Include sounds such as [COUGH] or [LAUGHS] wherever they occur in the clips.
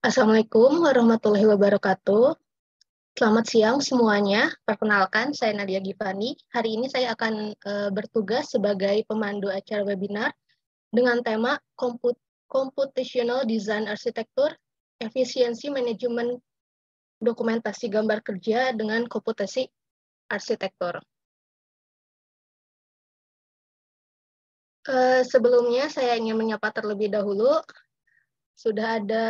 Assalamualaikum warahmatullahi wabarakatuh. Selamat siang semuanya. Perkenalkan, saya Nadia Givani. Hari ini saya akan e, bertugas sebagai pemandu acara webinar dengan tema Comput Computational Design Architecture, Efisiensi Manajemen Dokumentasi Gambar Kerja dengan Komputasi Arsitektur. E, sebelumnya, saya ingin menyapa terlebih dahulu. Sudah ada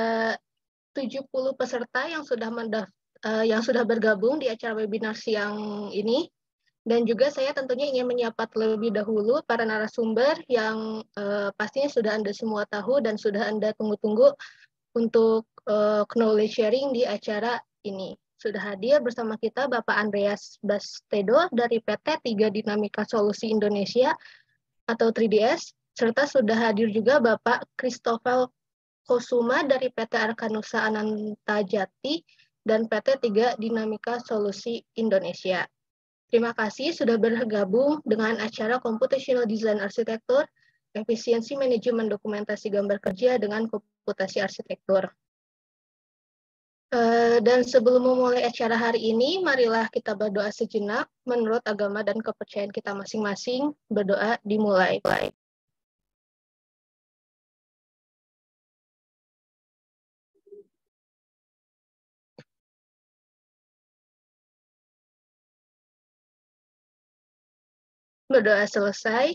70 peserta yang sudah mendaftar eh, yang sudah bergabung di acara webinar siang ini. Dan juga saya tentunya ingin menyapa terlebih dahulu para narasumber yang uh, pastinya sudah Anda semua tahu dan sudah Anda tunggu-tunggu untuk uh, knowledge sharing di acara ini. Sudah hadir bersama kita Bapak Andreas Bastedo dari PT 3 Dinamika Solusi Indonesia atau 3DS, serta sudah hadir juga Bapak Christopher Kosuma dari PT Arkanusa Ananta Jati dan PT 3 Dinamika Solusi Indonesia. Terima kasih sudah bergabung dengan acara Computational Design Arsitektur, Efisiensi Manajemen Dokumentasi Gambar Kerja dengan Komputasi Arsitektur. Eh, dan sebelum memulai acara hari ini, marilah kita berdoa sejenak menurut agama dan kepercayaan kita masing-masing. Berdoa dimulai. berdoa selesai.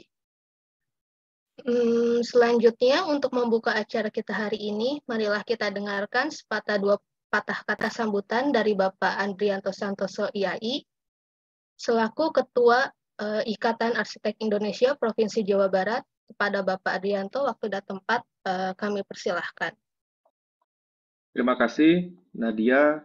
Hmm, selanjutnya untuk membuka acara kita hari ini, marilah kita dengarkan sepatah dua patah kata sambutan dari Bapak Andrianto Santoso IAI selaku Ketua eh, Ikatan Arsitek Indonesia Provinsi Jawa Barat kepada Bapak Adrianto waktu dan tempat eh, kami persilahkan. Terima kasih Nadia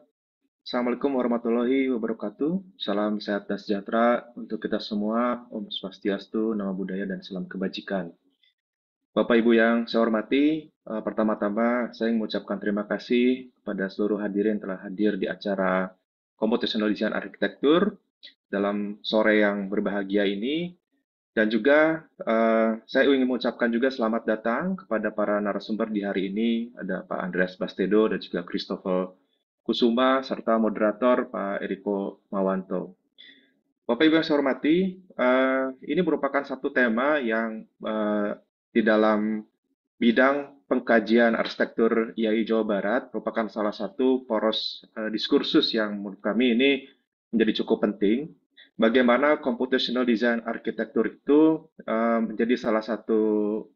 Assalamualaikum warahmatullahi wabarakatuh. Salam sehat dan sejahtera untuk kita semua. Om Swastiastu, Nama Budaya, dan Salam Kebajikan. Bapak Ibu yang saya hormati, eh, pertama-tama saya ingin mengucapkan terima kasih kepada seluruh hadirin yang telah hadir di acara Computational Design Arsitektur dalam sore yang berbahagia ini. Dan juga eh, saya ingin mengucapkan juga selamat datang kepada para narasumber di hari ini, ada Pak Andreas Bastedo dan juga Christopher Kusuma, serta moderator Pak Eriko Mawanto. Bapak Ibu yang saya hormati, eh, ini merupakan satu tema yang eh, di dalam bidang pengkajian arsitektur IAI Jawa Barat merupakan salah satu poros eh, diskursus yang menurut kami ini menjadi cukup penting. Bagaimana computational design arsitektur itu menjadi salah satu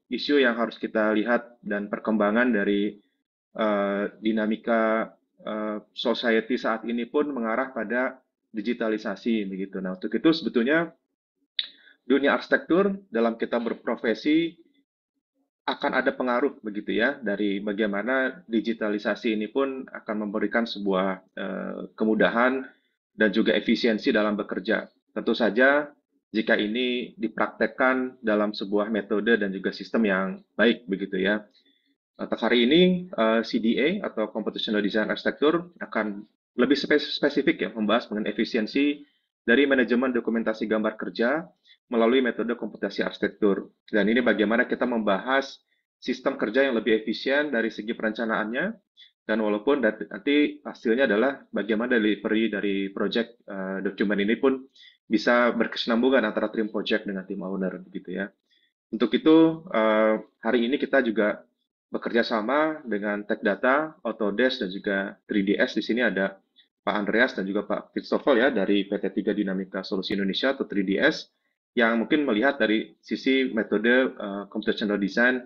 isu yang harus kita lihat dan perkembangan dari dinamika Eh, society saat ini pun mengarah pada digitalisasi begitu. Nah, untuk itu sebetulnya dunia arsitektur dalam kita berprofesi akan ada pengaruh begitu ya dari bagaimana digitalisasi ini pun akan memberikan sebuah eh, kemudahan dan juga efisiensi dalam bekerja. Tentu saja jika ini dipraktekkan dalam sebuah metode dan juga sistem yang baik begitu ya. Atau nah, hari ini uh, eh, CDA atau Computational Design Architecture akan lebih spesifik ya membahas mengenai efisiensi dari manajemen dokumentasi gambar kerja melalui metode komputasi arsitektur. Dan ini bagaimana kita membahas sistem kerja yang lebih efisien dari segi perencanaannya dan walaupun nanti hasilnya adalah bagaimana delivery dari project uh, dokumen ini pun bisa berkesinambungan antara tim project dengan tim owner gitu ya. Untuk itu uh, hari ini kita juga bekerja sama dengan Tech Data, Autodesk, dan juga 3DS. Di sini ada Pak Andreas dan juga Pak Christopher ya dari PT3 Dinamika Solusi Indonesia atau 3DS yang mungkin melihat dari sisi metode uh, eh, computational design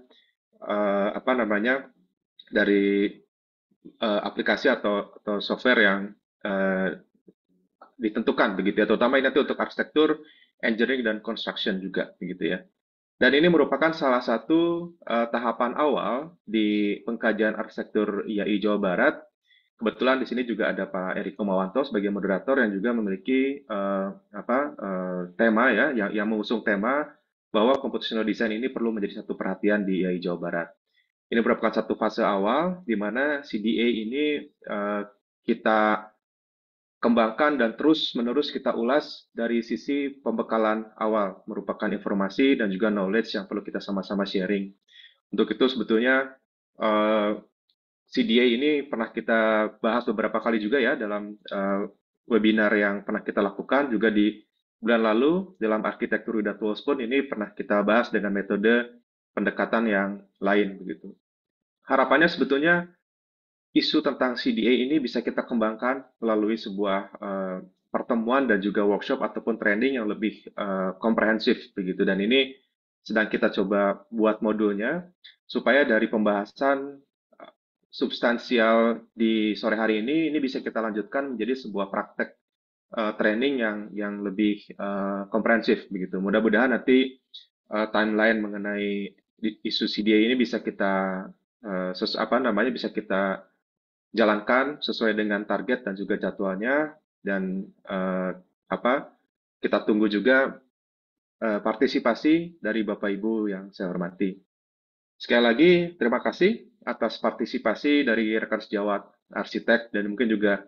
uh, apa namanya dari uh, aplikasi atau atau software yang uh, ditentukan begitu ya terutama ini nanti untuk arsitektur, engineering dan construction juga begitu ya. Dan ini merupakan salah satu uh, tahapan awal di pengkajian arsitektur IAI Jawa Barat. Kebetulan di sini juga ada Pak Eriko Mawanto sebagai moderator yang juga memiliki uh, apa uh, tema ya yang yang mengusung tema bahwa computational design ini perlu menjadi satu perhatian di IAI Jawa Barat. Ini merupakan satu fase awal di mana CDA ini uh, kita kembangkan dan terus-menerus kita ulas dari sisi pembekalan awal, merupakan informasi dan juga knowledge yang perlu kita sama-sama sharing. Untuk itu sebetulnya uh, eh, CDA ini pernah kita bahas beberapa kali juga ya dalam uh, webinar yang pernah kita lakukan juga di bulan lalu dalam arsitektur Wida Tools pun ini pernah kita bahas dengan metode pendekatan yang lain begitu. Harapannya sebetulnya isu tentang CDA ini bisa kita kembangkan melalui sebuah uh, pertemuan dan juga workshop ataupun training yang lebih uh, komprehensif begitu dan ini sedang kita coba buat modulnya supaya dari pembahasan eh, substansial di sore hari ini ini bisa kita lanjutkan menjadi sebuah praktek uh, training yang yang lebih uh, komprehensif begitu mudah-mudahan nanti uh, timeline mengenai isu CDA ini bisa kita uh, apa namanya bisa kita jalankan sesuai dengan target dan juga jadwalnya dan uh, apa kita tunggu juga uh, partisipasi dari Bapak Ibu yang saya hormati. Sekali lagi terima kasih atas partisipasi dari rekan sejawat arsitek dan mungkin juga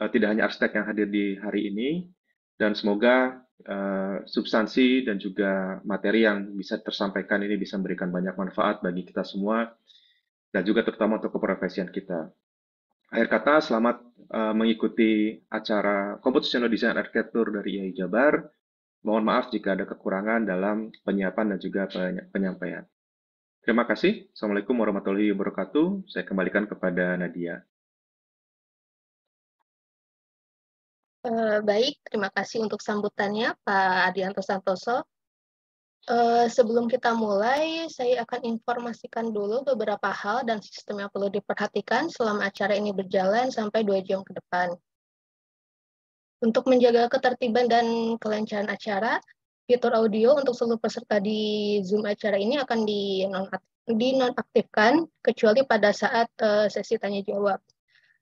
uh, tidak hanya arsitek yang hadir di hari ini dan semoga uh, substansi dan juga materi yang bisa tersampaikan ini bisa memberikan banyak manfaat bagi kita semua dan juga terutama untuk keprofesian kita. Akhir kata, selamat uh, mengikuti acara Computational Design Architecture dari IAI Jabar. Mohon maaf jika ada kekurangan dalam penyiapan dan juga penyampaian. Terima kasih. Assalamualaikum warahmatullahi wabarakatuh. Saya kembalikan kepada Nadia. Eh, baik, terima kasih untuk sambutannya Pak Adianto Santoso. Eh, sebelum kita mulai, saya akan informasikan dulu beberapa hal dan sistem yang perlu diperhatikan selama acara ini berjalan sampai dua jam ke depan. Untuk menjaga ketertiban dan kelancaran acara, fitur audio untuk seluruh peserta di Zoom acara ini akan dinonaktifkan, kecuali pada saat eh, sesi tanya-jawab.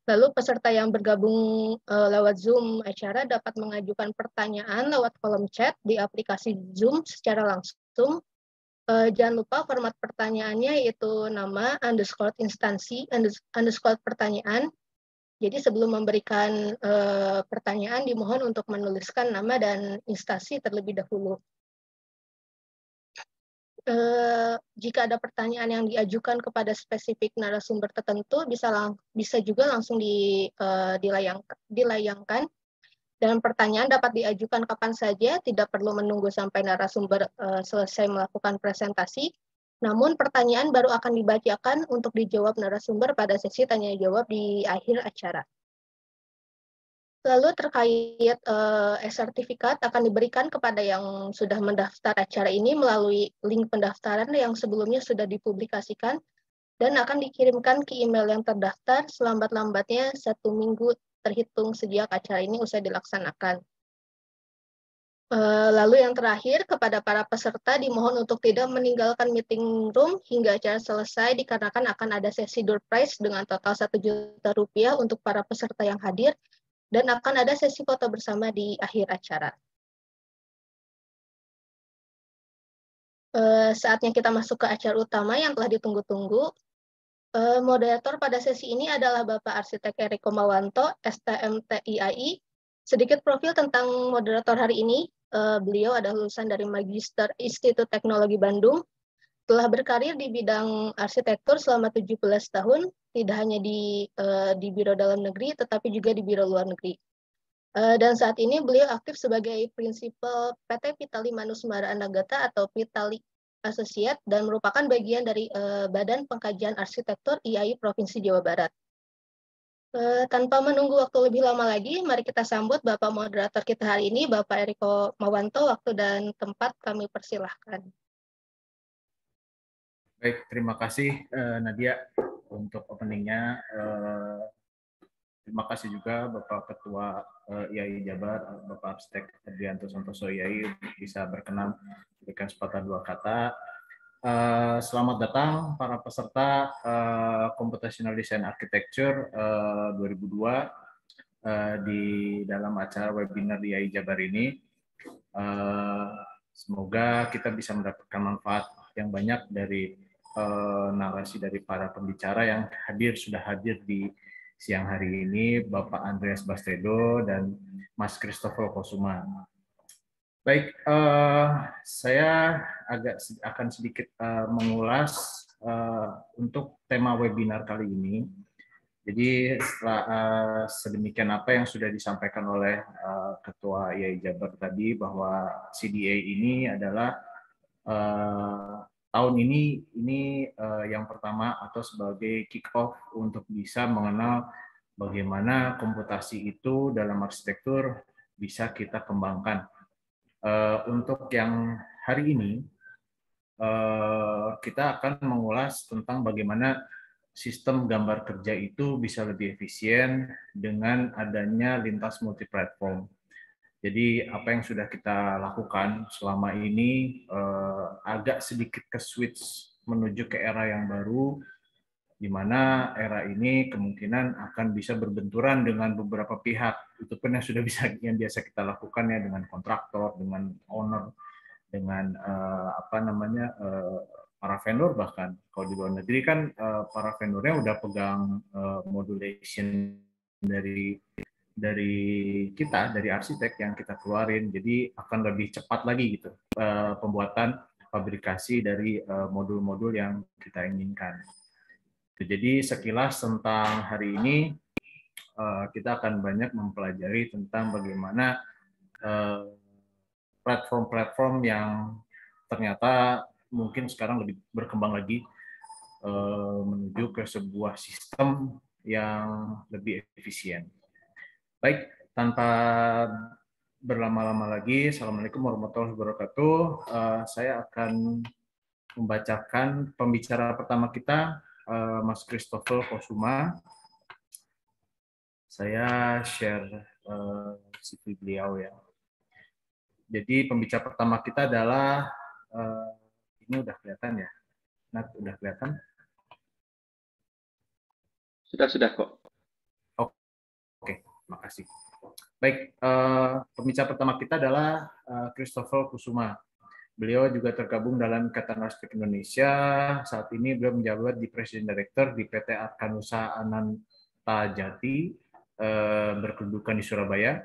Lalu peserta yang bergabung uh, lewat Zoom acara dapat mengajukan pertanyaan lewat kolom chat di aplikasi Zoom secara langsung. Uh, jangan lupa format pertanyaannya yaitu nama, underscore instansi, underscore pertanyaan. Jadi sebelum memberikan uh, pertanyaan dimohon untuk menuliskan nama dan instansi terlebih dahulu eh, jika ada pertanyaan yang diajukan kepada spesifik narasumber tertentu bisa lang bisa juga langsung di eh, dilayang dilayangkan dan pertanyaan dapat diajukan kapan saja tidak perlu menunggu sampai narasumber eh, selesai melakukan presentasi namun pertanyaan baru akan dibacakan untuk dijawab narasumber pada sesi tanya jawab di akhir acara Lalu terkait uh, sertifikat akan diberikan kepada yang sudah mendaftar acara ini melalui link pendaftaran yang sebelumnya sudah dipublikasikan dan akan dikirimkan ke email yang terdaftar selambat-lambatnya satu minggu terhitung sejak acara ini usai dilaksanakan. Eh, lalu yang terakhir, kepada para peserta dimohon untuk tidak meninggalkan meeting room hingga acara selesai dikarenakan akan ada sesi door prize dengan total satu juta rupiah untuk para peserta yang hadir dan akan ada sesi foto bersama di akhir acara. Eh, saatnya kita masuk ke acara utama yang telah ditunggu-tunggu. Eh, moderator pada sesi ini adalah Bapak Arsitek Eriko Mawanto, STMTIAI. Sedikit profil tentang moderator hari ini. Eh, beliau adalah lulusan dari Magister Institut Teknologi Bandung telah berkarir di bidang arsitektur selama 17 tahun, tidak hanya di uh, di Biro Dalam Negeri, tetapi juga di Biro Luar Negeri. Eh, dan saat ini beliau aktif sebagai prinsipal PT Vitali Manusmara Anagata atau Vitali Associate dan merupakan bagian dari eh, Badan Pengkajian Arsitektur IAI Provinsi Jawa Barat. tanpa menunggu waktu lebih lama lagi, mari kita sambut Bapak moderator kita hari ini, Bapak Eriko Mawanto, waktu dan tempat kami persilahkan. Baik, terima kasih uh, Nadia untuk openingnya. Uh, terima kasih juga Bapak Ketua uh, eh, IAI Jabar, Bapak Abstek Adrianto Santoso IAI bisa berkenan berikan sepatah dua kata. Uh, selamat datang para peserta uh, Computational Design Architecture uh, 2002 uh, di dalam acara webinar IAI Jabar ini. Uh, semoga kita bisa mendapatkan manfaat yang banyak dari uh, narasi dari para pembicara yang hadir sudah hadir di siang hari ini Bapak Andreas Bastedo dan Mas Christopher Kosuma. Baik, uh, saya agak akan sedikit uh, mengulas uh, untuk tema webinar kali ini. Jadi setelah uh, sedemikian apa yang sudah disampaikan oleh uh, Ketua IAI Jabar tadi bahwa CDA ini adalah uh, tahun ini ini uh, yang pertama atau sebagai kick off untuk bisa mengenal bagaimana komputasi itu dalam arsitektur bisa kita kembangkan. Uh, untuk yang hari ini uh, kita akan mengulas tentang bagaimana sistem gambar kerja itu bisa lebih efisien dengan adanya lintas multi platform. Jadi apa yang sudah kita lakukan selama ini eh, agak sedikit ke switch menuju ke era yang baru, di mana era ini kemungkinan akan bisa berbenturan dengan beberapa pihak. Itu pun yang sudah bisa [LAUGHS] yang biasa kita lakukan ya dengan kontraktor, dengan owner, dengan eh, apa namanya eh, para vendor bahkan. Kalau di luar negeri kan eh, para vendornya udah pegang eh, modulation dari dari kita dari arsitek yang kita keluarin jadi akan lebih cepat lagi gitu eh, pembuatan fabrikasi dari eh, modul-modul yang kita inginkan jadi sekilas tentang hari ini eh, kita akan banyak mempelajari tentang bagaimana platform-platform yang ternyata mungkin sekarang lebih berkembang lagi menuju ke sebuah sistem yang lebih efisien. Baik, tanpa berlama-lama lagi, Assalamualaikum warahmatullahi wabarakatuh. Uh, saya akan membacakan pembicara pertama kita, uh, Mas Christopher Kosuma. Saya share uh, eh, CV beliau ya. Jadi pembicara pertama kita adalah, uh, ini udah kelihatan ya? Nat, udah kelihatan? Sudah, sudah kok. Terima kasih. Baik, uh, pembicara pertama kita adalah uh, Christopher Kusuma. Beliau juga tergabung dalam Ikatan Arsitek Indonesia. Saat ini beliau menjabat di Presiden Direktur di PT Arkanusa Ananta Jati uh, eh, berkedudukan di Surabaya.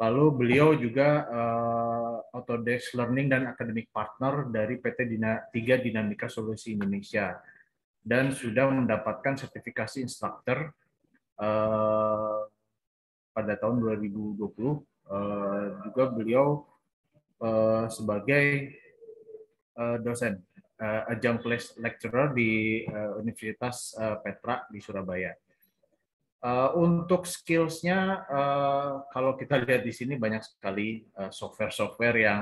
Lalu beliau juga uh, Autodesk Learning dan Academic Partner dari PT Dina, 3 Dinamika Solusi Indonesia dan sudah mendapatkan sertifikasi instruktur uh, pada tahun 2020 uh, eh, juga beliau uh, sebagai uh, dosen uh, adjunct lecturer di uh, Universitas uh, Petra di Surabaya. Uh, untuk skillsnya, uh, kalau kita lihat di sini banyak sekali software-software uh, yang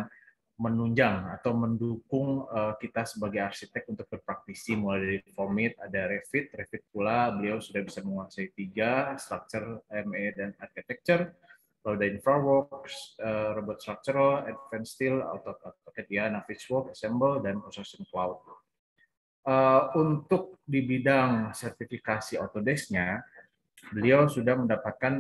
menunjang atau mendukung eh, kita sebagai arsitek untuk berpraktisi mulai dari Formit, ada Revit, Revit pula beliau sudah bisa menguasai tiga structure, ME dan architecture, lalu ada InfraWorks, eh, Robot Structural, Advanced Steel, AutoCAD, ya, Navisworks, Assemble dan Construction Cloud. Eh, untuk di bidang sertifikasi Autodesk-nya, beliau sudah mendapatkan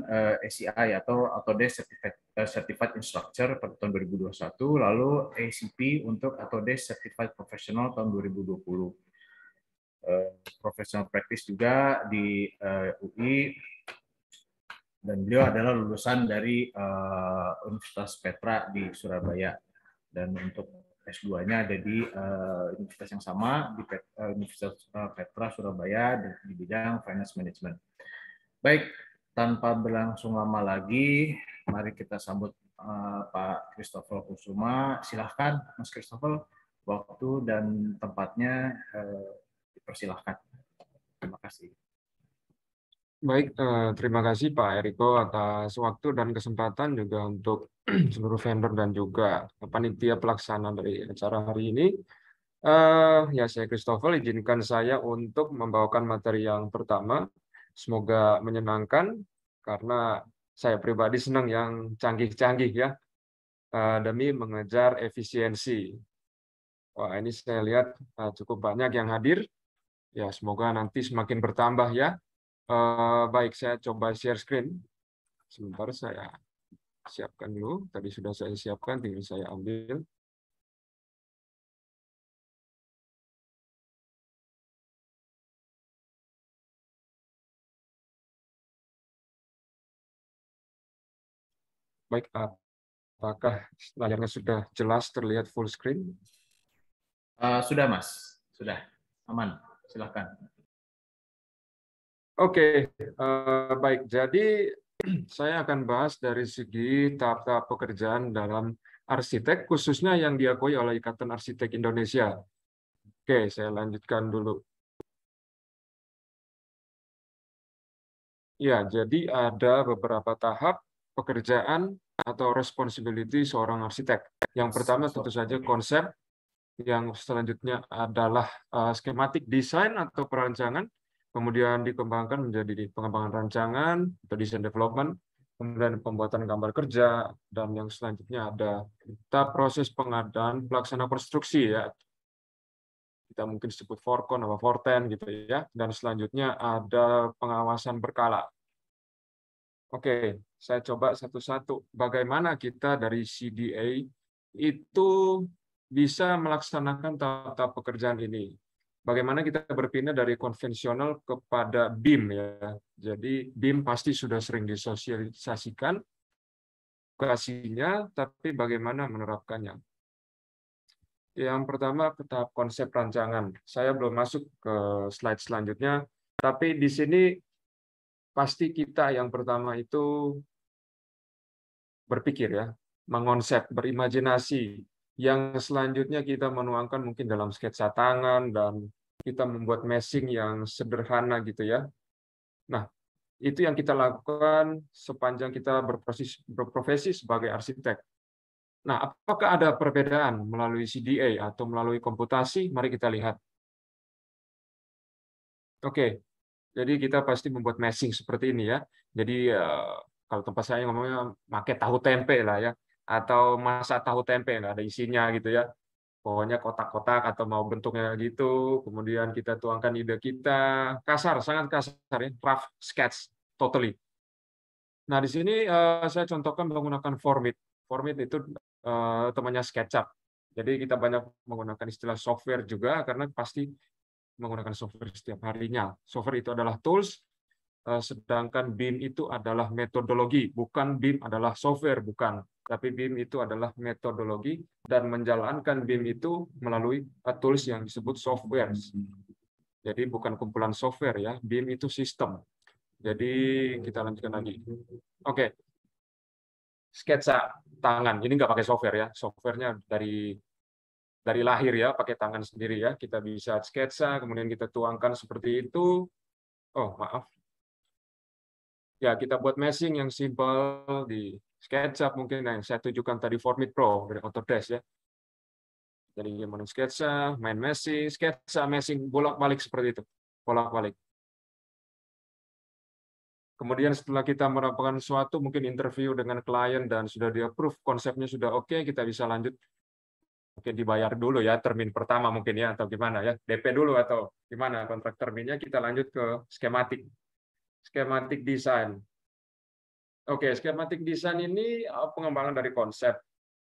SCI eh, atau Autodesk Certified, uh, eh, Certified Instructor pada tahun 2021, lalu ACP untuk Autodesk Certified Professional tahun 2020. Uh, eh, professional practice juga di UI dan beliau adalah lulusan dari Universitas Petra di Surabaya dan untuk S2-nya ada di uh, universitas yang sama di Pet, uh, Universitas Petra Surabaya di bidang finance management. Baik, tanpa berlangsung lama lagi, mari kita sambut uh, Pak Christopher Kusuma. Silahkan, Mas Christopher, waktu dan tempatnya uh, dipersilahkan. Terima kasih. Baik, eh, terima kasih Pak Eriko atas waktu dan kesempatan juga untuk [CLEARS THROAT] seluruh vendor dan juga panitia pelaksana dari acara hari ini. Eh, ya, saya Christopher, izinkan saya untuk membawakan materi yang pertama Semoga menyenangkan karena saya pribadi senang yang canggih-canggih ya eh, demi mengejar efisiensi. Wah, ini saya lihat eh, cukup banyak yang hadir. Ya, semoga nanti semakin bertambah ya. Eh, baik, saya coba share screen. Sebentar saya siapkan dulu. Tadi sudah saya siapkan, tinggal saya ambil. Baik, apakah layarnya sudah jelas terlihat full screen? Uh, sudah, Mas. Sudah. Aman. Silahkan. Oke, okay. uh, eh, baik. Jadi [CLEARS THROAT] saya akan bahas dari segi tahap-tahap pekerjaan dalam arsitek, khususnya yang diakui oleh Ikatan Arsitek Indonesia. Oke, saya lanjutkan dulu. Ya, jadi ada beberapa tahap pekerjaan atau responsibility seorang arsitek. Yang pertama tentu saja konsep, yang selanjutnya adalah uh, skematik desain atau perancangan, kemudian dikembangkan menjadi pengembangan rancangan atau design development, kemudian pembuatan gambar kerja, dan yang selanjutnya ada kita proses pengadaan pelaksana konstruksi ya kita mungkin sebut forkon atau forten gitu ya dan selanjutnya ada pengawasan berkala Oke, saya coba satu-satu. Bagaimana kita dari CDA itu bisa melaksanakan tata pekerjaan ini? Bagaimana kita berpindah dari konvensional kepada BIM ya. Jadi BIM pasti sudah sering disosialisasikan aplikasinya, tapi bagaimana menerapkannya. Yang pertama ke tahap konsep rancangan. Saya belum masuk ke slide selanjutnya, tapi di sini pasti kita yang pertama itu berpikir ya, mengonsep, berimajinasi. Yang selanjutnya kita menuangkan mungkin dalam sketsa tangan dan kita membuat meshing yang sederhana gitu ya. Nah, itu yang kita lakukan sepanjang kita berprofesi, berprofesi sebagai arsitek. Nah, apakah ada perbedaan melalui CDA atau melalui komputasi? Mari kita lihat. Oke, jadi kita pasti membuat matching seperti ini ya. Jadi eh, kalau tempat saya ngomongnya pakai tahu tempe lah ya atau masak tahu tempe nggak ada isinya gitu ya. Pokoknya kotak-kotak atau mau bentuknya gitu. Kemudian kita tuangkan ide kita kasar, sangat kasar ya, rough sketch totally. Nah, di sini eh, saya contohkan menggunakan Formit. Formit itu eh, temannya SketchUp. Jadi kita banyak menggunakan istilah software juga karena pasti menggunakan software setiap harinya. Software itu adalah tools, eh, sedangkan BIM itu adalah metodologi, bukan BIM adalah software, bukan. Tapi BIM itu adalah metodologi dan menjalankan BIM itu melalui eh, tools yang disebut software. Jadi bukan kumpulan software ya, BIM itu sistem. Jadi kita lanjutkan lagi. Oke, okay. sketsa tangan. Ini nggak pakai software ya, softwarenya dari dari lahir ya, pakai tangan sendiri ya. Kita bisa sketsa, kemudian kita tuangkan seperti itu. Oh, maaf. Ya, kita buat meshing yang simple di sketsa mungkin nah, yang saya tunjukkan tadi Formit Pro dari Autodesk ya. Jadi main sketsa, main meshing, sketsa, meshing, bolak-balik seperti itu. Bolak-balik. Kemudian setelah kita merampungkan suatu, mungkin interview dengan klien dan sudah di-approve, konsepnya sudah oke, okay, kita bisa lanjut mungkin dibayar dulu ya termin pertama mungkin ya atau gimana ya DP dulu atau gimana kontrak terminnya kita lanjut ke skematik skematik desain oke skematik desain ini eh, pengembangan dari konsep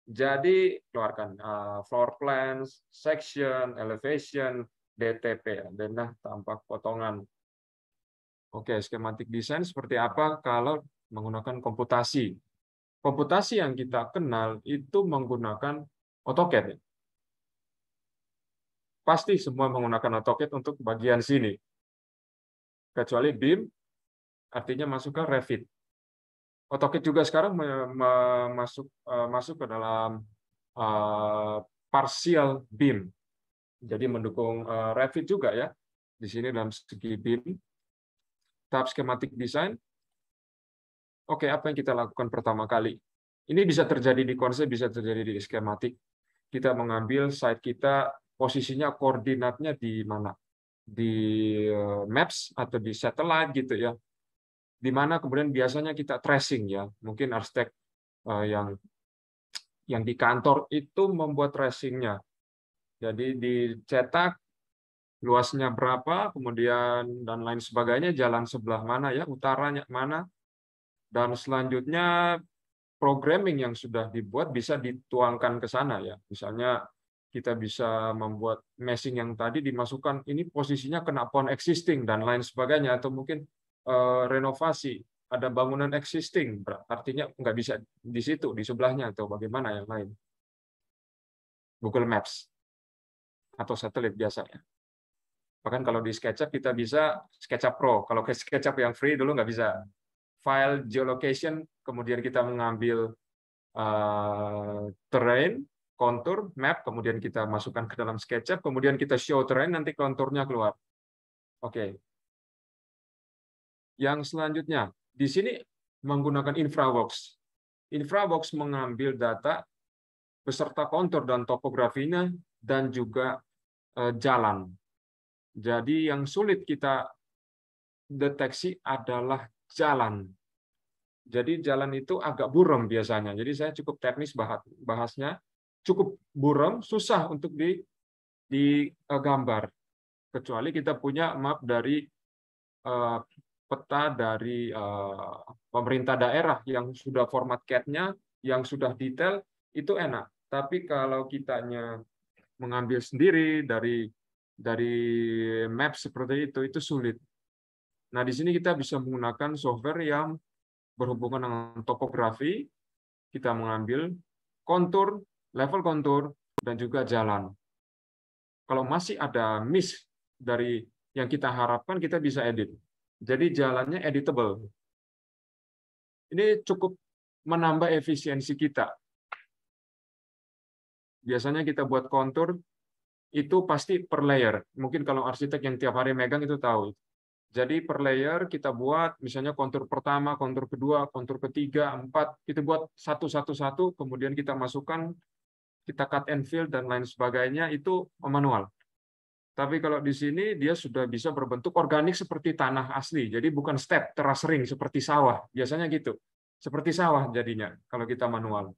jadi keluarkan eh, floor plans section elevation DTP denah tampak potongan oke skematik desain seperti apa kalau menggunakan komputasi komputasi yang kita kenal itu menggunakan AutoCAD. Pasti semua menggunakan AutoCAD untuk bagian sini. Kecuali BIM, artinya masuk ke Revit. AutoCAD juga sekarang masuk eh, masuk ke dalam uh, eh, partial BIM. Jadi mendukung uh, Revit juga ya. Di sini dalam segi BIM. Tahap skematik design. Oke, apa yang kita lakukan pertama kali? Ini bisa terjadi di konsep, bisa terjadi di skematik kita mengambil site kita posisinya koordinatnya di mana di eh, maps atau di satelit gitu ya di mana kemudian biasanya kita tracing ya mungkin arsitek eh, yang yang di kantor itu membuat tracingnya jadi dicetak luasnya berapa kemudian dan lain sebagainya jalan sebelah mana ya utaranya mana dan selanjutnya programming yang sudah dibuat bisa dituangkan ke sana ya. Misalnya kita bisa membuat meshing yang tadi dimasukkan ini posisinya kena pohon existing dan lain sebagainya atau mungkin uh, renovasi ada bangunan existing artinya nggak bisa di situ di sebelahnya atau bagaimana yang lain Google Maps atau satelit biasanya bahkan kalau di SketchUp kita bisa SketchUp Pro kalau SketchUp yang free dulu nggak bisa file geolocation, kemudian kita mengambil uh, terrain, kontur, map, kemudian kita masukkan ke dalam SketchUp, kemudian kita show terrain, nanti konturnya keluar. Oke. Okay. Yang selanjutnya, di sini menggunakan infrabox infrabox mengambil data beserta kontur dan topografinya dan juga eh, jalan. Jadi yang sulit kita deteksi adalah jalan. Jadi jalan itu agak buram biasanya. Jadi saya cukup teknis bahasnya, cukup buram, susah untuk di digambar. Kecuali kita punya map dari eh, peta dari eh, pemerintah daerah yang sudah format CAD-nya, yang sudah detail, itu enak. Tapi kalau kitanya mengambil sendiri dari dari map seperti itu, itu sulit. Nah, di sini kita bisa menggunakan software yang berhubungan dengan topografi. Kita mengambil kontur, level kontur, dan juga jalan. Kalau masih ada miss dari yang kita harapkan, kita bisa edit. Jadi jalannya editable. Ini cukup menambah efisiensi kita. Biasanya kita buat kontur, itu pasti per layer. Mungkin kalau arsitek yang tiap hari megang itu tahu. Jadi per layer kita buat misalnya kontur pertama, kontur kedua, kontur ketiga, empat, kita buat satu-satu-satu, kemudian kita masukkan, kita cut and fill, dan lain sebagainya, itu manual. Tapi kalau di sini dia sudah bisa berbentuk organik seperti tanah asli, jadi bukan step, teras ring, seperti sawah, biasanya gitu. Seperti sawah jadinya kalau kita manual.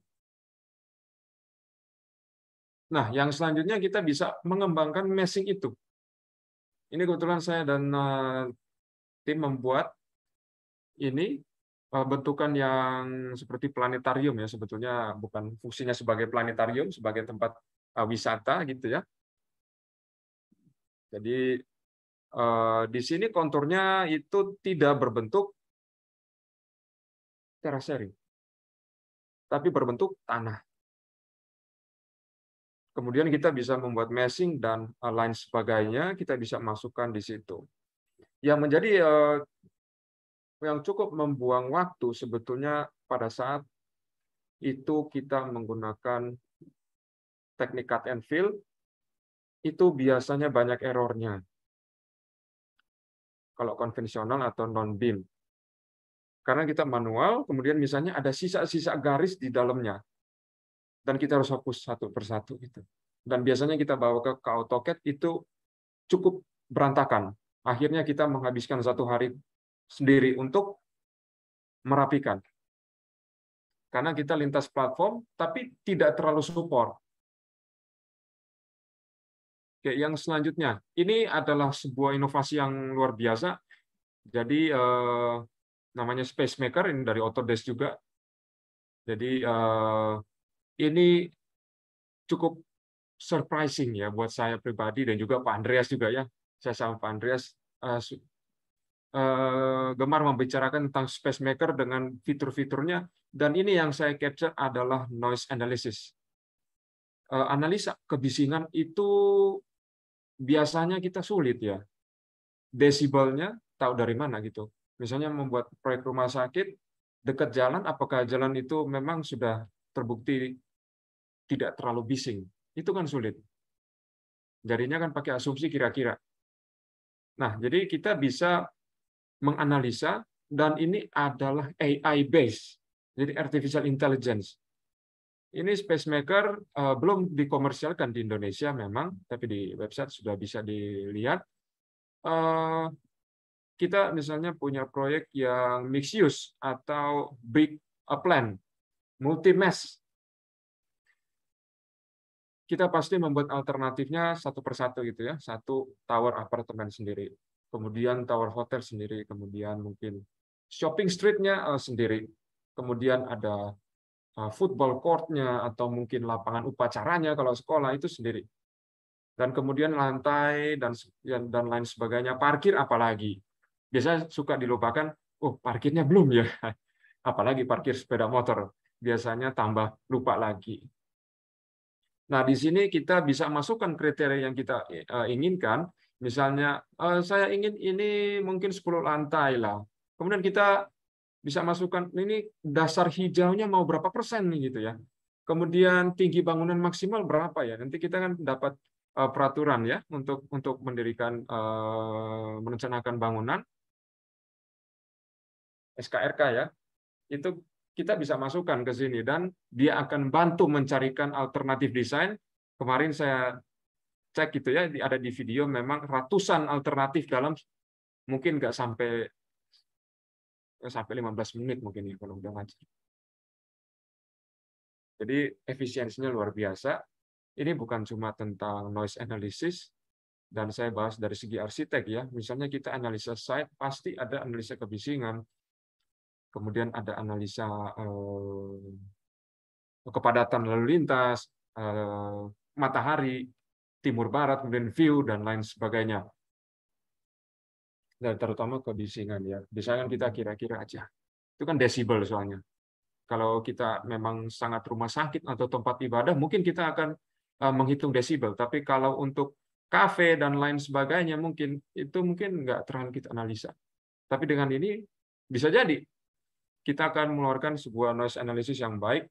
Nah, yang selanjutnya kita bisa mengembangkan meshing itu. Ini kebetulan saya dan eh, tim membuat ini eh, bentukan yang seperti planetarium ya sebetulnya bukan fungsinya sebagai planetarium sebagai tempat eh, wisata gitu ya. Jadi di sini konturnya itu tidak berbentuk terasering, tapi berbentuk tanah. Kemudian kita bisa membuat meshing dan eh, lain sebagainya, kita bisa masukkan di situ. Yang menjadi eh, yang cukup membuang waktu sebetulnya pada saat itu kita menggunakan teknik cut and fill, itu biasanya banyak errornya. Kalau konvensional atau non-beam. Karena kita manual, kemudian misalnya ada sisa-sisa garis di dalamnya dan kita harus fokus satu persatu gitu. Dan biasanya kita bawa ke, ke AutoCAD itu cukup berantakan. Akhirnya kita menghabiskan satu hari sendiri untuk merapikan. Karena kita lintas platform, tapi tidak terlalu support. Oke, yang selanjutnya, ini adalah sebuah inovasi yang luar biasa. Jadi eh, namanya Space Maker ini dari Autodesk juga. Jadi eh, ini cukup surprising ya buat saya pribadi dan juga Pak Andreas juga ya. Saya sama Pak Andreas uh, uh, gemar membicarakan tentang space maker dengan fitur-fiturnya dan ini yang saya capture adalah noise analysis. Uh, analisa kebisingan itu biasanya kita sulit ya. Desibelnya tahu dari mana gitu. Misalnya membuat proyek rumah sakit dekat jalan apakah jalan itu memang sudah terbukti tidak terlalu bising. Itu kan sulit. jadinya kan pakai asumsi kira-kira. Nah, jadi kita bisa menganalisa dan ini adalah AI base Jadi artificial intelligence. Ini Spacemaker uh, belum dikomersialkan di Indonesia memang, tapi di website sudah bisa dilihat. Uh, kita misalnya punya proyek yang mixed use atau big eh, plan, multi mass kita pasti membuat alternatifnya satu persatu gitu ya, satu tower apartemen sendiri, kemudian tower hotel sendiri, kemudian mungkin shopping streetnya eh, sendiri, kemudian ada eh, football courtnya atau mungkin lapangan upacaranya kalau sekolah itu sendiri, dan kemudian lantai dan dan lain sebagainya, parkir apalagi biasanya suka dilupakan, oh parkirnya belum ya, [LAUGHS] apalagi parkir sepeda motor biasanya tambah lupa lagi Nah, di sini kita bisa masukkan kriteria yang kita eh, inginkan. Misalnya, eh, saya ingin ini mungkin 10 lantai lah. Kemudian kita bisa masukkan ini dasar hijaunya mau berapa persen nih gitu ya. Kemudian tinggi bangunan maksimal berapa ya? Nanti kita kan dapat eh, peraturan ya untuk untuk mendirikan merencanakan bangunan SKRK ya. Itu kita bisa masukkan ke sini dan dia akan bantu mencarikan alternatif desain. Kemarin saya cek gitu ya, ada di video memang ratusan alternatif dalam mungkin nggak sampai sampai 15 menit mungkin ya kalau udah ngaji Jadi efisiensinya luar biasa. Ini bukan cuma tentang noise analysis, dan saya bahas dari segi arsitek ya. Misalnya kita analisa site, pasti ada analisa kebisingan, kemudian ada analisa eh, kepadatan lalu lintas, eh, matahari, timur barat, kemudian view dan lain sebagainya. Dan terutama kebisingan ya. Biasanya kita kira-kira aja. Itu kan desibel soalnya. Kalau kita memang sangat rumah sakit atau tempat ibadah, mungkin kita akan eh, menghitung desibel. Tapi kalau untuk kafe dan lain sebagainya mungkin itu mungkin nggak terlalu kita analisa. Tapi dengan ini bisa jadi kita akan mengeluarkan sebuah noise analysis yang baik,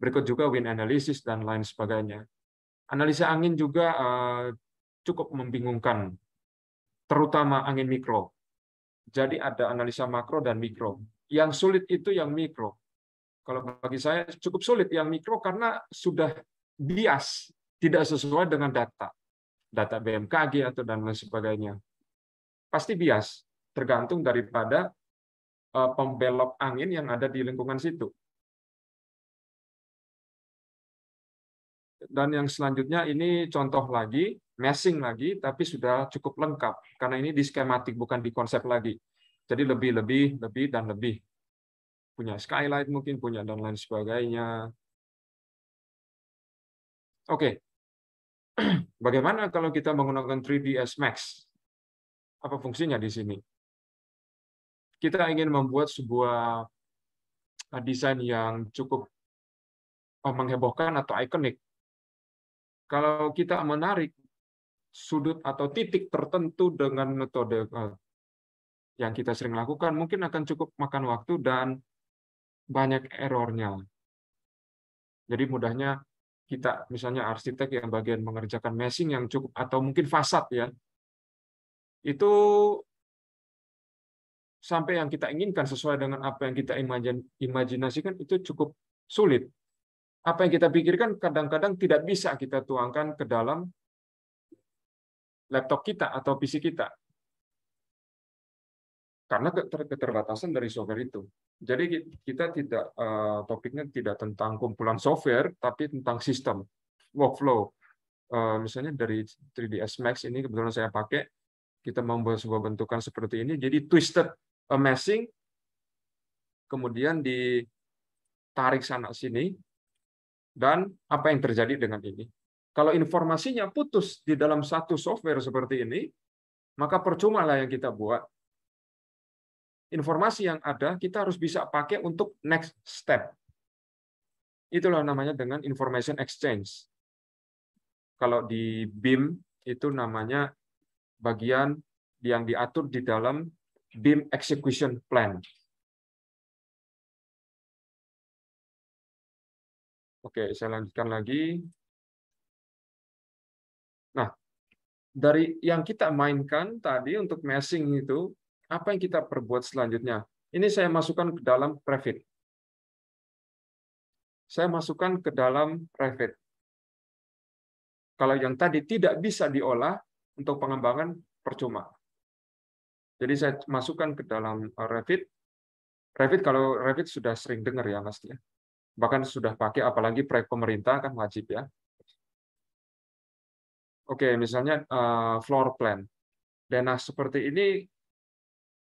berikut juga wind analysis dan lain sebagainya. Analisa angin juga eh, cukup membingungkan, terutama angin mikro. Jadi ada analisa makro dan mikro. Yang sulit itu yang mikro. Kalau bagi saya cukup sulit yang mikro karena sudah bias, tidak sesuai dengan data. Data BMKG atau dan lain sebagainya. Pasti bias, tergantung daripada Eh, pembelok angin yang ada di lingkungan situ. Dan yang selanjutnya ini contoh lagi, meshing lagi, tapi sudah cukup lengkap. Karena ini di skematik, bukan di konsep lagi. Jadi lebih, lebih, lebih, dan lebih. Punya skylight mungkin, punya dan lain sebagainya. Oke. [CLEARS THROAT] Bagaimana kalau kita menggunakan 3ds Max? Apa fungsinya di sini? kita ingin membuat sebuah uh, desain yang cukup uh, menghebohkan atau ikonik. Kalau kita menarik sudut atau titik tertentu dengan metode uh, yang kita sering lakukan, mungkin akan cukup makan waktu dan banyak errornya. Jadi mudahnya kita misalnya arsitek yang bagian mengerjakan meshing yang cukup atau mungkin fasad ya. Itu sampai yang kita inginkan sesuai dengan apa yang kita imajinasikan itu cukup sulit. Apa yang kita pikirkan kadang-kadang tidak bisa kita tuangkan ke dalam laptop kita atau PC kita. Karena keterbatasan dari software itu. Jadi kita tidak eh, topiknya tidak tentang kumpulan software, tapi tentang sistem, workflow. Eh, misalnya dari 3ds Max ini kebetulan saya pakai, kita membuat sebuah bentukan seperti ini jadi twisted meshing kemudian ditarik sana sini dan apa yang terjadi dengan ini kalau informasinya putus di dalam satu software seperti ini maka percuma lah yang kita buat informasi yang ada kita harus bisa pakai untuk next step itulah namanya dengan information exchange kalau di BIM itu namanya bagian yang diatur di dalam BIM Execution Plan. Oke, saya lanjutkan lagi. Nah, dari yang kita mainkan tadi untuk meshing itu, apa yang kita perbuat selanjutnya? Ini saya masukkan ke dalam Revit. Saya masukkan ke dalam Revit. Kalau yang tadi tidak bisa diolah, untuk pengembangan percuma. Jadi saya masukkan ke dalam eh, Revit. Revit kalau Revit sudah sering dengar ya Mas ya. Bahkan sudah pakai apalagi proyek pemerintah kan wajib ya. Oke, misalnya eh, floor plan. denah seperti ini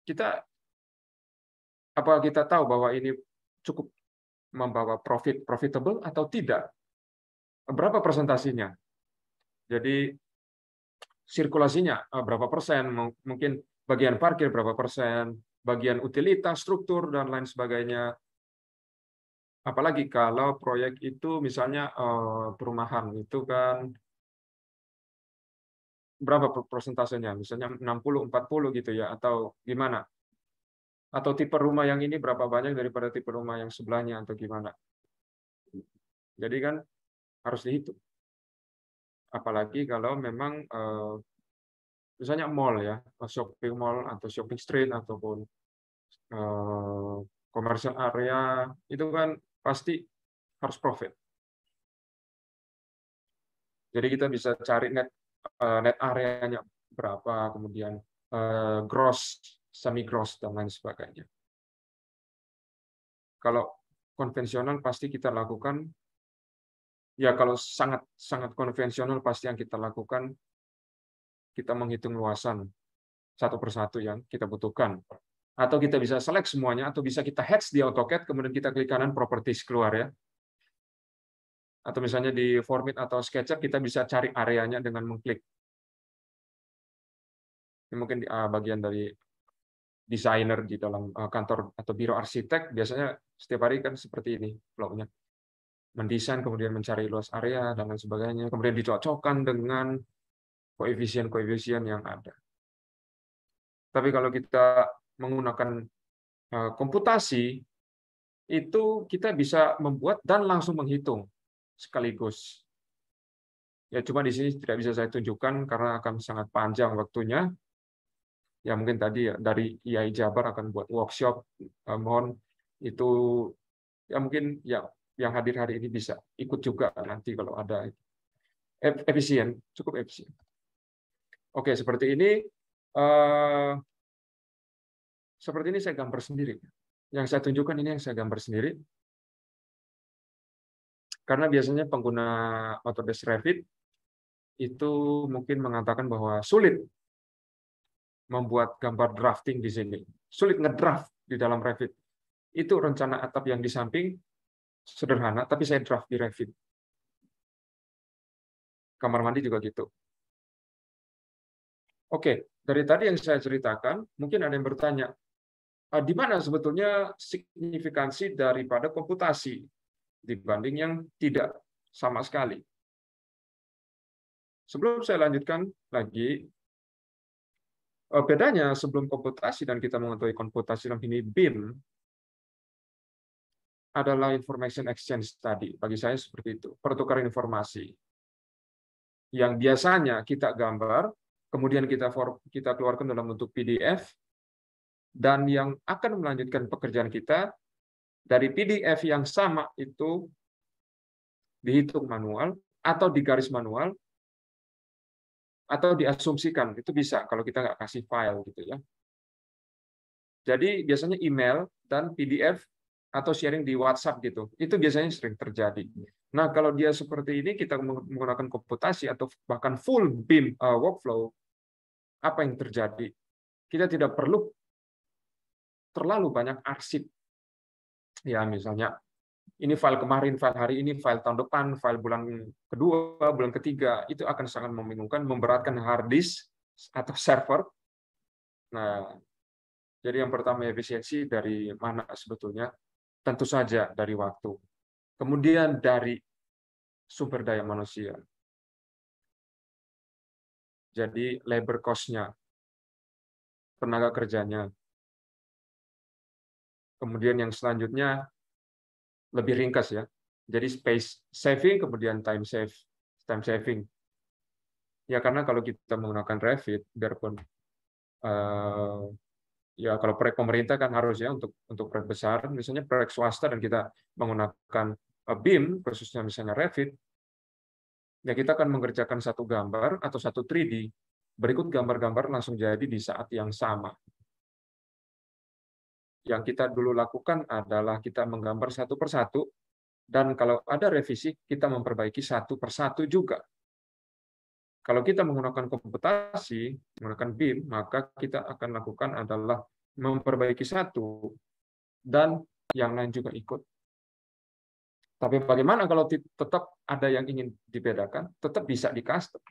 kita apa kita tahu bahwa ini cukup membawa profit profitable atau tidak? Berapa presentasinya? Jadi sirkulasinya eh, berapa persen, mungkin bagian parkir berapa persen, bagian utilitas, struktur, dan lain sebagainya. Apalagi kalau proyek itu misalnya eh, perumahan, itu kan berapa persentasenya? Misalnya 60-40 gitu ya, atau gimana? Atau tipe rumah yang ini berapa banyak daripada tipe rumah yang sebelahnya, atau gimana? Jadi kan harus dihitung apalagi kalau memang eh, misalnya mall ya, shopping mall atau shopping street ataupun eh, commercial area itu kan pasti harus profit. Jadi kita bisa cari net eh, net areanya berapa, kemudian gross, semi gross dan lain sebagainya. Kalau konvensional pasti kita lakukan Ya kalau sangat sangat konvensional pasti yang kita lakukan kita menghitung luasan satu persatu yang kita butuhkan. Atau kita bisa select semuanya, atau bisa kita hatch di AutoCAD, kemudian kita klik kanan properties keluar ya. Atau misalnya di Format atau SketchUp, kita bisa cari areanya dengan mengklik. Ini mungkin ah, bagian dari desainer di dalam ah, kantor atau biro arsitek, biasanya setiap hari kan seperti ini flow mendesain, kemudian mencari luas area, dan lain sebagainya. Kemudian dicocokkan dengan koefisien-koefisien yang ada. Tapi kalau kita menggunakan eh, komputasi, itu kita bisa membuat dan langsung menghitung sekaligus. Ya, cuma di sini tidak bisa saya tunjukkan karena akan sangat panjang waktunya. Ya, mungkin tadi ya, dari IAI Jabar akan buat workshop, eh, mohon itu ya mungkin ya yang hadir hari ini bisa ikut juga nanti kalau ada efisien, cukup efisien. Oke, seperti ini eh, seperti ini saya gambar sendiri. Yang saya tunjukkan ini yang saya gambar sendiri. Karena biasanya pengguna Autodesk Revit itu mungkin mengatakan bahwa sulit membuat gambar drafting di sini. Sulit ngedraft di dalam Revit. Itu rencana atap yang di samping sederhana, tapi saya draft di Revit. Kamar mandi juga gitu. Oke, dari tadi yang saya ceritakan, mungkin ada yang bertanya, ah, di mana sebetulnya signifikansi daripada komputasi dibanding yang tidak sama sekali? Sebelum saya lanjutkan lagi, eh, bedanya sebelum komputasi dan kita mengetahui komputasi dalam ini BIM, adalah information exchange tadi. Bagi saya seperti itu, pertukaran informasi. Yang biasanya kita gambar, kemudian kita for, kita keluarkan dalam bentuk PDF, dan yang akan melanjutkan pekerjaan kita dari PDF yang sama itu dihitung manual atau digaris manual atau diasumsikan itu bisa kalau kita nggak kasih file gitu ya. Jadi biasanya email dan PDF atau sharing di WhatsApp gitu. Itu biasanya sering terjadi. Iya. Nah, kalau dia seperti ini kita menggunakan komputasi atau bahkan full BIM uh, workflow, apa yang terjadi? Kita tidak perlu terlalu banyak arsip. Ya, misalnya ini file kemarin, file hari ini, file tahun depan, file bulan kedua, bulan ketiga, itu akan sangat membingungkan, memberatkan hard disk atau server. Nah, jadi yang pertama efisiensi dari mana sebetulnya tentu saja dari waktu. Kemudian dari sumber daya manusia. Jadi labor cost-nya, tenaga kerjanya. Kemudian yang selanjutnya lebih ringkas ya. Jadi space saving kemudian time save, time saving. Ya karena kalau kita menggunakan Revit biarpun uh, ya kalau proyek pemerintah kan harus ya untuk untuk proyek besar, misalnya proyek swasta dan kita menggunakan eh, BIM, khususnya misalnya Revit, ya kita akan mengerjakan satu gambar atau satu 3D. Berikut gambar-gambar langsung jadi di saat yang sama. Yang kita dulu lakukan adalah kita menggambar satu persatu, dan kalau ada revisi, kita memperbaiki satu persatu juga kalau kita menggunakan komputasi, menggunakan BIM, maka kita akan lakukan adalah memperbaiki satu dan yang lain juga ikut. Tapi bagaimana kalau tetap ada yang ingin dibedakan, tetap bisa di custom.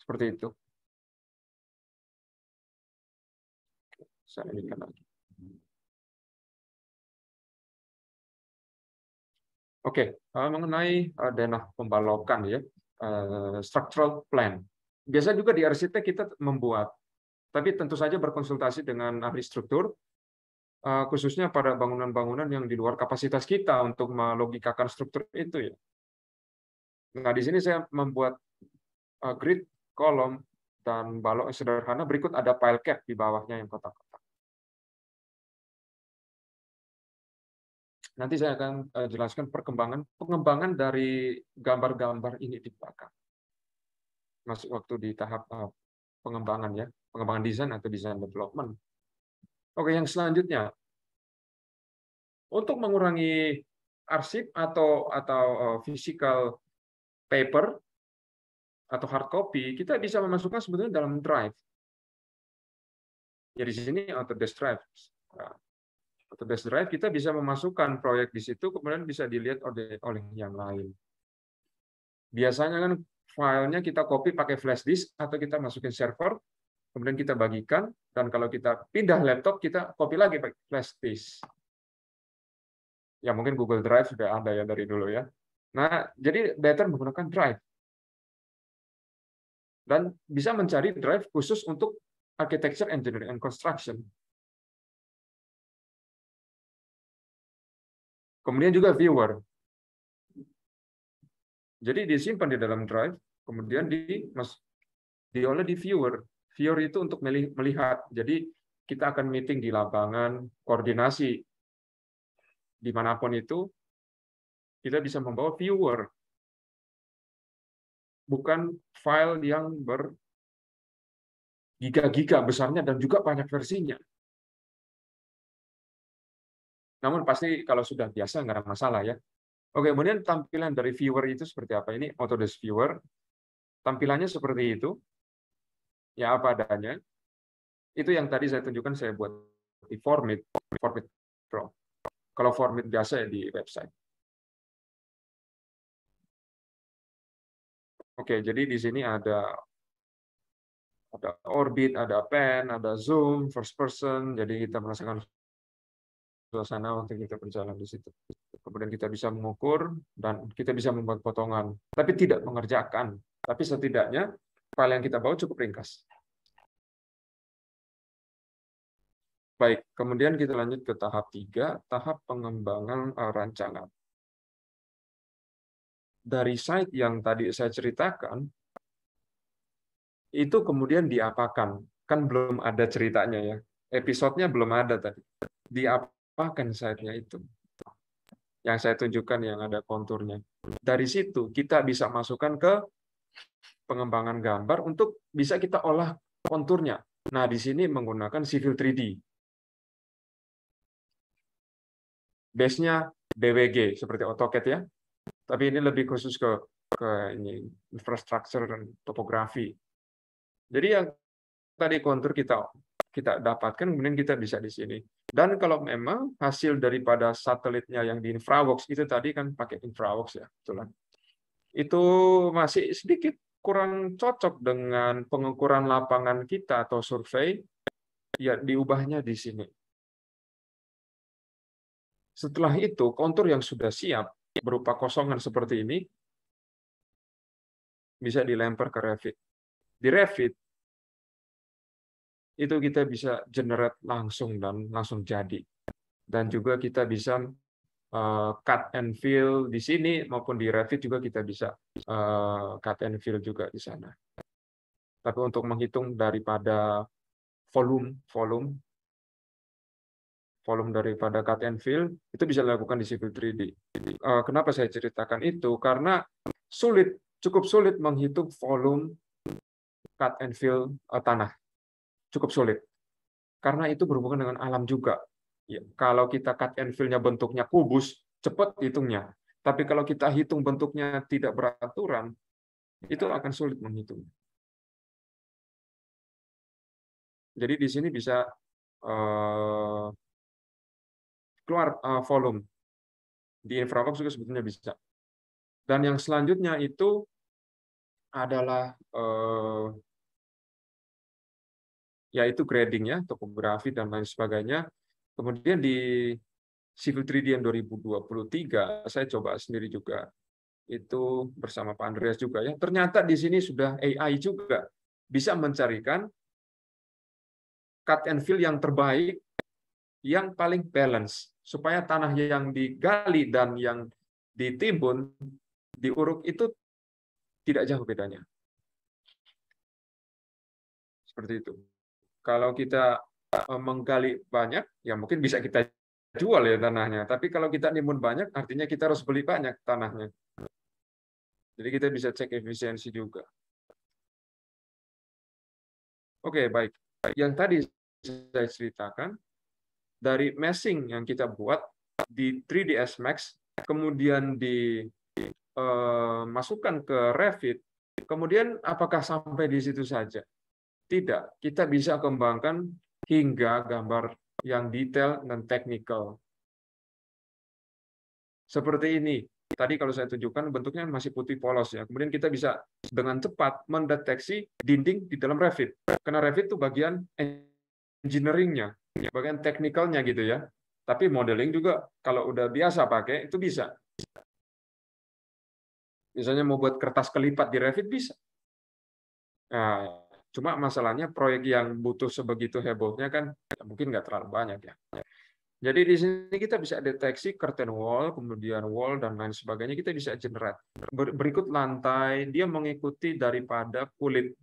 Seperti itu. Saya editkan lagi. Oke, eh, mengenai eh, denah pembalokan ya. Eh, structural plan. Biasa juga di arsitek kita membuat, tapi tentu saja berkonsultasi dengan ahli struktur, eh, khususnya pada bangunan-bangunan yang di luar kapasitas kita untuk melogikakan struktur itu ya. Nah di sini saya membuat eh, grid, kolom, dan balok sederhana. Berikut ada pile cap di bawahnya yang kotak kotak. Nanti saya akan eh, jelaskan perkembangan pengembangan dari gambar-gambar ini di belakang. Masuk waktu di tahap eh, pengembangan ya, pengembangan desain atau desain development. Oke, yang selanjutnya untuk mengurangi arsip atau atau eh, physical paper atau hard copy, kita bisa memasukkan sebetulnya dalam drive. Ya di sini Autodesk Drive. Nah, atau best drive, kita bisa memasukkan proyek di situ, kemudian bisa dilihat oleh, oleh yang lain. Biasanya kan filenya kita copy pakai flash disk atau kita masukin server, kemudian kita bagikan, dan kalau kita pindah laptop, kita copy lagi pakai flash disk. Ya mungkin Google Drive sudah ada ya dari dulu ya. Nah, jadi better menggunakan drive. Dan bisa mencari drive khusus untuk architecture, engineering, and construction Kemudian juga viewer. Jadi disimpan di dalam drive, kemudian di mas, diolah di viewer. Viewer itu untuk melihat. Jadi kita akan meeting di lapangan, koordinasi dimanapun itu, kita bisa membawa viewer, bukan file yang ber giga-giga besarnya dan juga banyak versinya. Namun pasti kalau sudah biasa nggak ada masalah ya. Oke, kemudian tampilan dari viewer itu seperti apa? Ini Autodesk viewer. Tampilannya seperti itu. Ya apa adanya. Itu yang tadi saya tunjukkan saya buat di format format Pro. Kalau format biasa ya di website. Oke, jadi di sini ada ada orbit, ada pen, ada zoom, first person, jadi kita merasakan suasana waktu kita berjalan di situ. Kemudian kita bisa mengukur dan kita bisa membuat potongan, tapi tidak mengerjakan. Tapi setidaknya file yang kita bawa cukup ringkas. Baik, kemudian kita lanjut ke tahap tiga, tahap pengembangan eh, rancangan. Dari site yang tadi saya ceritakan, itu kemudian diapakan? Kan belum ada ceritanya ya. Episodenya belum ada tadi. Diapakan apakan sayapnya itu yang saya tunjukkan yang ada konturnya. Dari situ kita bisa masukkan ke pengembangan gambar untuk bisa kita olah konturnya. Nah, di sini menggunakan Civil 3D. Base-nya BWG seperti AutoCAD ya. Tapi ini lebih khusus ke ke ini infrastruktur dan topografi. Jadi yang tadi kontur kita kita dapatkan kemudian kita bisa di sini dan kalau memang hasil daripada satelitnya yang di infrawox itu tadi kan pakai infrawox ya, betulan. Itu masih sedikit kurang cocok dengan pengukuran lapangan kita atau survei, ya diubahnya di sini. Setelah itu, kontur yang sudah siap berupa kosongan seperti ini bisa dilempar ke Revit. Di Revit, itu kita bisa generate langsung dan langsung jadi. Dan juga kita bisa eh, cut and fill di sini maupun di Revit juga kita bisa eh, cut and fill juga di sana. Tapi untuk menghitung daripada volume, volume, volume daripada cut and fill itu bisa dilakukan di Civil 3D. Eh, kenapa saya ceritakan itu? Karena sulit, cukup sulit menghitung volume cut and fill tanah cukup sulit. Karena itu berhubungan dengan alam juga. Ya, kalau kita cut and fill-nya bentuknya kubus, cepat hitungnya. Tapi kalau kita hitung bentuknya tidak beraturan, itu akan sulit menghitung. Jadi di sini bisa uh, keluar uh, volume. Di infrabox juga sebetulnya bisa. Dan yang selanjutnya itu adalah uh, yaitu grading ya topografi dan lain sebagainya. Kemudian di Civil 3D yang 2023 saya coba sendiri juga itu bersama Pak Andreas juga ya. Ternyata di sini sudah AI juga bisa mencarikan cut and fill yang terbaik, yang paling balance supaya tanah yang digali dan yang ditimbun diuruk itu tidak jauh bedanya. Seperti itu. Kalau kita eh, menggali banyak, ya mungkin bisa kita jual ya tanahnya. Tapi kalau kita nimun banyak, artinya kita harus beli banyak tanahnya. Jadi kita bisa cek efisiensi juga. Oke, baik. Yang tadi saya ceritakan, dari meshing yang kita buat di 3ds Max, kemudian dimasukkan eh, ke Revit, kemudian apakah sampai di situ saja? Tidak, kita bisa kembangkan hingga gambar yang detail dan teknikal. Seperti ini. Tadi kalau saya tunjukkan bentuknya masih putih polos ya. Kemudian kita bisa dengan cepat mendeteksi dinding di dalam Revit. Karena Revit itu bagian engineeringnya, bagian teknikalnya gitu ya. Tapi modeling juga kalau udah biasa pakai itu bisa. Misalnya mau buat kertas kelipat di Revit bisa. Nah, Cuma masalahnya proyek yang butuh sebegitu hebohnya kan mungkin nggak terlalu banyak ya. Jadi di sini kita bisa deteksi curtain wall, kemudian wall dan lain sebagainya kita bisa generate. Berikut lantai, dia mengikuti daripada kulit.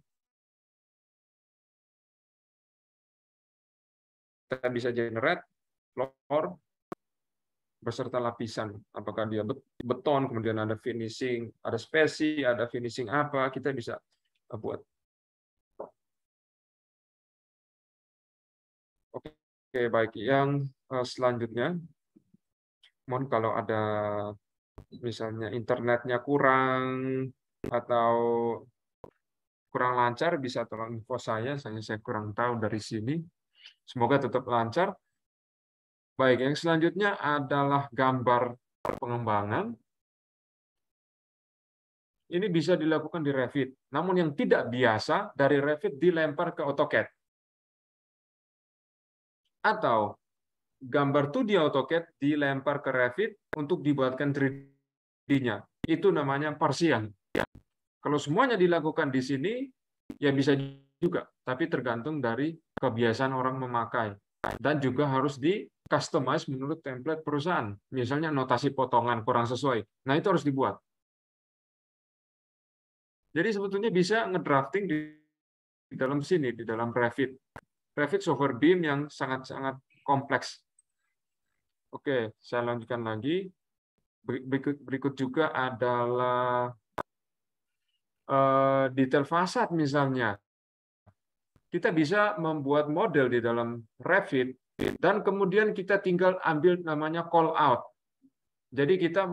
Kita bisa generate floor beserta lapisan. Apakah dia beton, kemudian ada finishing, ada spesi, ada finishing apa, kita bisa eh, buat. Oke, baik. Yang eh, selanjutnya, mohon kalau ada misalnya internetnya kurang atau kurang lancar, bisa tolong info saya, saya, saya kurang tahu dari sini. Semoga tetap lancar. Baik, yang selanjutnya adalah gambar pengembangan. Ini bisa dilakukan di Revit. Namun yang tidak biasa, dari Revit dilempar ke AutoCAD atau gambar 2D AutoCAD dilempar ke Revit untuk dibuatkan 3D-nya. Itu namanya parsial. Kalau semuanya dilakukan di sini, ya bisa juga, tapi tergantung dari kebiasaan orang memakai. Dan juga harus di customize menurut template perusahaan. Misalnya notasi potongan kurang sesuai. Nah, itu harus dibuat. Jadi sebetulnya bisa ngedrafting di dalam sini, di dalam Revit graphics Software beam yang sangat-sangat kompleks. Oke, saya lanjutkan lagi. Berikut, berikut juga adalah uh, detail fasad misalnya. Kita bisa membuat model di dalam Revit dan kemudian kita tinggal ambil namanya call out. Jadi kita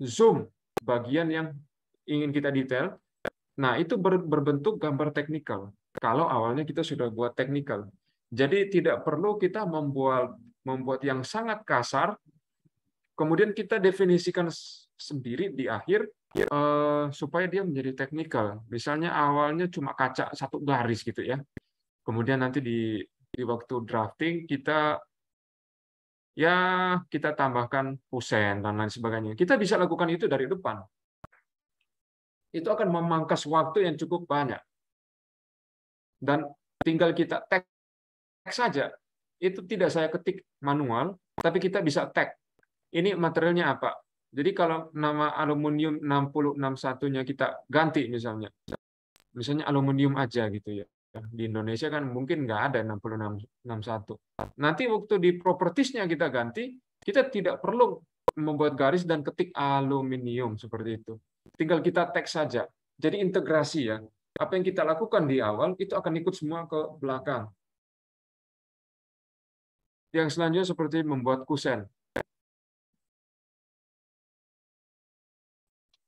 zoom bagian yang ingin kita detail. Nah, itu berbentuk gambar teknikal kalau awalnya kita sudah buat technical. Jadi tidak perlu kita membuat membuat yang sangat kasar, kemudian kita definisikan sendiri di akhir ya. eh, supaya dia menjadi technical. Misalnya awalnya cuma kaca satu garis gitu ya. Kemudian nanti di di waktu drafting kita ya kita tambahkan kusen dan lain sebagainya. Kita bisa lakukan itu dari depan. Itu akan memangkas waktu yang cukup banyak dan tinggal kita tag tag saja. Itu tidak saya ketik manual, tapi kita bisa tag. Ini materialnya apa? Jadi kalau nama aluminium 661 nya kita ganti misalnya. Misalnya aluminium aja gitu ya. Di Indonesia kan mungkin nggak ada 6061. Nanti waktu di propertiesnya kita ganti, kita tidak perlu membuat garis dan ketik aluminium seperti itu. Tinggal kita tag saja. Jadi integrasi ya. Apa yang kita lakukan di awal itu akan ikut semua ke belakang. Yang selanjutnya seperti membuat kusen.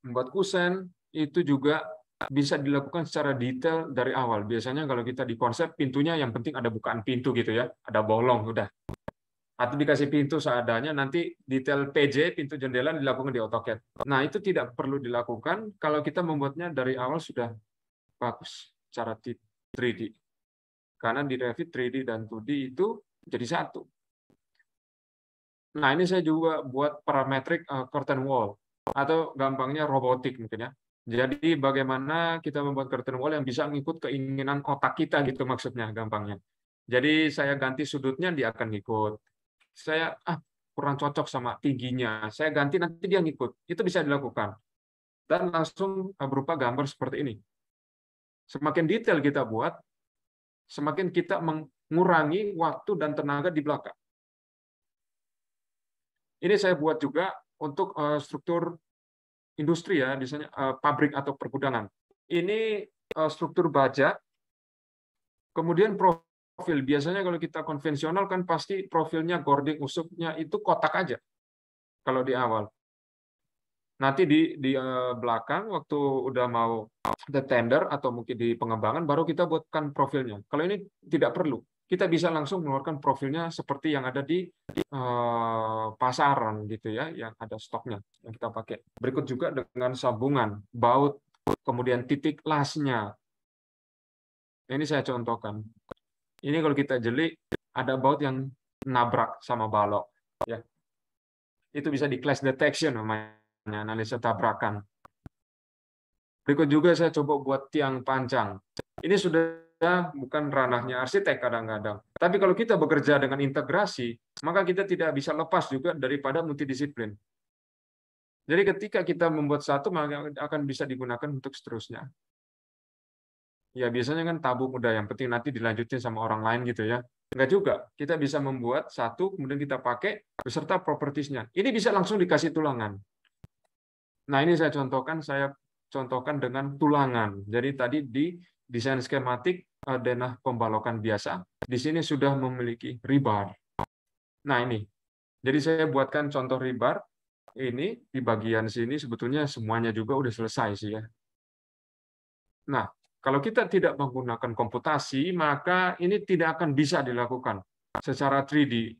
Membuat kusen itu juga bisa dilakukan secara detail dari awal. Biasanya kalau kita di konsep pintunya yang penting ada bukaan pintu gitu ya, ada bolong udah. Atau dikasih pintu seadanya nanti detail PJ pintu jendela dilakukan di AutoCAD. Nah, itu tidak perlu dilakukan kalau kita membuatnya dari awal sudah bagus cara di 3D. Karena di Revit 3D dan 2D itu jadi satu. Nah, ini saya juga buat parametrik eh, curtain wall atau gampangnya robotik mungkin ya. Jadi bagaimana kita membuat curtain wall yang bisa mengikut keinginan otak kita gitu maksudnya gampangnya. Jadi saya ganti sudutnya dia akan ngikut. Saya ah kurang cocok sama tingginya. Saya ganti nanti dia ngikut. Itu bisa dilakukan. Dan langsung eh, berupa gambar seperti ini. Semakin detail kita buat, semakin kita mengurangi waktu dan tenaga di belakang. Ini saya buat juga untuk eh, struktur industri ya, misalnya eh, pabrik atau pergudangan. Ini eh, struktur baja, kemudian profil. Biasanya kalau kita konvensional kan pasti profilnya gording usuknya itu kotak aja kalau di awal. Nanti di, di eh, belakang waktu udah mau the tender atau mungkin di pengembangan baru kita buatkan profilnya. Kalau ini tidak perlu, kita bisa langsung mengeluarkan profilnya seperti yang ada di uh, pasaran gitu ya, yang ada stoknya yang kita pakai. Berikut juga dengan sambungan, baut, kemudian titik lasnya. Ini saya contohkan. Ini kalau kita jeli ada baut yang nabrak sama balok ya. Itu bisa di class detection namanya analisa tabrakan. Berikut juga saya coba buat tiang panjang. Ini sudah bukan ranahnya arsitek kadang-kadang. Tapi kalau kita bekerja dengan integrasi, maka kita tidak bisa lepas juga daripada multidisiplin. Jadi ketika kita membuat satu, maka akan bisa digunakan untuk seterusnya. Ya biasanya kan tabung udah yang penting nanti dilanjutin sama orang lain gitu ya. Enggak juga. Kita bisa membuat satu, kemudian kita pakai beserta propertisnya. Ini bisa langsung dikasih tulangan. Nah, ini saya contohkan, saya contohkan dengan tulangan. Jadi tadi di desain skematik denah pembalokan biasa. Di sini sudah memiliki ribar. Nah, ini. Jadi saya buatkan contoh ribar. Ini di bagian sini sebetulnya semuanya juga sudah selesai sih ya. Nah, kalau kita tidak menggunakan komputasi, maka ini tidak akan bisa dilakukan secara 3D.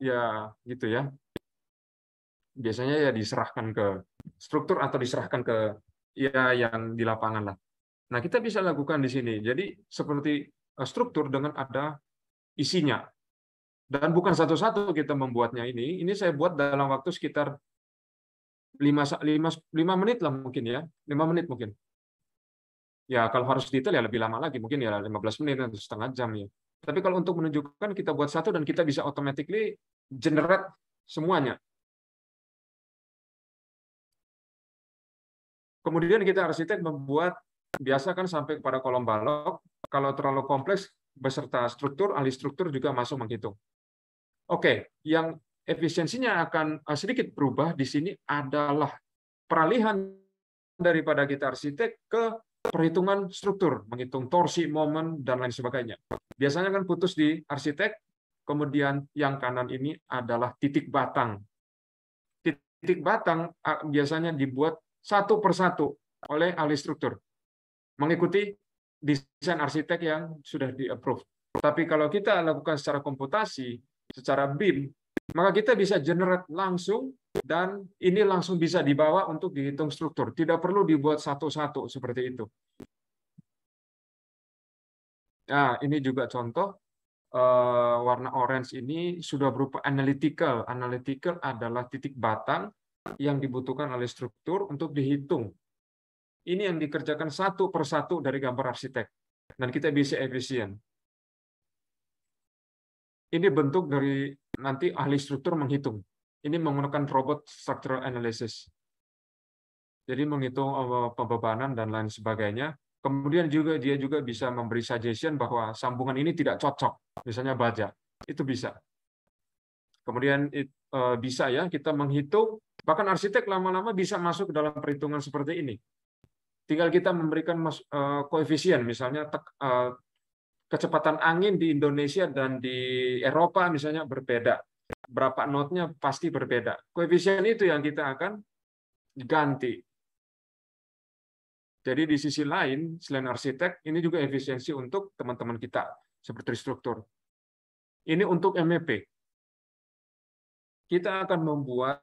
Ya, gitu ya biasanya ya diserahkan ke struktur atau diserahkan ke ya yang di lapangan lah. Nah kita bisa lakukan di sini. Jadi seperti eh, struktur dengan ada isinya dan bukan satu-satu kita membuatnya ini. Ini saya buat dalam waktu sekitar 5, 5, 5 menit lah mungkin ya, 5 menit mungkin. Ya kalau harus detail ya lebih lama lagi mungkin ya 15 menit atau setengah jam ya. Tapi kalau untuk menunjukkan kita buat satu dan kita bisa automatically generate semuanya Kemudian kita arsitek membuat biasa kan sampai kepada kolom balok. Kalau terlalu kompleks beserta struktur, ahli struktur juga masuk menghitung. Oke, yang efisiensinya akan eh, sedikit berubah di sini adalah peralihan daripada kita arsitek ke perhitungan struktur, menghitung torsi, momen, dan lain sebagainya. Biasanya kan putus di arsitek, kemudian yang kanan ini adalah titik batang. Titik batang eh, biasanya dibuat satu persatu oleh ahli struktur mengikuti desain arsitek yang sudah di-approve. Tapi kalau kita lakukan secara komputasi, secara BIM, maka kita bisa generate langsung dan ini langsung bisa dibawa untuk dihitung struktur. Tidak perlu dibuat satu-satu seperti itu. Nah, ini juga contoh eh, warna orange ini sudah berupa analytical. Analytical adalah titik batang yang dibutuhkan oleh struktur untuk dihitung. Ini yang dikerjakan satu persatu dari gambar arsitek. Dan kita bisa efisien. Ini bentuk dari nanti ahli struktur menghitung. Ini menggunakan robot structural analysis. Jadi menghitung eh, pembebanan dan lain sebagainya. Kemudian juga dia juga bisa memberi suggestion bahwa sambungan ini tidak cocok, misalnya baja. Itu bisa. Kemudian eh, bisa ya kita menghitung Bahkan arsitek lama-lama bisa masuk ke dalam perhitungan seperti ini. Tinggal kita memberikan eh, koefisien, misalnya eh, kecepatan angin di Indonesia dan di Eropa misalnya berbeda. Berapa notnya pasti berbeda. Koefisien itu yang kita akan ganti. Jadi di sisi lain, selain arsitek, ini juga efisiensi untuk teman-teman kita, seperti struktur. Ini untuk MEP. Kita akan membuat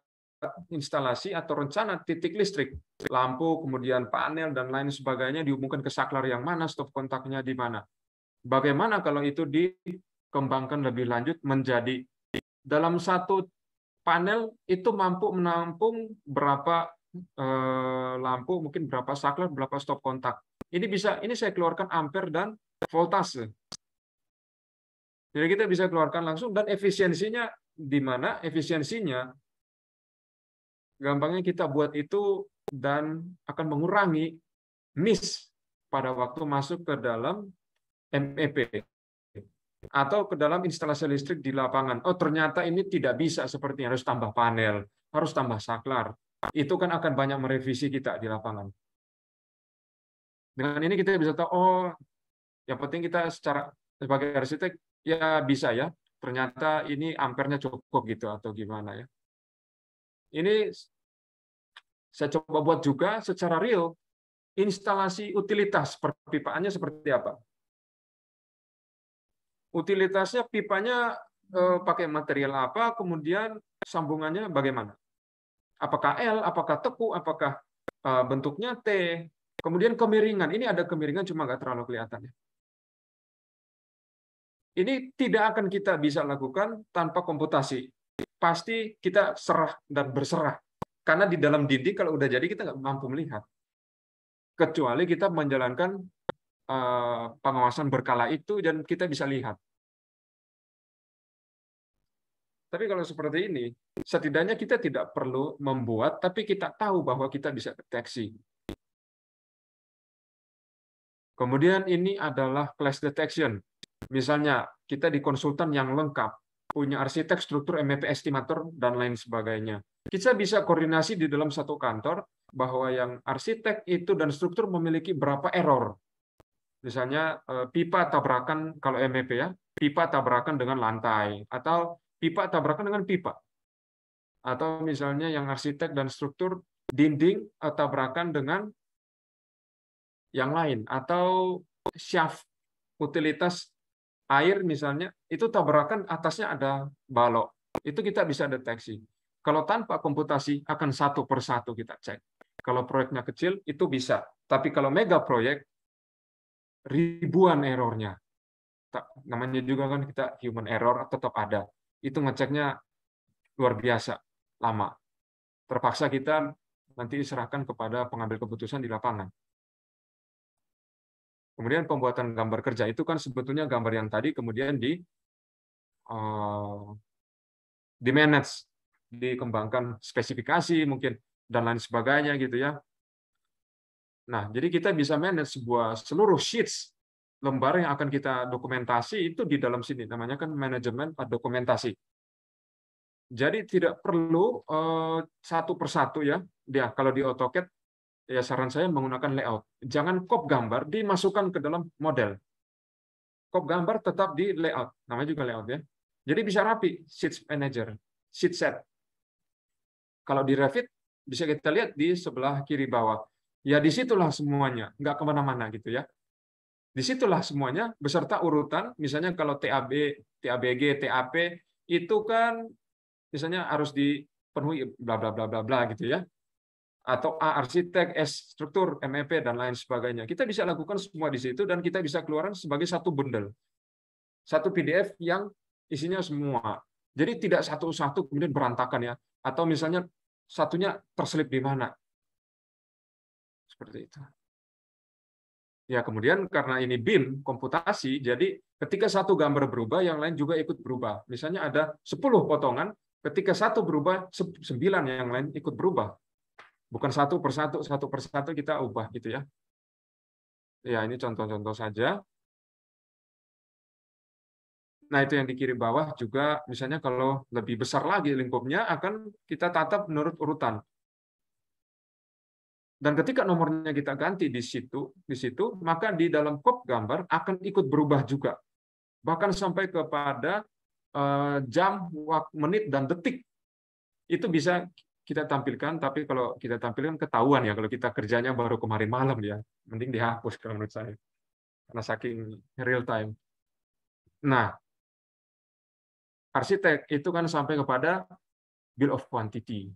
instalasi atau rencana titik listrik, lampu, kemudian panel, dan lain sebagainya dihubungkan ke saklar yang mana, stop kontaknya di mana. Bagaimana kalau itu dikembangkan lebih lanjut menjadi dalam satu panel itu mampu menampung berapa eh, lampu, mungkin berapa saklar, berapa stop kontak. Ini bisa, ini saya keluarkan ampere dan voltase. Jadi kita bisa keluarkan langsung dan efisiensinya di mana? Efisiensinya gampangnya kita buat itu dan akan mengurangi miss pada waktu masuk ke dalam MEP atau ke dalam instalasi listrik di lapangan. Oh, ternyata ini tidak bisa seperti harus tambah panel, harus tambah saklar. Itu kan akan banyak merevisi kita di lapangan. Dengan ini kita bisa tahu, oh, yang penting kita secara sebagai arsitek ya bisa ya. Ternyata ini ampernya cukup gitu atau gimana ya. Ini saya coba buat juga secara real instalasi utilitas perpipaannya seperti apa. Utilitasnya pipanya eh, pakai material apa, kemudian sambungannya bagaimana. Apakah L, apakah teku, apakah eh, bentuknya T. Kemudian kemiringan. Ini ada kemiringan cuma nggak terlalu kelihatan. ya. Ini tidak akan kita bisa lakukan tanpa komputasi pasti kita serah dan berserah. Karena di dalam dinding kalau udah jadi kita nggak mampu melihat. Kecuali kita menjalankan eh, pengawasan berkala itu dan kita bisa lihat. Tapi kalau seperti ini, setidaknya kita tidak perlu membuat, tapi kita tahu bahwa kita bisa deteksi. Kemudian ini adalah class detection. Misalnya, kita di konsultan yang lengkap, punya arsitek, struktur, MEP estimator, dan lain sebagainya. Kita bisa koordinasi di dalam satu kantor bahwa yang arsitek itu dan struktur memiliki berapa error. Misalnya eh, pipa tabrakan, kalau MEP ya, pipa tabrakan dengan lantai, atau pipa tabrakan dengan pipa. Atau misalnya yang arsitek dan struktur dinding eh, tabrakan dengan yang lain, atau shaft utilitas air misalnya, itu tabrakan atasnya ada balok. Itu kita bisa deteksi. Kalau tanpa komputasi, akan satu persatu kita cek. Kalau proyeknya kecil, itu bisa. Tapi kalau mega proyek, ribuan errornya. Namanya juga kan kita human error, tetap ada. Itu ngeceknya luar biasa, lama. Terpaksa kita nanti diserahkan kepada pengambil keputusan di lapangan. Kemudian pembuatan gambar kerja itu kan sebetulnya gambar yang tadi kemudian di uh, di manage, dikembangkan spesifikasi mungkin dan lain sebagainya gitu ya. Nah, jadi kita bisa manage sebuah seluruh sheets lembar yang akan kita dokumentasi itu di dalam sini namanya kan manajemen dokumentasi. Jadi tidak perlu uh, satu persatu ya. Ya, kalau di AutoCAD ya saran saya menggunakan layout. Jangan kop gambar dimasukkan ke dalam model. Kop gambar tetap di layout, namanya juga layout ya. Jadi bisa rapi sheet manager, sheet set. Kalau di Revit bisa kita lihat di sebelah kiri bawah. Ya disitulah semuanya, nggak kemana-mana gitu ya. Disitulah semuanya beserta urutan. Misalnya kalau TAB, TABG, TAP itu kan misalnya harus dipenuhi bla bla bla bla bla gitu ya atau A arsitek, S struktur, MEP dan lain sebagainya. Kita bisa lakukan semua di situ dan kita bisa keluaran sebagai satu bundel Satu PDF yang isinya semua. Jadi tidak satu-satu kemudian berantakan ya atau misalnya satunya terselip di mana. Seperti itu. Ya, kemudian karena ini BIM komputasi, jadi ketika satu gambar berubah, yang lain juga ikut berubah. Misalnya ada 10 potongan, ketika satu berubah, sembilan yang lain ikut berubah bukan satu persatu satu persatu kita ubah gitu ya. Ya ini contoh-contoh saja. Nah itu yang di kiri bawah juga misalnya kalau lebih besar lagi lingkupnya akan kita tatap menurut urutan. Dan ketika nomornya kita ganti di situ, di situ maka di dalam kop gambar akan ikut berubah juga. Bahkan sampai kepada eh, jam, waktu, menit, dan detik. Itu bisa kita tampilkan, tapi kalau kita tampilkan ketahuan ya kalau kita kerjanya baru kemarin malam ya, mending dihapus kalau menurut saya. Karena saking real time. Nah, arsitek itu kan sampai kepada bill of quantity.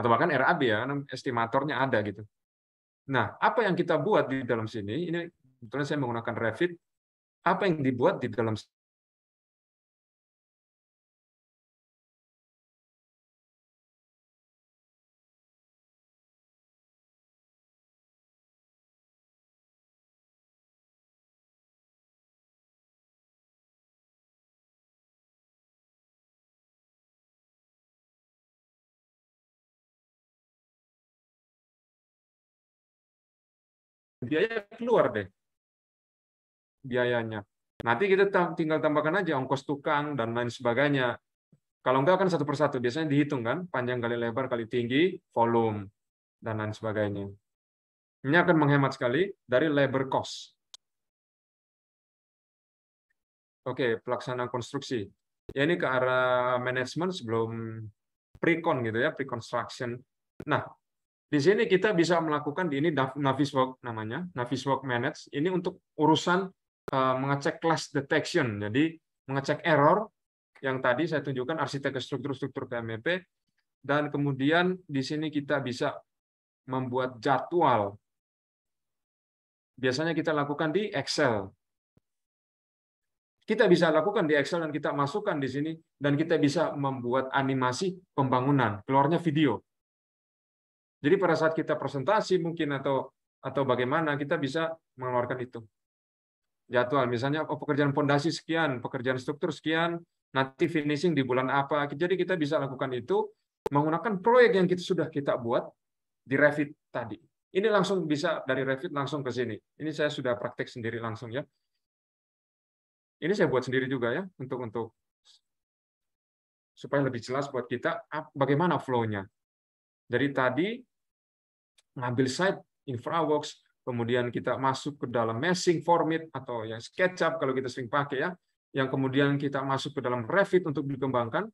Atau bahkan RAB ya, kan estimatornya ada gitu. Nah, apa yang kita buat di dalam sini, ini kebetulan saya menggunakan Revit, apa yang dibuat di dalam biaya keluar deh biayanya. Nanti kita tinggal tambahkan aja ongkos tukang dan lain sebagainya. Kalau enggak kan satu persatu, biasanya dihitung kan, panjang kali lebar kali tinggi, volume, dan lain sebagainya. Ini akan menghemat sekali dari labor cost. Oke, pelaksanaan konstruksi. Ya ini ke arah manajemen sebelum precon gitu ya, pre-construction. Nah, di sini kita bisa melakukan di ini Navis namanya, Navis Manage. Ini untuk urusan eh, mengecek class detection. Jadi mengecek error yang tadi saya tunjukkan arsitek struktur-struktur PMP dan kemudian di sini kita bisa membuat jadwal. Biasanya kita lakukan di Excel. Kita bisa lakukan di Excel dan kita masukkan di sini dan kita bisa membuat animasi pembangunan, keluarnya video. Jadi pada saat kita presentasi mungkin atau atau bagaimana kita bisa mengeluarkan itu. Jadwal misalnya oh, pekerjaan fondasi sekian, pekerjaan struktur sekian, nanti finishing di bulan apa. Jadi kita bisa lakukan itu menggunakan proyek yang kita sudah kita buat di Revit tadi. Ini langsung bisa dari Revit langsung ke sini. Ini saya sudah praktek sendiri langsung ya. Ini saya buat sendiri juga ya untuk untuk supaya lebih jelas buat kita bagaimana flow-nya. Dari tadi ngambil site infraworks, kemudian kita masuk ke dalam meshing format atau yang SketchUp kalau kita sering pakai ya, yang kemudian kita masuk ke dalam Revit untuk dikembangkan.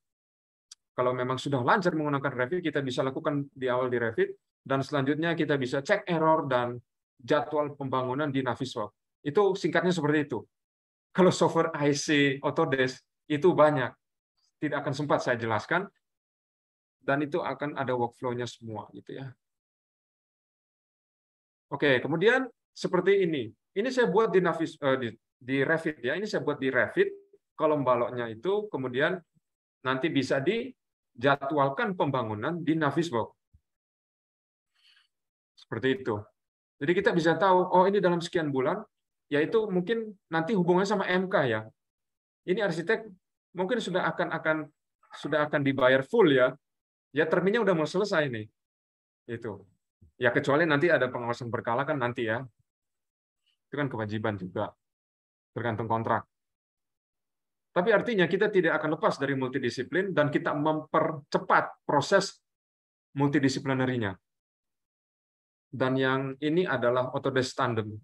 Kalau memang sudah lancar menggunakan Revit, kita bisa lakukan di awal di Revit, dan selanjutnya kita bisa cek error dan jadwal pembangunan di Navisworks. Itu singkatnya seperti itu. Kalau software IC Autodesk itu banyak, tidak akan sempat saya jelaskan, dan itu akan ada workflow-nya semua gitu ya. Oke, kemudian seperti ini. Ini saya buat di Navis uh, di, di Revit ya. Ini saya buat di Revit kolom baloknya itu kemudian nanti bisa dijadwalkan pembangunan di Navisbox. Seperti itu. Jadi kita bisa tahu oh ini dalam sekian bulan yaitu mungkin nanti hubungannya sama MK ya. Ini arsitek mungkin sudah akan akan sudah akan dibayar full ya. Ya terminnya udah mau selesai nih. Itu. Ya kecuali nanti ada pengawasan berkala kan nanti ya. Itu kan kewajiban juga. Tergantung kontrak. Tapi artinya kita tidak akan lepas dari multidisiplin dan kita mempercepat proses multidisiplinernya Dan yang ini adalah Autodesk Tandem.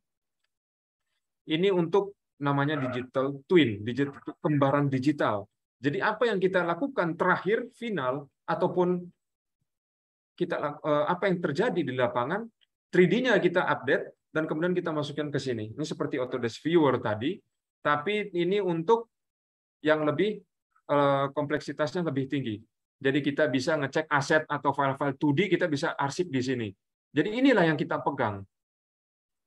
Ini untuk namanya digital twin, digital, kembaran digital. Jadi apa yang kita lakukan terakhir, final, ataupun kita eh, apa yang terjadi di lapangan, 3D-nya kita update dan kemudian kita masukkan ke sini. Ini seperti Autodesk Viewer tadi, tapi ini untuk yang lebih eh, kompleksitasnya lebih tinggi. Jadi kita bisa ngecek aset atau file-file 2D kita bisa arsip di sini. Jadi inilah yang kita pegang.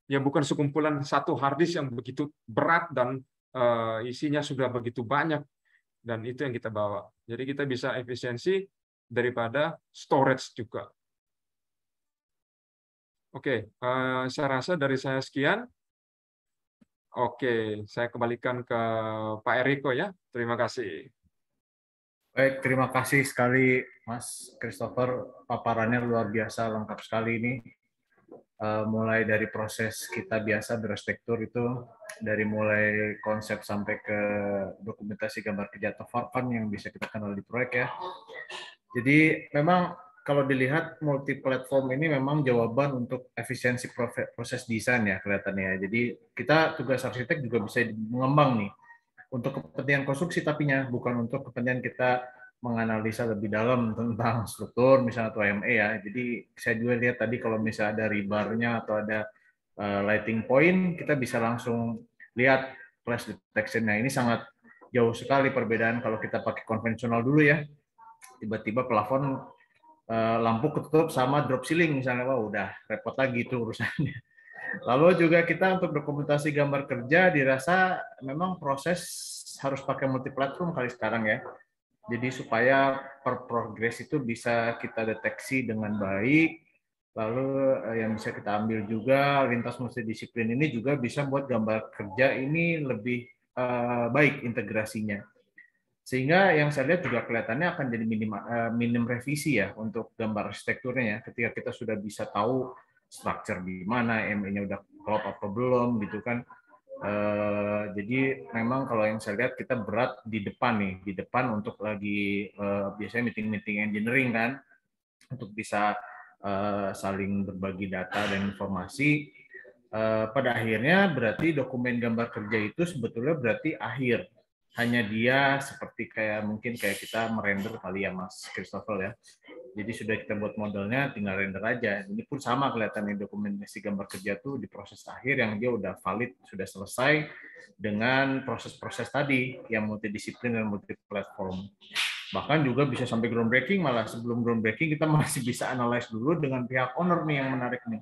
Ya bukan sekumpulan satu harddisk yang begitu berat dan eh, isinya sudah begitu banyak dan itu yang kita bawa. Jadi kita bisa efisiensi daripada storage juga. Oke, eh, saya rasa dari saya sekian. Oke, saya kembalikan ke Pak Eriko ya. Terima kasih. Baik, terima kasih sekali Mas Christopher. Paparannya luar biasa, lengkap sekali ini. Eh, mulai dari proses kita biasa berarsitektur itu, dari mulai konsep sampai ke dokumentasi gambar kerja atau yang bisa kita kenal di proyek ya. Jadi memang kalau dilihat multi platform ini memang jawaban untuk efisiensi proses desain ya kelihatannya. Ya. Jadi kita tugas arsitek juga bisa mengembang nih untuk kepentingan konstruksi Tapi nya bukan untuk kepentingan kita menganalisa lebih dalam tentang [LAUGHS] struktur misalnya atau ME ya. Jadi saya juga lihat tadi kalau misalnya ada ribarnya atau ada eh, lighting point kita bisa langsung lihat flash detection detectionnya ini sangat jauh sekali perbedaan kalau kita pakai konvensional dulu ya tiba-tiba plafon eh, lampu ketutup sama drop ceiling misalnya wah udah repot lagi itu urusannya. [LAUGHS] Lalu juga kita untuk dokumentasi gambar kerja dirasa memang proses harus pakai multi platform kali sekarang ya. Jadi supaya per progres itu bisa kita deteksi dengan baik. Lalu eh, yang bisa kita ambil juga lintas disiplin ini juga bisa buat gambar kerja ini lebih eh, baik integrasinya. Sehingga yang saya lihat juga kelihatannya akan jadi minim, eh, minim revisi ya untuk gambar arsitekturnya ya. Ketika kita sudah bisa tahu structure di mana, ME-nya udah klop apa belum gitu kan. Eh, jadi memang kalau yang saya lihat kita berat di depan nih, di depan untuk lagi eh, biasanya meeting-meeting engineering kan, untuk bisa saling berbagi data dan informasi. pada akhirnya berarti dokumen gambar kerja itu sebetulnya berarti akhir hanya dia seperti kayak mungkin kayak kita merender kali ya Mas Christopher ya. Jadi sudah kita buat modelnya, tinggal render aja. Ini pun sama kelihatan di dokumentasi gambar kerja tuh di proses akhir yang dia udah valid, sudah selesai dengan proses-proses tadi yang multidisiplin dan multi platform. Bahkan juga bisa sampai groundbreaking, malah sebelum groundbreaking kita masih bisa analyze dulu dengan pihak owner nih yang menarik nih.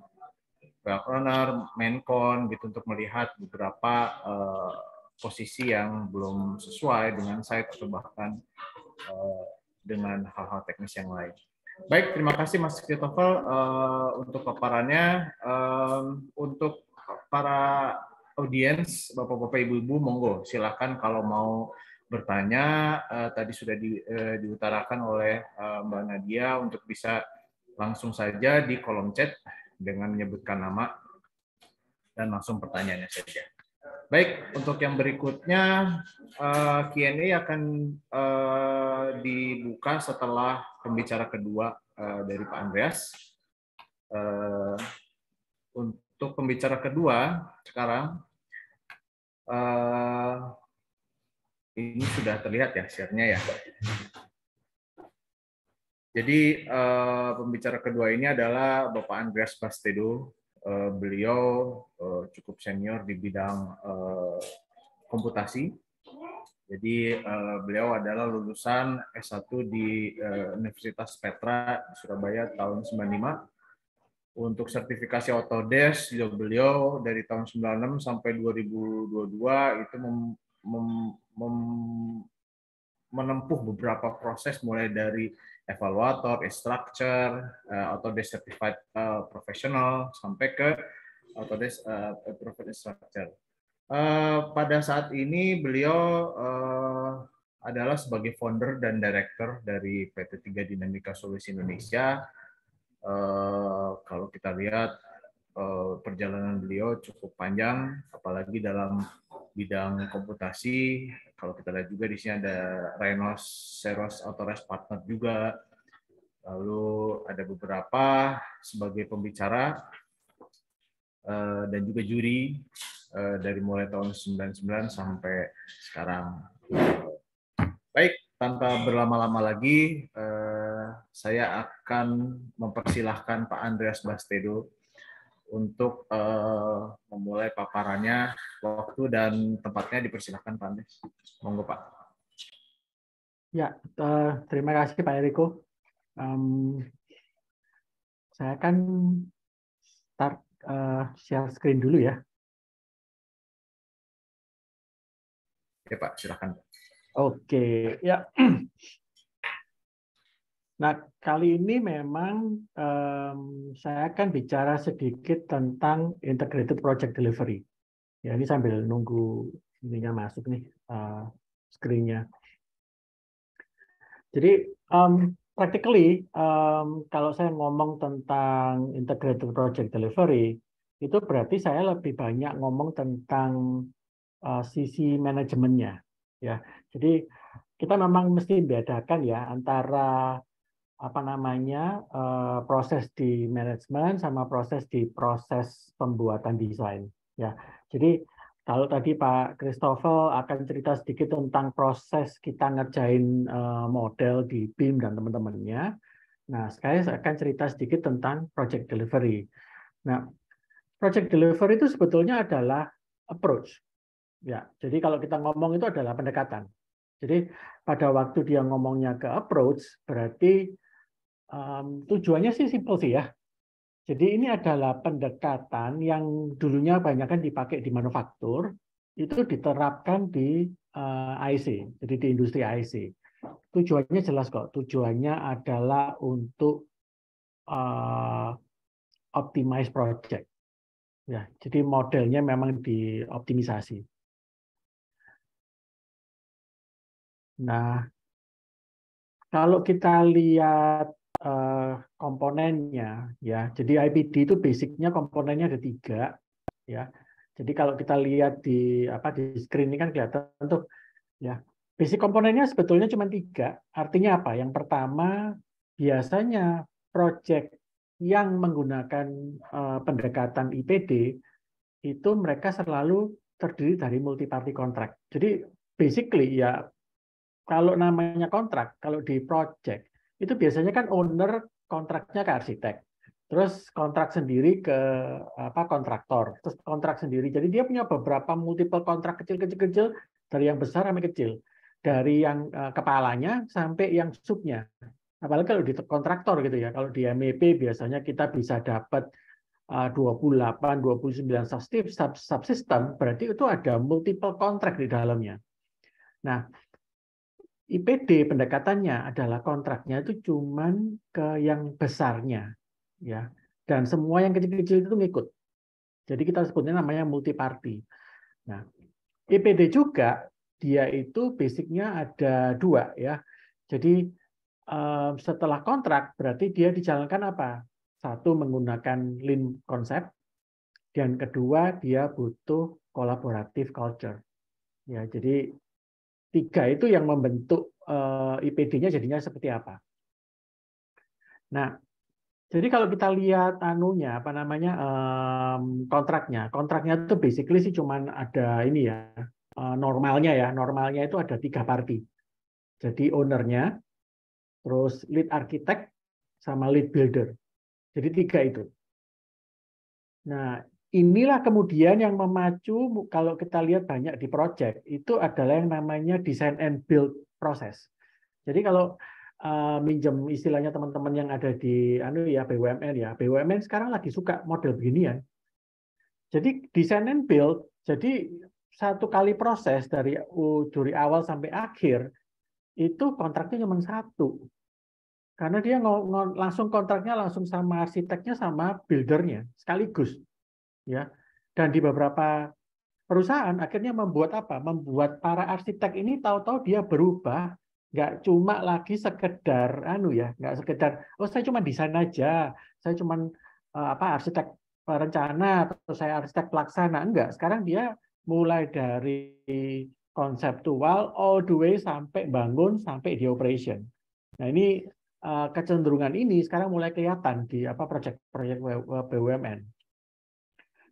Pihak owner, mencon gitu untuk melihat beberapa uh, posisi yang belum sesuai dengan site atau bahkan eh, dengan hal-hal teknis yang lain. Baik, terima kasih Mas Kritofel eh, untuk paparannya. untuk para audiens, Bapak-bapak, Ibu-ibu, monggo silahkan kalau mau bertanya eh, tadi sudah di, diutarakan oleh Mbak Nadia untuk bisa langsung saja di kolom chat dengan menyebutkan nama dan langsung pertanyaannya saja. Baik, untuk yang berikutnya uh, eh, Q&A akan eh, dibuka setelah pembicara kedua eh, dari Pak Andreas. untuk pembicara kedua sekarang ini sudah terlihat ya share-nya ya. Jadi pembicara kedua ini adalah Bapak Andreas Bastedo Eh, beliau eh, cukup senior di bidang eh, komputasi. Jadi beliau adalah lulusan S1 di Universitas Petra Surabaya tahun 95. Untuk sertifikasi Autodesk beliau dari tahun 96 sampai 2022 itu mem, mem, mem, menempuh beberapa proses mulai dari evaluator, instructor, uh, autodesk certified uh, professional, sampai ke autodesk uh, approved instructor. Uh, pada saat ini beliau uh, adalah sebagai founder dan director dari PT 3 Dinamika Solusi Indonesia. Uh, kalau kita lihat uh, perjalanan beliau cukup panjang, apalagi dalam bidang komputasi. Kalau kita lihat juga di sini ada Seros, Autores Partner juga. Lalu ada beberapa sebagai pembicara eh, dan juga juri eh, dari mulai tahun 99 sampai sekarang. Baik, tanpa berlama-lama lagi, eh, saya akan mempersilahkan Pak Andreas Bastedo untuk uh, memulai paparannya waktu dan tempatnya dipersilahkan Pak Andes. Monggo Pak. Ya, eh, terima kasih Pak Eriko. Um, saya akan start uh, share screen dulu ya. Ya Pak, silakan. Oke, okay. ya. [CLEARS THROAT] Nah, kali ini memang um, saya akan bicara sedikit tentang integrated project delivery. Ya, ini sambil nunggu ininya masuk nih uh, screen-nya. Jadi, um, practically um, kalau saya ngomong tentang integrated project delivery, itu berarti saya lebih banyak ngomong tentang uh, sisi manajemennya. Ya, jadi kita memang mesti membedakan ya antara apa namanya eh, proses di manajemen sama proses di proses pembuatan desain ya jadi kalau tadi Pak Christopher akan cerita sedikit tentang proses kita ngerjain eh, model di BIM dan teman-temannya nah sekarang saya akan cerita sedikit tentang project delivery nah project delivery itu sebetulnya adalah approach ya jadi kalau kita ngomong itu adalah pendekatan jadi pada waktu dia ngomongnya ke approach berarti Um, tujuannya sih simpel sih ya. Jadi ini adalah pendekatan yang dulunya banyak kan dipakai di manufaktur, itu diterapkan di uh, eh, IC, jadi di industri IC. Tujuannya jelas kok. Tujuannya adalah untuk uh, optimize project. Ya, jadi modelnya memang dioptimisasi. Nah, kalau kita lihat Eh, komponennya ya. Jadi IPD itu basicnya komponennya ada tiga ya. Jadi kalau kita lihat di apa di screen ini kan kelihatan tuh ya. Basic komponennya sebetulnya cuma tiga. Artinya apa? Yang pertama biasanya project yang menggunakan uh, pendekatan IPD itu mereka selalu terdiri dari multi-party contract. Jadi basically ya kalau namanya kontrak, kalau di project itu biasanya kan owner kontraknya ke arsitek, terus kontrak sendiri ke apa kontraktor, terus kontrak sendiri. Jadi dia punya beberapa multiple kontrak kecil kecil dari yang besar sampai kecil, dari yang eh, kepalanya sampai yang subnya. Apalagi kalau di kontraktor gitu ya, kalau di MEP biasanya kita bisa dapat 28, eh, 29 subsistem berarti itu ada multiple kontrak di dalamnya. Nah, IPD pendekatannya adalah kontraknya itu cuman ke yang besarnya ya dan semua yang kecil-kecil itu ngikut. Jadi kita sebutnya namanya multi party. Nah, IPD juga dia itu basicnya ada dua ya. Jadi setelah kontrak berarti dia dijalankan apa? Satu menggunakan lean konsep dan kedua dia butuh kolaboratif culture. Ya, jadi tiga itu yang membentuk eh, IPD-nya jadinya seperti apa. Nah, jadi kalau kita lihat anunya apa namanya kontraknya, kontraknya itu basically sih cuman ada ini ya eh, normalnya ya normalnya itu ada tiga party. Jadi ownernya, terus lead architect sama lead builder. Jadi tiga itu. Nah inilah kemudian yang memacu kalau kita lihat banyak di project itu adalah yang namanya design and build proses. Jadi kalau uh, minjem istilahnya teman-teman yang ada di anu ya BUMN ya, BUMN sekarang lagi suka model beginian. Jadi design and build, jadi satu kali proses dari dari awal sampai akhir itu kontraknya cuma satu. Karena dia langsung kontraknya langsung sama arsiteknya sama buildernya sekaligus ya dan di beberapa perusahaan akhirnya membuat apa membuat para arsitek ini tahu-tahu dia berubah nggak cuma lagi sekedar anu ya nggak sekedar oh saya cuma desain aja saya cuma eh, apa arsitek rencana atau saya arsitek pelaksana enggak sekarang dia mulai dari konseptual all the way sampai bangun sampai di operation nah ini eh, kecenderungan ini sekarang mulai kelihatan di apa proyek-proyek BUMN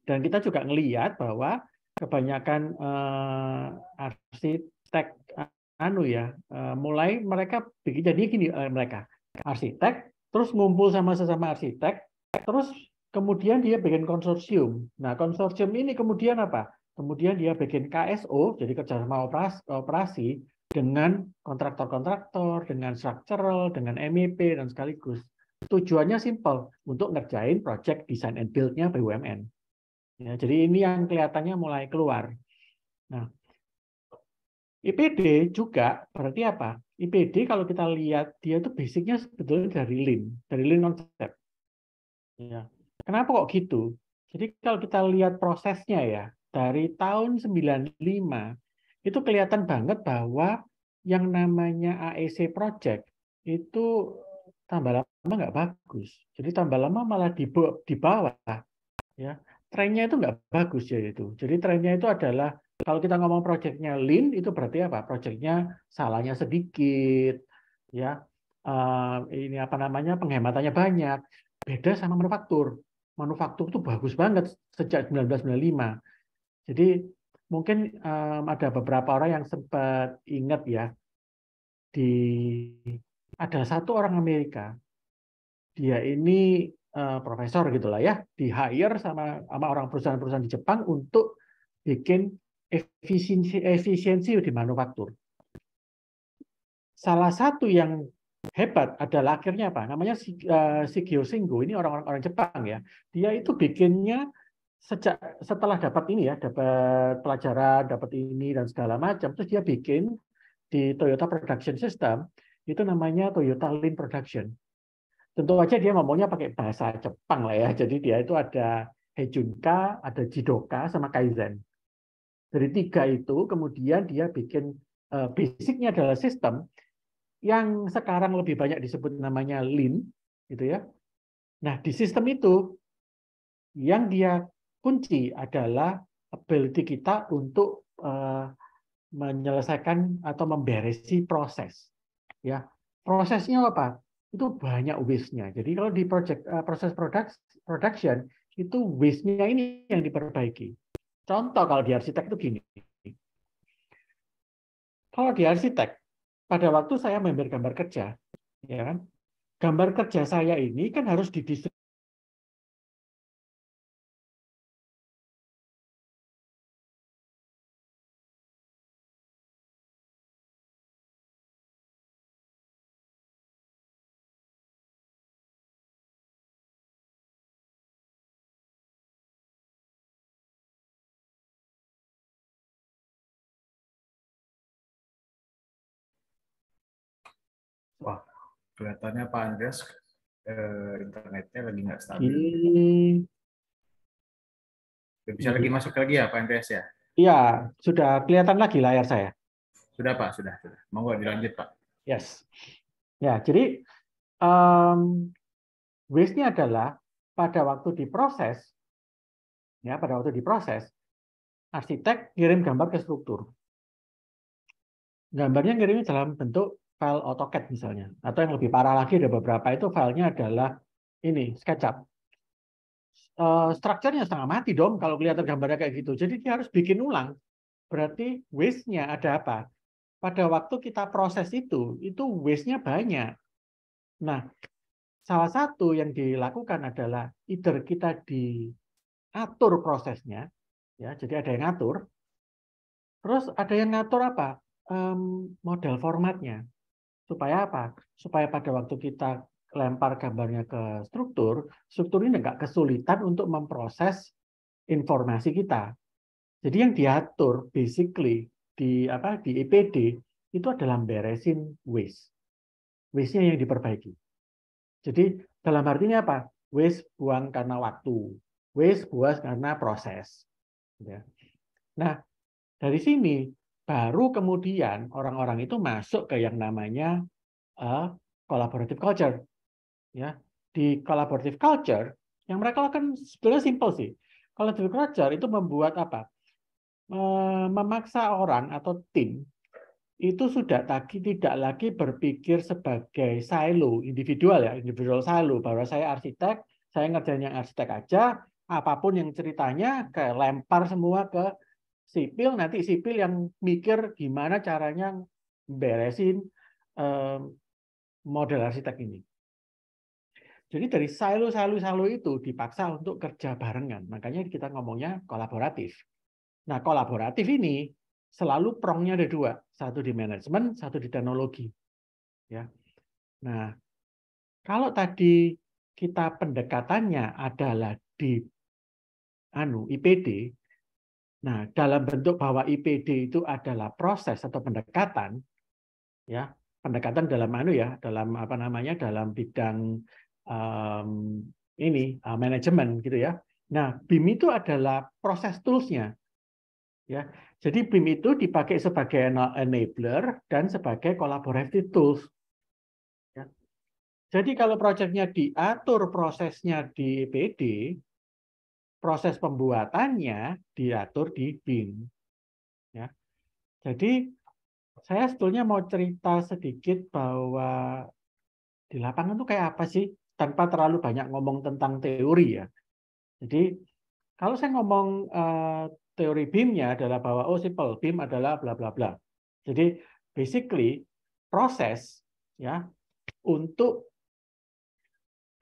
dan kita juga melihat bahwa kebanyakan uh, arsitek anu ya, uh, mulai mereka bikin jadi gini uh, mereka arsitek, terus ngumpul sama sesama arsitek, terus kemudian dia bikin konsorsium. Nah konsorsium ini kemudian apa? Kemudian dia bikin KSO, jadi kerjasama operasi, operasi dengan kontraktor-kontraktor, dengan structural, dengan MEP, dan sekaligus. Tujuannya simpel, untuk ngerjain project design and build-nya BUMN. Ya, jadi ini yang kelihatannya mulai keluar. Nah, IPD juga berarti apa? IPD kalau kita lihat dia itu basicnya sebetulnya dari Lean, dari Lean konsep. Ya. Kenapa kok gitu? Jadi kalau kita lihat prosesnya ya, dari tahun 95 itu kelihatan banget bahwa yang namanya AEC project itu tambah lama nggak bagus. Jadi tambah lama malah di, di Ya trennya itu nggak bagus ya itu. Jadi trennya itu adalah kalau kita ngomong proyeknya lean itu berarti apa? Proyeknya salahnya sedikit, ya uh, ini apa namanya penghematannya banyak. Beda sama manufaktur. Manufaktur itu bagus banget sejak 1995. Jadi mungkin um, ada beberapa orang yang sempat ingat ya di ada satu orang Amerika. Dia ini Eh, profesor gitulah ya di hire sama sama orang perusahaan-perusahaan di Jepang untuk bikin efisiensi efisiensi di manufaktur. Salah satu yang hebat adalah akhirnya apa? Namanya eh, Shigeo Singo ini orang-orang orang Jepang ya. Dia itu bikinnya sejak setelah dapat ini ya, dapat pelajaran, dapat ini dan segala macam, terus dia bikin di Toyota Production System itu namanya Toyota Lean Production tentu aja dia ngomongnya pakai bahasa Jepang lah ya. Jadi dia itu ada Heijunka, ada Jidoka, sama Kaizen. Dari tiga itu kemudian dia bikin eh, basicnya adalah sistem yang sekarang lebih banyak disebut namanya Lean, gitu ya. Nah di sistem itu yang dia kunci adalah ability kita untuk uh, menyelesaikan atau memberesi proses. Ya, prosesnya apa? itu banyak waste-nya. Jadi kalau di project uh, proses produk, production itu waste-nya ini yang diperbaiki. Contoh kalau di arsitek itu gini. Kalau di arsitek pada waktu saya member gambar kerja, ya kan? Gambar kerja saya ini kan harus didistribusikan kelihatannya Pak Andreas eh, internetnya lagi nggak stabil. Hmm. Bisa hmm. lagi masuk lagi ya Pak Andreas ya? Iya, sudah kelihatan lagi layar saya. Sudah Pak, sudah. sudah. Mau nggak dilanjut Pak? Yes. Ya, jadi um, waste-nya adalah pada waktu diproses, ya pada waktu diproses, arsitek kirim gambar ke struktur. Gambarnya kirimnya dalam bentuk file AutoCAD misalnya. Atau yang lebih parah lagi ada beberapa itu filenya adalah ini SketchUp. Eh, strukturnya setengah mati dong kalau kelihatan gambarnya kayak gitu. Jadi dia harus bikin ulang. Berarti waste-nya ada apa? Pada waktu kita proses itu, itu waste-nya banyak. Nah, salah satu yang dilakukan adalah either kita diatur prosesnya, ya, jadi ada yang ngatur, terus ada yang ngatur apa? Um, model formatnya. Supaya apa? Supaya pada waktu kita lempar gambarnya ke struktur, struktur ini nggak kesulitan untuk memproses informasi kita. Jadi yang diatur basically di apa di EPD itu adalah beresin waste. Waste-nya yang diperbaiki. Jadi dalam artinya apa? Waste buang karena waktu, waste buang karena proses. Ya. Nah dari sini baru kemudian orang-orang itu masuk ke yang namanya uh, collaborative culture. Ya, di collaborative culture yang mereka lakukan sebenarnya simple sih. Collaborative culture itu membuat apa? Memaksa orang atau tim itu sudah lagi tidak lagi berpikir sebagai silo individual ya individual silo bahwa saya arsitek saya ngerjain yang arsitek aja apapun yang ceritanya ke lempar semua ke sipil nanti sipil yang mikir gimana caranya beresin model arsitek ini. Jadi dari silo-silo-silo itu dipaksa untuk kerja barengan. Makanya kita ngomongnya kolaboratif. Nah, kolaboratif ini selalu prongnya ada dua. Satu di manajemen, satu di teknologi. Ya. Nah, kalau tadi kita pendekatannya adalah di anu IPD, Nah, dalam bentuk bahwa IPD itu adalah proses atau pendekatan, ya pendekatan dalam anu ya, dalam apa namanya, dalam bidang um, ini uh, manajemen gitu ya. Nah, BIM itu adalah proses toolsnya, ya. Jadi BIM itu dipakai sebagai enabler dan sebagai collaborative tools. Ya. Jadi kalau proyeknya diatur prosesnya di IPD, proses pembuatannya diatur di BIM. Ya. Jadi saya sebetulnya mau cerita sedikit bahwa di lapangan itu kayak apa sih tanpa terlalu banyak ngomong tentang teori ya. Jadi kalau saya ngomong uh, teori BIM-nya adalah bahwa oh simple BIM adalah bla bla bla. Jadi basically proses ya untuk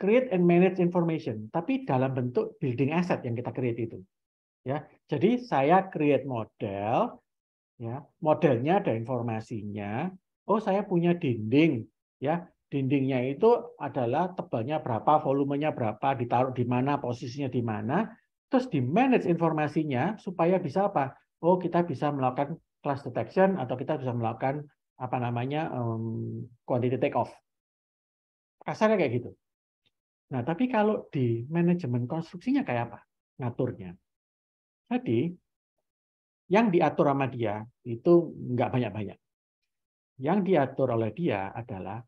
create and manage information, tapi dalam bentuk building asset yang kita create itu. Ya, jadi saya create model, ya, modelnya ada informasinya. Oh, saya punya dinding, ya. Dindingnya itu adalah tebalnya berapa, volumenya berapa, ditaruh di mana, posisinya di mana. Terus di manage informasinya supaya bisa apa? Oh, kita bisa melakukan class detection atau kita bisa melakukan apa namanya um, quantity take off. Kasarnya kayak gitu. Nah, tapi kalau di manajemen konstruksinya kayak apa? Ngaturnya. Tadi, yang diatur sama dia itu nggak banyak-banyak. Yang diatur oleh dia adalah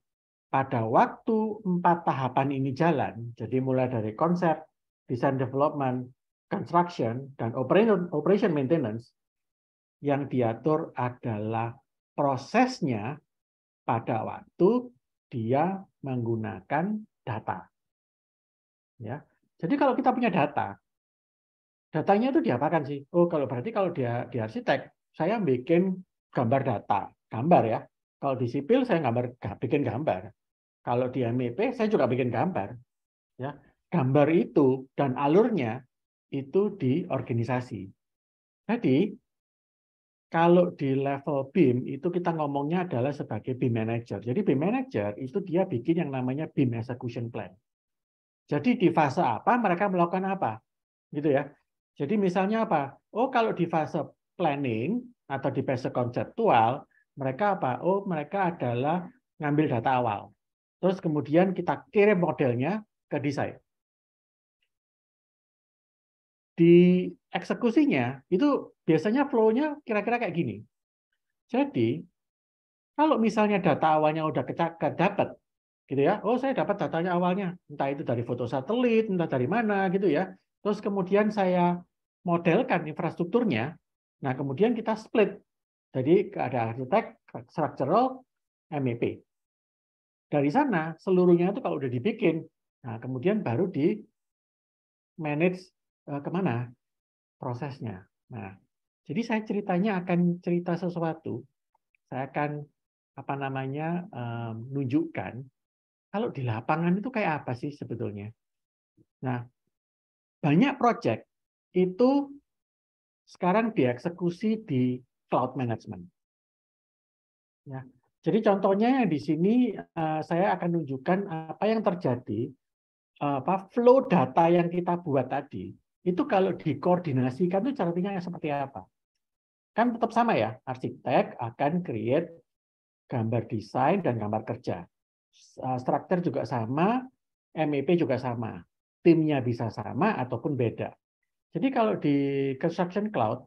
pada waktu empat tahapan ini jalan, jadi mulai dari konsep, design development, construction, dan operation, operation maintenance, yang diatur adalah prosesnya pada waktu dia menggunakan data. Ya. Jadi kalau kita punya data, datanya itu diapakan sih? Oh, kalau berarti kalau dia di arsitek, saya bikin gambar data, gambar ya. Kalau di sipil saya gambar bikin gambar. Kalau di MEP saya juga bikin gambar. Ya, gambar itu dan alurnya itu di organisasi. Jadi kalau di level BIM itu kita ngomongnya adalah sebagai BIM manager. Jadi BIM manager itu dia bikin yang namanya BIM execution plan. Jadi di fase apa mereka melakukan apa, gitu ya. Jadi misalnya apa? Oh kalau di fase planning atau di fase konseptual mereka apa? Oh mereka adalah ngambil data awal. Terus kemudian kita kirim modelnya ke desain. Di eksekusinya itu biasanya flow-nya kira-kira kayak gini. Jadi kalau misalnya data awalnya udah dapet gitu ya. Oh, saya dapat datanya awalnya, entah itu dari foto satelit, entah dari mana gitu ya. Terus kemudian saya modelkan infrastrukturnya. Nah, kemudian kita split. Jadi ada arsitek, structural, MEP. Dari sana seluruhnya itu kalau udah dibikin, nah kemudian baru di manage eh, kemana prosesnya. Nah, jadi saya ceritanya akan cerita sesuatu. Saya akan apa namanya um, eh, nunjukkan kalau di lapangan itu kayak apa sih sebetulnya? Nah, banyak proyek itu sekarang dieksekusi di cloud management. Ya. Jadi contohnya yang di sini eh, saya akan tunjukkan apa yang terjadi eh, apa flow data yang kita buat tadi itu kalau dikoordinasikan itu caranya seperti apa? Kan tetap sama ya, arsitek akan create gambar desain dan gambar kerja. Eh, struktur juga sama, MEP juga sama. Timnya bisa sama ataupun beda. Jadi kalau di Construction Cloud,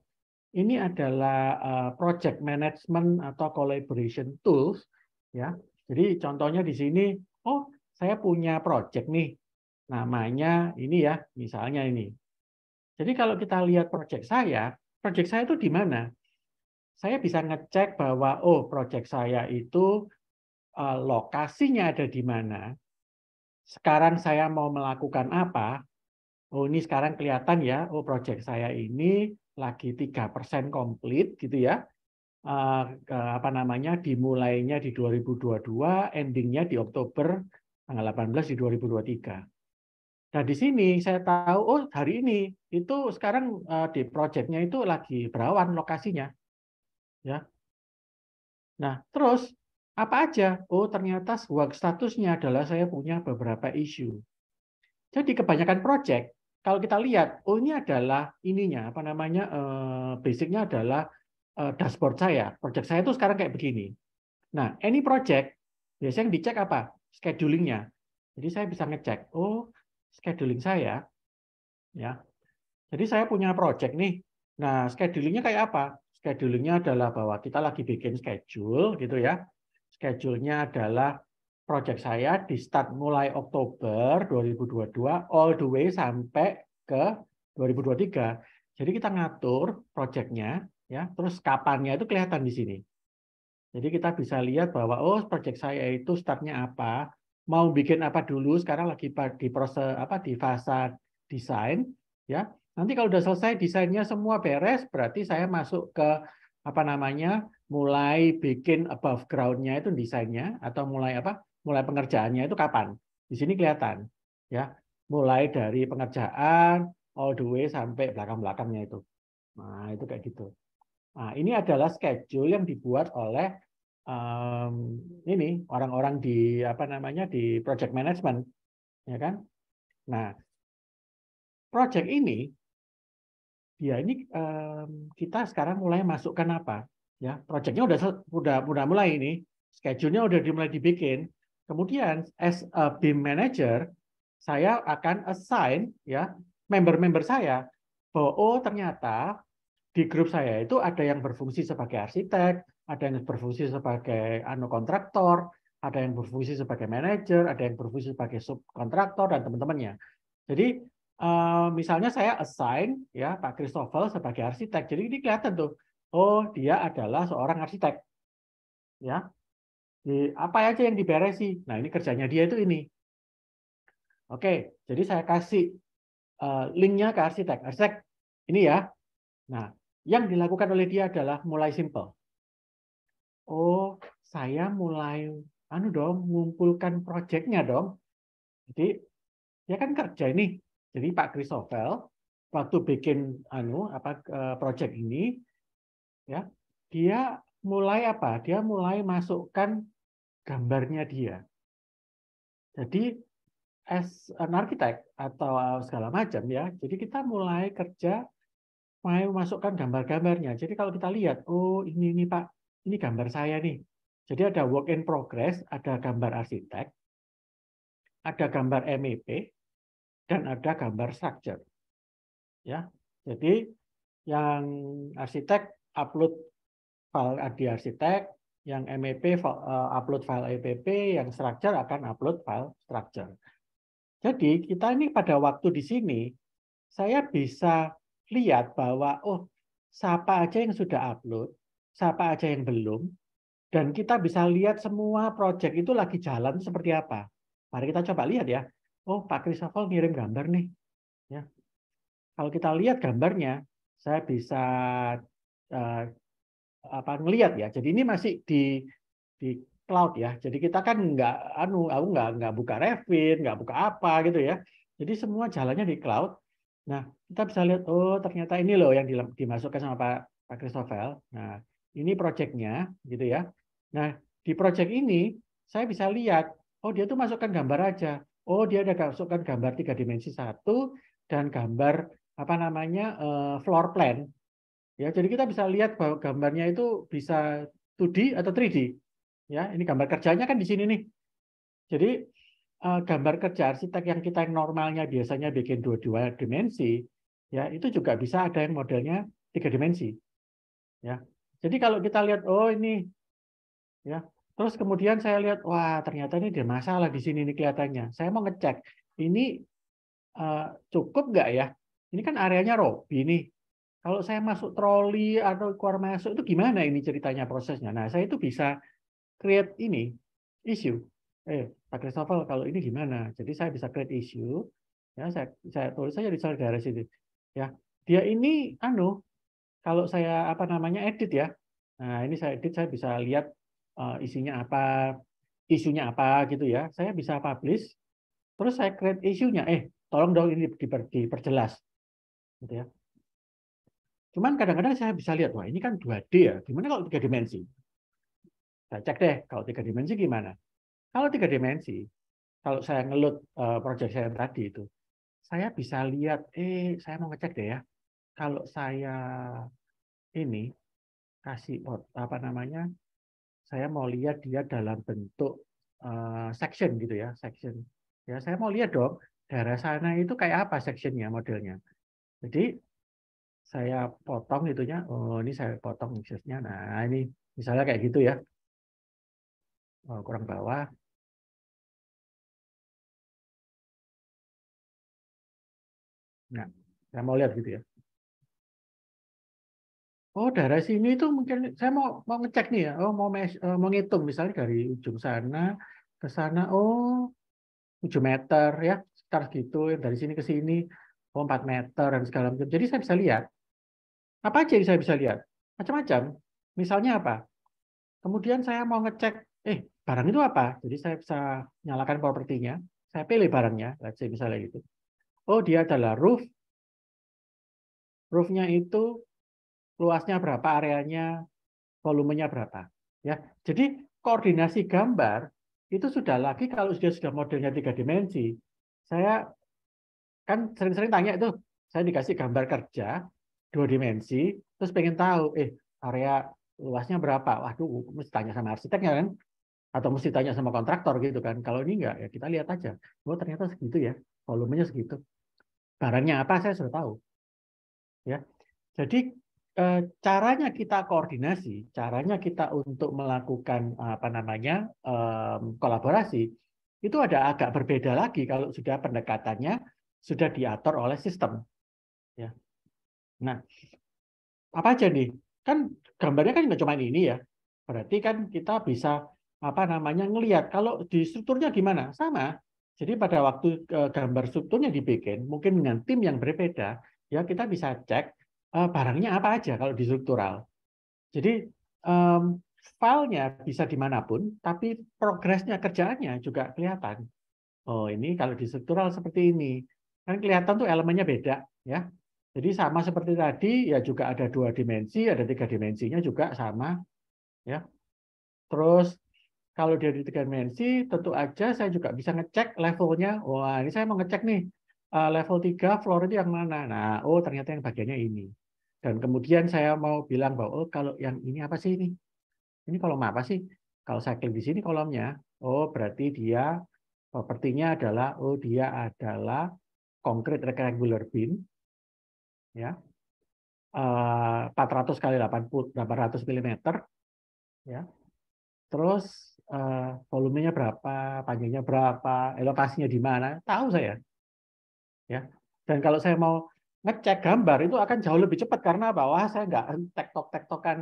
ini adalah eh, project management atau collaboration tools. ya. Jadi contohnya di sini, oh saya punya project nih, namanya ini ya, misalnya ini. Jadi kalau kita lihat project saya, project saya itu di mana? Saya bisa ngecek bahwa oh project saya itu Eh, lokasinya ada di mana, sekarang saya mau melakukan apa, oh ini sekarang kelihatan ya, oh project saya ini lagi 3% komplit gitu ya, eh, apa namanya dimulainya di 2022, endingnya di Oktober tanggal 18 di 2023. Nah di sini saya tahu, oh hari ini itu sekarang eh, di projectnya itu lagi berawan lokasinya, ya. Nah terus apa aja? Oh, ternyata work statusnya adalah saya punya beberapa isu. Jadi kebanyakan project, kalau kita lihat, oh ini adalah ininya, apa namanya, eh, basicnya adalah eh, dashboard saya. Project saya itu sekarang kayak begini. Nah, any project, biasanya yang dicek apa? Schedulingnya. Jadi saya bisa ngecek, oh scheduling saya, ya. Jadi saya punya project nih. Nah, schedulingnya kayak apa? Schedulingnya adalah bahwa kita lagi bikin schedule gitu ya schedule-nya adalah project saya di start mulai Oktober 2022 all the way sampai ke 2023. Jadi kita ngatur projectnya ya, terus kapannya itu kelihatan di sini. Jadi kita bisa lihat bahwa oh project saya itu startnya apa, mau bikin apa dulu, sekarang lagi di proses apa di fase desain ya. Nanti kalau sudah selesai desainnya semua beres, berarti saya masuk ke apa namanya mulai bikin above ground-nya itu desainnya atau mulai apa? Mulai pengerjaannya itu kapan? Di sini kelihatan ya. Mulai dari pengerjaan all the way sampai belakang-belakangnya itu. Nah, itu kayak gitu. Nah, ini adalah schedule yang dibuat oleh um, ini orang-orang di apa namanya di project management, ya kan? Nah, project ini ya ini um, kita sekarang mulai masukkan apa? Ya, proyeknya udah udah udah mulai ini, schedule-nya udah dimulai dibikin. Kemudian as a BIM manager, saya akan assign ya member-member saya bahwa oh ternyata di grup saya itu ada yang berfungsi sebagai arsitek, ada yang berfungsi sebagai anu kontraktor, ada yang berfungsi sebagai manager, ada yang berfungsi sebagai subkontraktor dan teman-temannya. Jadi eh, misalnya saya assign ya Pak Christopher sebagai arsitek. Jadi ini kelihatan tuh Oh, dia adalah seorang arsitek. Ya. Di, apa aja yang diberesi? Nah, ini kerjanya dia itu ini. Oke, jadi saya kasih eh, linknya ke arsitek. Arsitek, ini ya. Nah, yang dilakukan oleh dia adalah mulai simple. Oh, saya mulai anu dong, mengumpulkan proyeknya dong. Jadi dia kan kerja ini. Jadi Pak Christopher waktu bikin anu apa eh, project ini, ya dia mulai apa dia mulai masukkan gambarnya dia jadi as an architect atau segala macam ya jadi kita mulai kerja mulai masukkan gambar-gambarnya jadi kalau kita lihat oh ini ini pak ini gambar saya nih jadi ada work in progress ada gambar arsitek ada gambar MEP dan ada gambar structure ya jadi yang arsitek upload file di arsitek, yang MEP eh, upload file EPP, yang structure akan upload file structure. Jadi kita ini pada waktu di sini, saya bisa lihat bahwa oh siapa aja yang sudah upload, siapa aja yang belum, dan kita bisa lihat semua project itu lagi jalan seperti apa. Mari kita coba lihat ya. Oh Pak Krisafol ngirim gambar nih. Ya. Kalau kita lihat gambarnya, saya bisa uh, apa ngelihat ya. Jadi ini masih di di cloud ya. Jadi kita kan nggak anu aku nggak nggak buka Revit, nggak buka apa gitu ya. Jadi semua jalannya di cloud. Nah, kita bisa lihat oh ternyata ini loh yang dimasukkan sama Pak Pak Christopher. Nah, ini proyeknya gitu ya. Nah, di proyek ini saya bisa lihat oh dia tuh masukkan gambar aja. Oh, dia ada masukkan gambar tiga dimensi satu dan gambar apa namanya eh, floor plan Ya, jadi kita bisa lihat bahwa gambarnya itu bisa 2D atau 3D. Ya, ini gambar kerjanya kan di sini nih. Jadi uh, gambar kerja arsitek yang kita yang normalnya biasanya bikin dua dua dimensi, ya itu juga bisa ada yang modelnya tiga dimensi. Ya, jadi kalau kita lihat oh ini, ya terus kemudian saya lihat wah ternyata ini ada masalah di sini nih kelihatannya. Saya mau ngecek ini uh, cukup nggak ya? Ini kan areanya Robi nih, kalau saya masuk troli atau keluar masuk itu gimana ini ceritanya prosesnya? Nah, saya itu bisa create ini issue. Eh, Pak Christopher kalau ini gimana? Jadi saya bisa create issue. Ya, saya, saya tulis saja di garis ini Ya, dia ini anu kalau saya apa namanya edit ya. Nah, ini saya edit saya bisa lihat uh, isinya apa, isunya apa gitu ya. Saya bisa publish terus saya create isunya. Eh, tolong dong ini diper, diperjelas. Gitu ya. Cuman kadang-kadang saya bisa lihat, wah ini kan 2D ya, gimana kalau tiga dimensi? Saya cek deh, kalau tiga dimensi gimana? Kalau tiga dimensi, kalau saya ngelut uh, eh, project saya tadi itu, saya bisa lihat, eh saya mau ngecek deh ya, kalau saya ini kasih apa namanya, saya mau lihat dia dalam bentuk uh, section gitu ya, section. Ya saya mau lihat dong, daerah sana itu kayak apa sectionnya modelnya. Jadi saya potong itunya, oh ini saya potong aksesnya. Nah ini misalnya kayak gitu ya, oh, kurang bawah. Nah, saya mau lihat gitu ya. Oh dari sini itu mungkin saya mau mau ngecek nih ya. Oh mau mes, eh, mau ngitung misalnya dari ujung sana ke sana. Oh 7 meter ya sekitar gitu dari sini ke sini. Oh 4 meter dan segala macam. Jadi saya bisa lihat apa aja yang saya bisa lihat? Macam-macam. Misalnya apa? Kemudian saya mau ngecek, eh barang itu apa? Jadi saya bisa nyalakan propertinya, saya pilih barangnya, let's say misalnya gitu. Oh dia adalah roof, roofnya itu luasnya berapa, areanya, volumenya berapa. Ya, jadi koordinasi gambar itu sudah lagi kalau sudah sudah modelnya tiga dimensi. Saya kan sering-sering tanya itu, saya dikasih gambar kerja, dua dimensi, terus pengen tahu, eh area luasnya berapa? Waduh, mesti tanya sama arsiteknya kan? Atau mesti tanya sama kontraktor gitu kan? Kalau ini enggak, ya kita lihat aja. Oh ternyata segitu ya, volumenya segitu. Barangnya apa saya sudah tahu. Ya, jadi eh, caranya kita koordinasi, caranya kita untuk melakukan apa namanya kolaborasi itu ada agak berbeda lagi kalau sudah pendekatannya sudah diatur oleh sistem. Ya, Nah, apa aja nih? Kan gambarnya kan nggak cuma ini ya. Berarti kan kita bisa apa namanya ngelihat kalau di strukturnya gimana? Sama. Jadi pada waktu eh, gambar strukturnya dibikin, mungkin dengan tim yang berbeda, ya kita bisa cek eh, barangnya apa aja kalau di struktural. Jadi um, filenya bisa dimanapun, tapi progresnya kerjaannya juga kelihatan. Oh ini kalau di struktural seperti ini, kan kelihatan tuh elemennya beda, ya. Jadi sama seperti tadi ya juga ada dua dimensi, ada tiga dimensinya juga sama ya. Terus kalau dia di tiga dimensi tentu aja saya juga bisa ngecek levelnya. Wah, ini saya mau ngecek nih eh, level tiga floor itu yang mana? Nah, oh ternyata yang bagiannya ini. Dan kemudian saya mau bilang bahwa oh kalau yang ini apa sih ini? Ini kolom apa sih? Kalau saya klik di sini kolomnya, oh berarti dia propertinya adalah oh dia adalah concrete rectangular beam ya 400 eh, kali 80 800 mm ya terus eh, volumenya berapa panjangnya berapa elokasinya di mana tahu saya ya dan kalau saya mau ngecek gambar itu akan jauh lebih cepat karena apa wah saya nggak tektok tektokan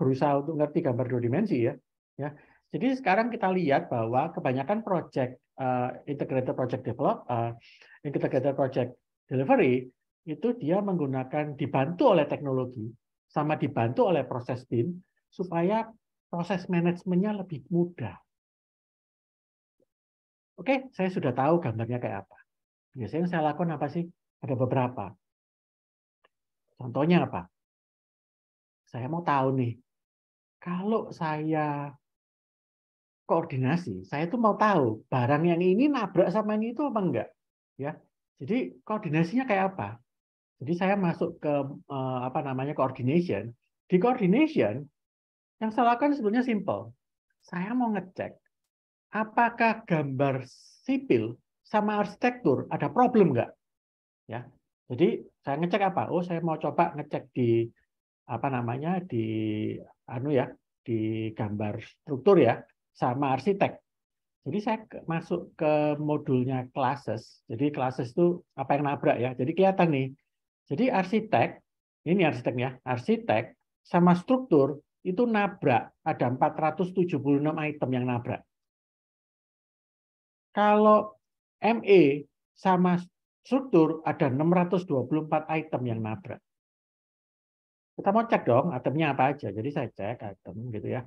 berusaha untuk ngerti gambar dua dimensi ya ya jadi sekarang kita lihat bahwa kebanyakan project uh, integrated project develop uh, integrated project delivery itu dia menggunakan dibantu oleh teknologi sama dibantu oleh proses BIM supaya proses manajemennya lebih mudah. Oke, saya sudah tahu gambarnya kayak apa. Biasanya yang saya lakukan apa sih? Ada beberapa. Contohnya apa? Saya mau tahu nih, kalau saya koordinasi, saya tuh mau tahu barang yang ini nabrak sama ini itu apa enggak, ya. Jadi koordinasinya kayak apa? Jadi saya masuk ke uh, apa namanya coordination. Di coordination yang saya lakukan sebenarnya simple. Saya mau ngecek apakah gambar sipil sama arsitektur ada problem nggak? Ya. Jadi saya ngecek apa? Oh, saya mau coba ngecek di apa namanya di anu ya, di gambar struktur ya sama arsitek. Jadi saya masuk ke modulnya classes. Jadi classes itu apa yang nabrak ya. Jadi kelihatan nih jadi arsitek, ini arsiteknya, arsitek sama struktur itu nabrak, ada 476 item yang nabrak. Kalau ME sama struktur ada 624 item yang nabrak. Kita mau cek dong itemnya apa aja. Jadi saya cek item gitu ya.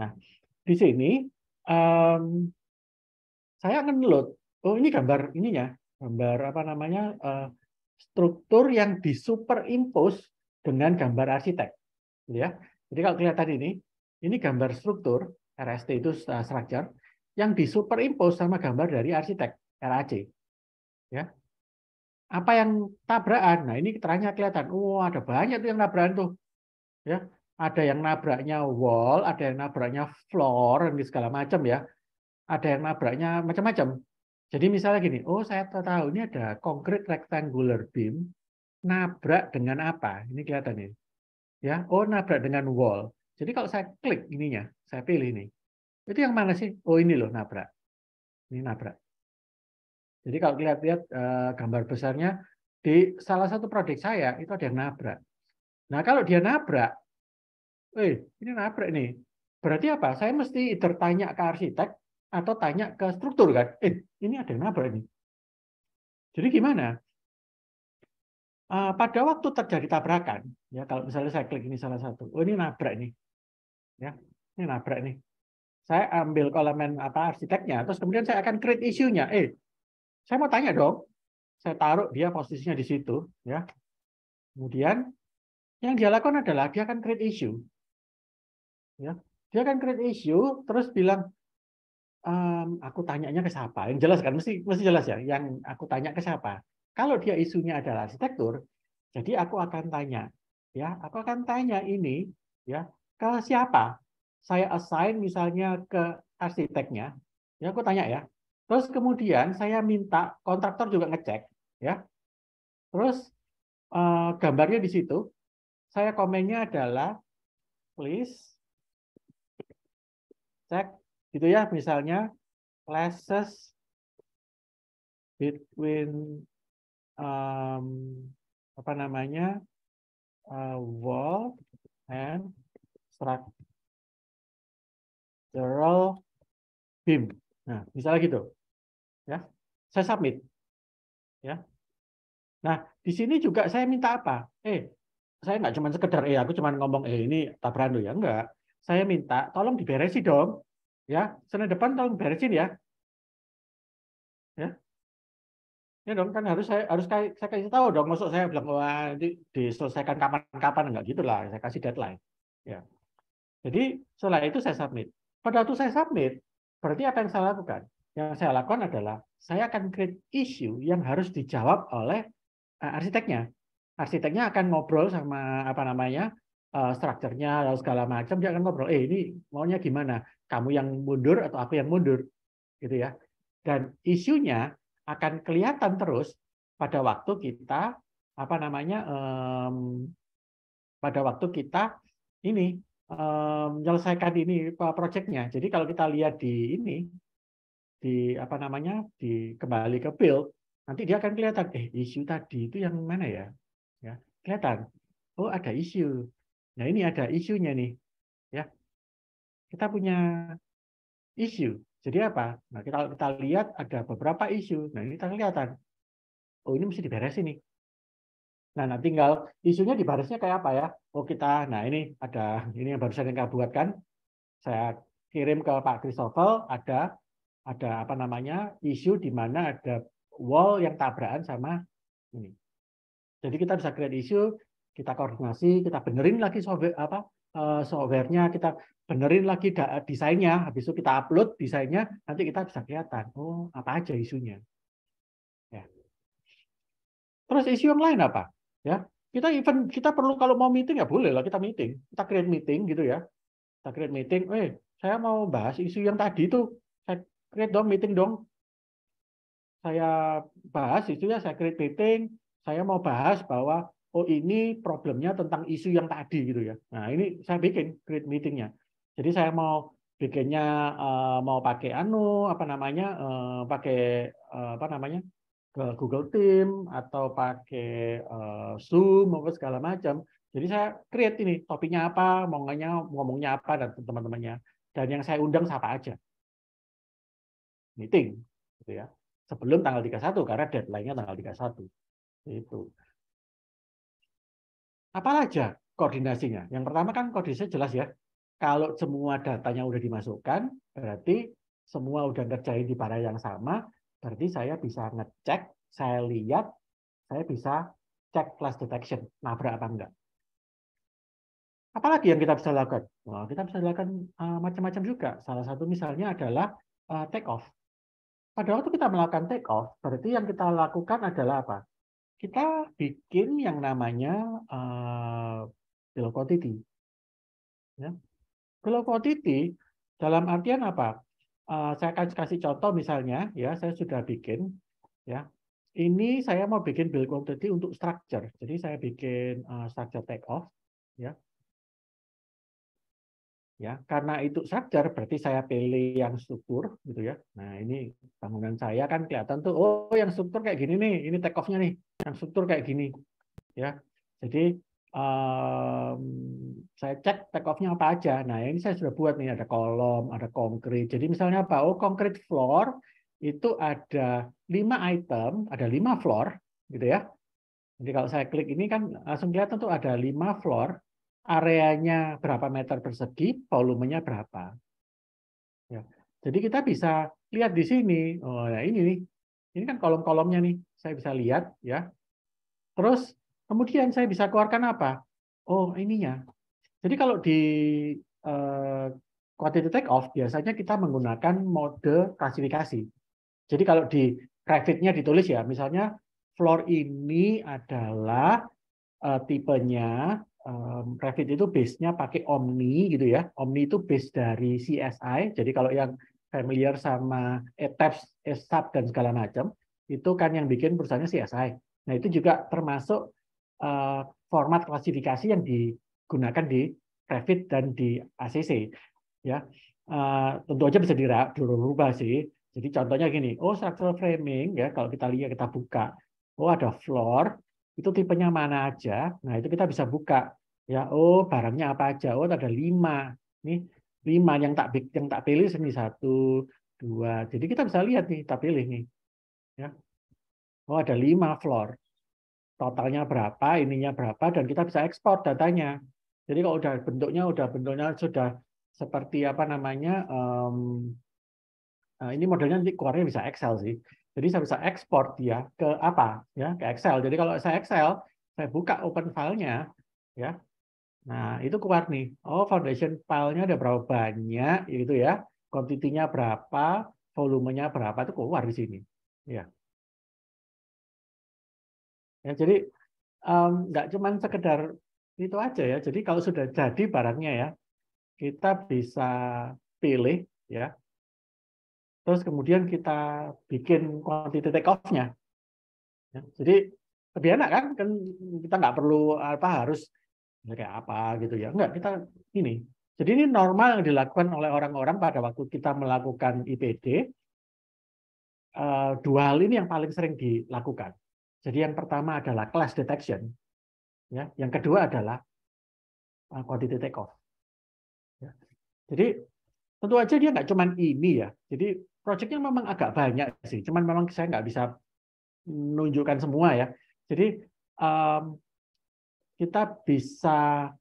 Nah, di sini um, saya akan load. Oh, ini gambar ininya, gambar apa namanya? Uh, struktur yang disuperimpose dengan gambar arsitek. Gitu ya. Jadi kalau kelihatan ini, ini gambar struktur, RST itu eh, structure, yang disuperimpose sama gambar dari arsitek, RAC. Ya. Apa yang tabrakan? Nah ini terangnya kelihatan, wah oh, ada banyak tuh yang tabrakan tuh. Ya. Ada yang nabraknya wall, ada yang nabraknya floor, dan segala macam ya. Ada yang nabraknya macam-macam. Jadi misalnya gini, oh saya tahu ini ada konkret rectangular beam nabrak dengan apa? Ini kelihatan nih. Ya, oh nabrak dengan wall. Jadi kalau saya klik ininya, saya pilih ini. Itu yang mana sih? Oh ini loh nabrak. Ini nabrak. Jadi kalau lihat-lihat eh, gambar besarnya di salah satu proyek saya itu ada yang nabrak. Nah kalau dia nabrak, eh ini nabrak nih. Berarti apa? Saya mesti tertanya ke arsitek atau tanya ke struktur kan, eh ini ada yang nabrak ini. Jadi gimana? Eh, pada waktu terjadi tabrakan, ya kalau misalnya saya klik ini salah satu, oh ini nabrak nih, ya ini nabrak nih. Saya ambil kolomen apa arsiteknya, terus kemudian saya akan create isunya. Eh, saya mau tanya dong, saya taruh dia posisinya di situ, ya. Kemudian yang dia lakukan adalah dia akan create issue, ya. Dia akan create issue, terus bilang, um, aku tanyanya ke siapa? Yang jelas kan mesti mesti jelas ya. Yang aku tanya ke siapa? Kalau dia isunya adalah arsitektur, jadi aku akan tanya, ya, aku akan tanya ini, ya, ke siapa? Saya assign misalnya ke arsiteknya, ya aku tanya ya. Terus kemudian saya minta kontraktor juga ngecek, ya. Terus uh, gambarnya di situ, saya komennya adalah please cek gitu ya misalnya classes between um, apa namanya uh, wall and structural beam. Nah, misalnya gitu. Ya. Saya submit. Ya. Nah, di sini juga saya minta apa? Eh, saya nggak cuma sekedar eh aku cuma ngomong eh ini tabrando ya enggak. Saya minta tolong diberesi dong. Ya, Senin depan tolong beresin ya. Ya. Ya dong kan harus saya harus kayak saya kasih tahu dong masuk saya bilang wah nanti diselesaikan kapan-kapan enggak gitulah saya kasih deadline. Ya. Jadi setelah itu saya submit. Pada waktu saya submit, berarti apa yang saya lakukan? Yang saya lakukan adalah saya akan create issue yang harus dijawab oleh eh, arsiteknya. Arsiteknya akan ngobrol sama apa namanya uh, eh, strukturnya atau segala macam dia akan ngobrol eh ini maunya gimana kamu yang mundur atau aku yang mundur gitu ya dan isunya akan kelihatan terus pada waktu kita apa namanya um, pada waktu kita ini um, menyelesaikan ini proyeknya jadi kalau kita lihat di ini di apa namanya di kembali ke build nanti dia akan kelihatan eh isu tadi itu yang mana ya ya kelihatan oh ada isu nah ini ada isunya nih kita punya isu. Jadi apa? Nah, kita, kita lihat ada beberapa isu. Nah, ini kelihatan. Oh, ini mesti diberesin nih. Nah, nah tinggal isunya dibaresnya kayak apa ya? Oh, kita, nah ini ada, ini yang barusan yang saya buatkan. Saya kirim ke Pak Christopher ada ada apa namanya isu di mana ada wall yang tabrakan sama ini. Jadi kita bisa create isu, kita koordinasi, kita benerin lagi software apa eh, softwarenya, kita benerin lagi desainnya, habis itu kita upload desainnya, nanti kita bisa kelihatan, oh apa aja isunya. Ya. Terus isu yang lain apa? Ya, kita event kita perlu kalau mau meeting ya boleh lah kita meeting, kita create meeting gitu ya, kita create meeting, eh saya mau bahas isu yang tadi itu, saya create dong meeting dong, saya bahas isunya, saya create meeting, saya mau bahas bahwa oh ini problemnya tentang isu yang tadi gitu ya. Nah ini saya bikin create meetingnya. Jadi saya mau bikinnya eh, mau pakai anu apa namanya eh, pakai eh, apa namanya ke Google Team atau pakai Zoom maupun segala macam. Jadi saya create ini topiknya apa, ngomongnya ngomongnya apa dan teman-temannya. Dan yang saya undang siapa aja. Meeting gitu ya. Sebelum tanggal 31 karena deadline-nya tanggal 31. Itu. Apa aja koordinasinya? Yang pertama kan koordinasinya jelas ya kalau semua datanya udah dimasukkan, berarti semua udah ngerjain di bara yang sama, berarti saya bisa ngecek, saya lihat, saya bisa cek flash detection, nabrak apa enggak. Apalagi yang kita bisa lakukan? Nah, kita bisa lakukan uh, macam-macam juga. Salah satu misalnya adalah uh, take off. Pada waktu kita melakukan take off, berarti yang kita lakukan adalah apa? Kita bikin yang namanya uh, eh, bill quantity. Ya. Glow dalam artian apa? Eh, saya akan kasih contoh misalnya ya saya sudah bikin ya ini saya mau bikin build quantity untuk structure jadi saya bikin eh, structure take off ya ya karena itu structure berarti saya pilih yang struktur gitu ya nah ini bangunan saya kan kelihatan tuh oh yang struktur kayak gini nih ini take offnya nih yang struktur kayak gini ya jadi um, saya cek take off-nya apa aja. Nah, ini saya sudah buat nih ada kolom, ada konkret. Jadi misalnya apa? Oh, konkret floor itu ada lima item, ada lima floor gitu ya. Jadi kalau saya klik ini kan langsung kelihatan tuh ada lima floor, areanya berapa meter persegi, volumenya berapa. Ya. Jadi kita bisa lihat di sini. Oh, nah ini nih. Ini kan kolom-kolomnya nih. Saya bisa lihat ya. Terus Kemudian saya bisa keluarkan apa? Oh, ininya. Jadi kalau di quantity eh, quantitative take off biasanya kita menggunakan mode klasifikasi. Jadi kalau di Revit-nya ditulis ya, misalnya floor ini adalah uh, tipenya um, eh, Revit itu base-nya pakai Omni gitu ya. Omni itu base dari CSI. Jadi kalau yang familiar sama ETFs, ESAP dan segala macam, itu kan yang bikin perusahaannya CSI. Nah, itu juga termasuk Eh, format klasifikasi yang digunakan di Revit dan di ACC. Ya, eh, tentu aja bisa dirubah sih. Jadi contohnya gini, oh structural framing ya kalau kita lihat kita buka, oh ada floor, itu tipenya mana aja. Nah itu kita bisa buka ya. Oh barangnya apa aja? Oh ada lima, nih lima yang tak yang tak pilih ini satu, dua. Jadi kita bisa lihat nih, kita pilih nih. Ya. Oh ada lima floor totalnya berapa, ininya berapa, dan kita bisa ekspor datanya. Jadi kalau udah bentuknya udah bentuknya sudah seperti apa namanya, um, ini modelnya nanti keluarnya bisa Excel sih. Jadi saya bisa ekspor dia ke apa ya ke Excel. Jadi kalau saya Excel, saya buka open filenya, ya. Nah itu keluar nih. Oh foundation filenya ada berapa banyak, gitu ya. Quantity-nya berapa, volumenya berapa itu keluar di sini. Ya. Ya, jadi nggak um, cuma sekedar itu aja ya. Jadi kalau sudah jadi barangnya ya, kita bisa pilih ya. Terus kemudian kita bikin quantity take off-nya. Ya, jadi lebih enak kan? kan kita nggak perlu apa harus ya kayak apa gitu ya. Enggak, kita ini. Jadi ini normal yang dilakukan oleh orang-orang pada waktu kita melakukan IPD. Uh, eh, dua hal ini yang paling sering dilakukan jadi yang pertama adalah class detection, ya. Yang kedua adalah uh, quantity take off. Ya. Jadi tentu aja dia nggak cuma ini ya. Jadi proyeknya memang agak banyak sih. Cuman memang saya nggak bisa menunjukkan semua ya. Jadi um, kita bisa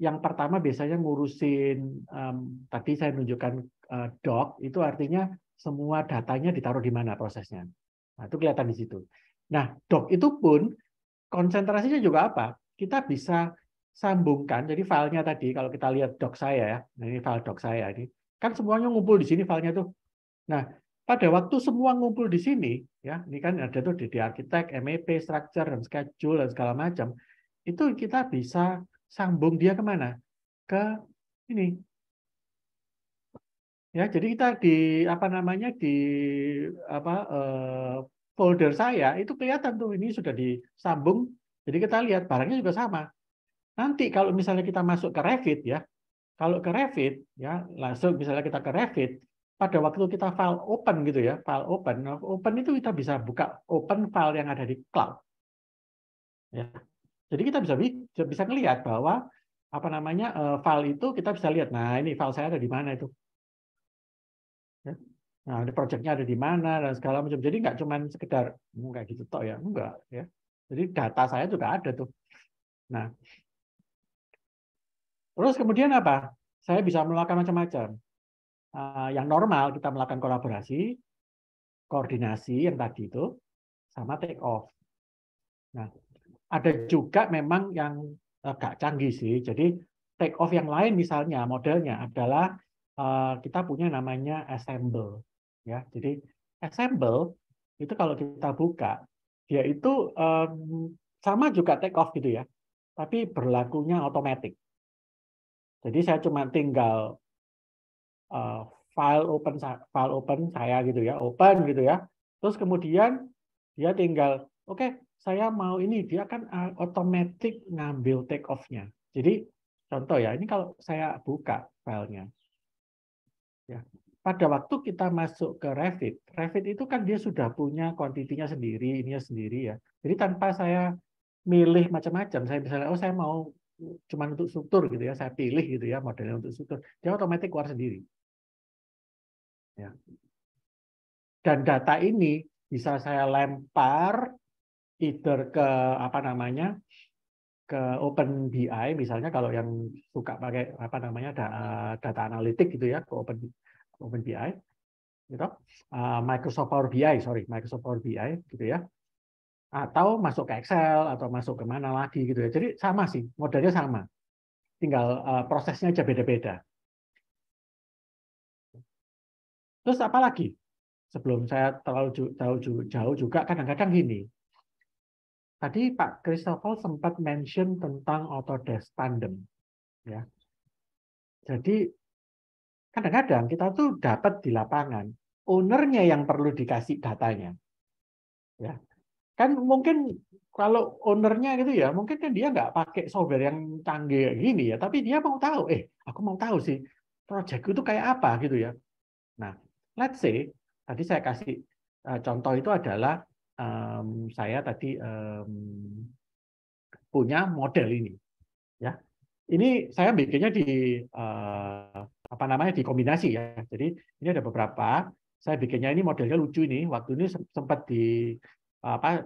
yang pertama biasanya ngurusin um, tadi saya menunjukkan uh, doc itu artinya semua datanya ditaruh di mana prosesnya. Nah, itu kelihatan di situ. Nah, doc itu pun konsentrasinya juga apa? Kita bisa sambungkan, jadi filenya tadi kalau kita lihat doc saya ya, nah ini file doc saya ini, kan semuanya ngumpul di sini filenya tuh. Nah, pada waktu semua ngumpul di sini, ya ini kan ada tuh di Arsitek, MEP, Structure, dan Schedule, dan segala macam, itu kita bisa sambung dia kemana? Ke ini, ya jadi kita di apa namanya di apa eh, folder saya itu kelihatan tuh ini sudah disambung. Jadi kita lihat barangnya juga sama. Nanti kalau misalnya kita masuk ke Revit ya, kalau ke Revit ya, langsung misalnya kita ke Revit, pada waktu kita file open gitu ya, file open. Nah, open itu kita bisa buka open file yang ada di cloud. Ya. Jadi kita bisa bisa melihat bahwa apa namanya eh, file itu kita bisa lihat. Nah ini file saya ada di mana itu. Nah, ini proyeknya ada di mana dan segala macam. Jadi nggak cuma sekedar hmm, kayak gitu toh ya, enggak ya. Jadi data saya juga ada tuh. Nah, terus kemudian apa? Saya bisa melakukan macam-macam. Ah, yang normal kita melakukan kolaborasi, koordinasi yang tadi itu, sama take off. Nah, ada juga memang yang agak eh, canggih sih. Jadi take off yang lain misalnya modelnya adalah eh, kita punya namanya assemble ya jadi example itu kalau kita buka dia itu um, sama juga take off gitu ya tapi berlakunya otomatis jadi saya cuma tinggal uh, file open file open saya gitu ya open gitu ya terus kemudian dia tinggal oke okay, saya mau ini dia akan eh, otomatis ngambil take off-nya jadi contoh ya ini kalau saya buka filenya ya pada waktu kita masuk ke Revit, Revit itu kan dia sudah punya kuantitinya sendiri, ini sendiri ya. Jadi tanpa saya milih macam-macam, saya misalnya oh saya mau cuma untuk struktur gitu ya, saya pilih gitu ya modelnya untuk struktur, dia otomatis keluar sendiri. Ya. Dan data ini bisa saya lempar either ke apa namanya ke Open BI misalnya kalau yang suka pakai apa namanya data, data analitik gitu ya ke Open Open BI, gitu. Uh, Microsoft Power BI, sorry, Microsoft Power BI, gitu ya. Atau masuk ke Excel atau masuk ke mana lagi gitu ya. Jadi sama sih, modelnya sama. Tinggal uh, prosesnya aja beda-beda. Terus apa lagi? Sebelum saya terlalu jauh, jauh juga, kadang-kadang gini. Tadi Pak Christopher sempat mention tentang Autodesk Tandem. Ya. Jadi kadang-kadang kita tuh dapat di lapangan ownernya yang perlu dikasih datanya ya kan mungkin kalau ownernya gitu ya mungkin kan dia nggak pakai software yang canggih gini ya tapi dia mau tahu eh aku mau tahu sih project itu kayak apa gitu ya nah let's say tadi saya kasih eh, contoh itu adalah um, saya tadi um, punya model ini ya ini saya bikinnya di uh, apa namanya dikombinasi ya. Jadi ini ada beberapa. Saya bikinnya ini modelnya lucu ini. Waktu ini sempat di apa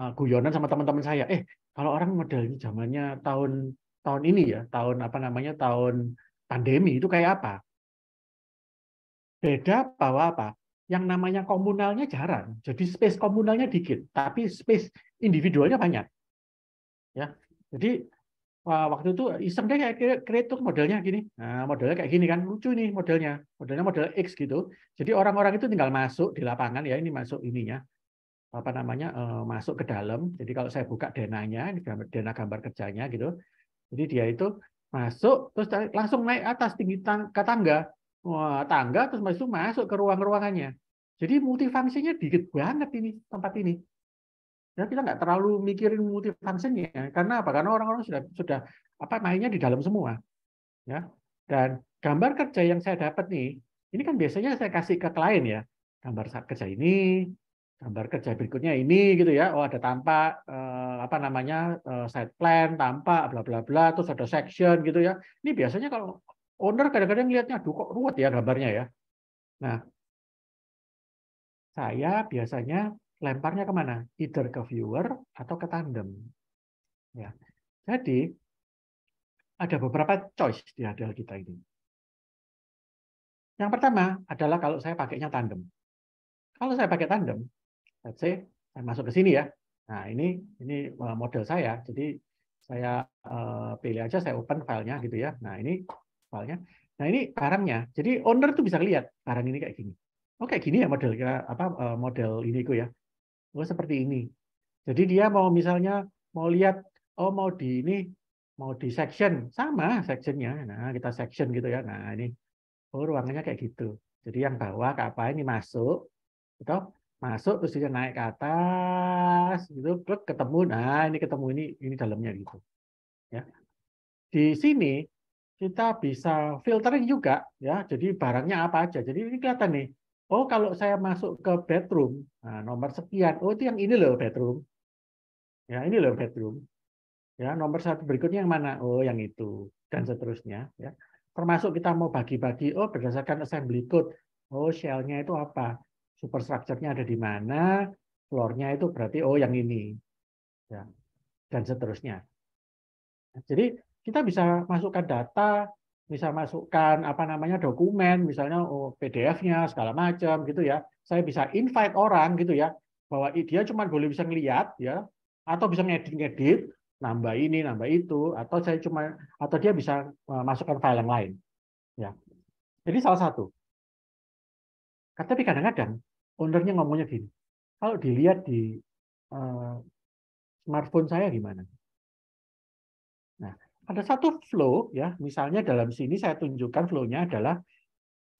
eh, guyonan sama teman-teman saya. Eh kalau orang modelnya zamannya tahun tahun ini ya, tahun apa namanya tahun pandemi itu kayak apa? Beda bahwa apa? Yang namanya komunalnya jarang. Jadi space komunalnya dikit, tapi space individualnya banyak. Ya. Jadi waktu itu iseng deh kayak kreator modelnya gini. Nah, modelnya kayak gini kan lucu nih modelnya. Modelnya model X gitu. Jadi orang-orang itu tinggal masuk di lapangan ya ini masuk ininya apa namanya eh, masuk ke dalam. Jadi kalau saya buka denanya, dena gambar kerjanya gitu. Jadi dia itu masuk terus langsung naik atas tinggi tang ke tangga. Wah, tangga terus masuk masuk ke ruang-ruangannya. Jadi multifungsinya dikit banget ini tempat ini ya kita nggak terlalu mikirin multifungsinya karena apa? Karena orang-orang sudah sudah apa mainnya di dalam semua, ya. Dan gambar kerja yang saya dapat nih, ini kan biasanya saya kasih ke klien ya, gambar kerja ini, gambar kerja berikutnya ini gitu ya. Oh ada tampak eh, apa namanya eh, side plan, tampak bla bla bla, terus ada section gitu ya. Ini biasanya kalau owner kadang-kadang lihatnya, aduh kok ruwet ya gambarnya ya. Nah, saya biasanya lemparnya kemana? Either ke viewer atau ke tandem. Ya. Jadi, ada beberapa choice di HDL kita ini. Yang pertama adalah kalau saya pakainya tandem. Kalau saya pakai tandem, let's say saya masuk ke sini ya. Nah, ini ini eh, model saya. Jadi saya eh, pilih aja saya open filenya gitu ya. Nah, ini filenya. Nah, ini barangnya. Jadi owner tuh bisa lihat barang ini kayak gini. Oh, gini ya model apa eh, model ini ya oh seperti ini. Jadi dia mau misalnya mau lihat oh mau di ini mau di section sama sectionnya. Nah kita section gitu ya. Nah ini oh ruangannya kayak gitu. Jadi yang bawah ke apa ini masuk, gitu masuk terus dia naik ke atas gitu klik ketemu nah ini ketemu ini ini dalamnya gitu ya di sini kita bisa filtering juga ya jadi barangnya apa aja jadi ini kelihatan nih Oh, kalau saya masuk ke bedroom, nah, nomor sekian. Oh, itu yang ini loh bedroom. Ya, ini loh bedroom. Ya, nomor satu berikutnya yang mana? Oh, yang itu dan seterusnya. Ya, termasuk kita mau bagi-bagi. Oh, berdasarkan assembly code. Oh, shell-nya itu apa? Superstructure-nya ada di mana? Floor-nya itu berarti oh yang ini. Ya, dan seterusnya. Jadi kita bisa masukkan data bisa masukkan apa namanya dokumen misalnya oh, PDF-nya segala macam gitu ya saya bisa invite orang gitu ya bahwa dia cuma boleh bisa ngelihat ya atau bisa ngedit ngedit nambah ini nambah itu atau saya cuma atau dia bisa eh, masukkan file yang lain ya jadi salah satu kan, tapi kadang-kadang ownernya ngomongnya gini kalau dilihat di uh, smartphone saya gimana nah ada satu flow ya, misalnya dalam sini saya tunjukkan flow-nya adalah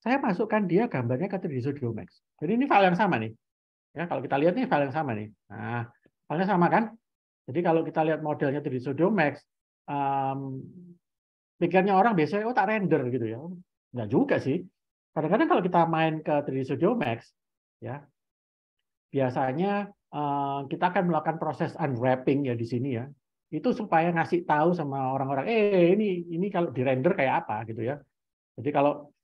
saya masukkan dia gambarnya ke Max. Jadi ini file yang sama nih. Ya, kalau kita lihat nih file yang sama nih. Nah, filenya sama kan? Jadi kalau kita lihat modelnya Max um, mmm, pikirnya orang biasanya oh tak render gitu ya. Enggak juga sih. Kadang-kadang kalau kita main ke 3 Max, ya biasanya kita akan melakukan proses unwrapping ya di sini ya itu supaya ngasih tahu sama orang-orang eh, eh ini ini kalau di render kayak apa gitu ya jadi kalau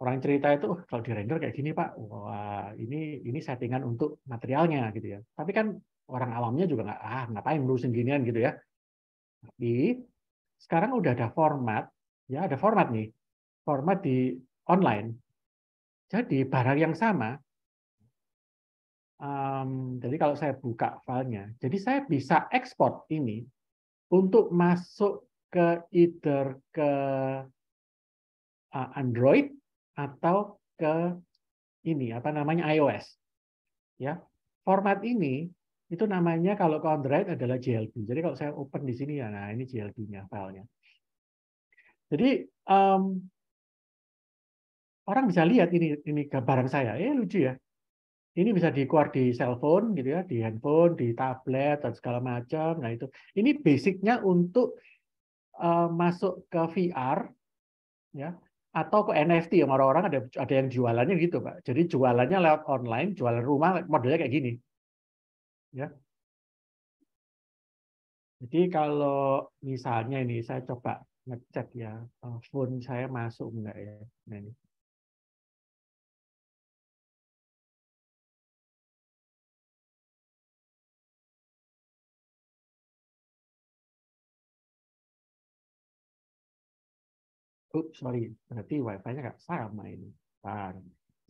orang cerita itu oh, kalau di render kayak gini pak wah ini ini settingan untuk materialnya gitu ya tapi kan orang awamnya juga nggak ah ngapain ngurusin ginian gitu ya tapi sekarang udah ada format ya ada format nih format di online jadi barang yang sama um, jadi kalau saya buka filenya, jadi saya bisa ekspor ini untuk masuk ke either ke Android atau ke ini apa namanya iOS. Ya, format ini itu namanya kalau ke Android adalah JLB. Jadi kalau saya open di sini ya, nah ini JLB-nya filenya. Jadi um, orang bisa lihat ini ini barang saya, eh lucu ya ini bisa dikeluar di cell phone gitu ya, di handphone, di tablet dan segala macam. Nah itu, ini basicnya untuk uh, masuk ke VR, ya atau ke NFT yang orang-orang ada ada yang jualannya gitu pak. Jadi jualannya lewat online, jualan rumah modelnya kayak gini, ya. Jadi kalau misalnya ini saya coba ngecek ya, eh, phone saya masuk enggak ya? Nah ini. Oh, sorry, berarti wifi-nya nggak sama ini. Bentar.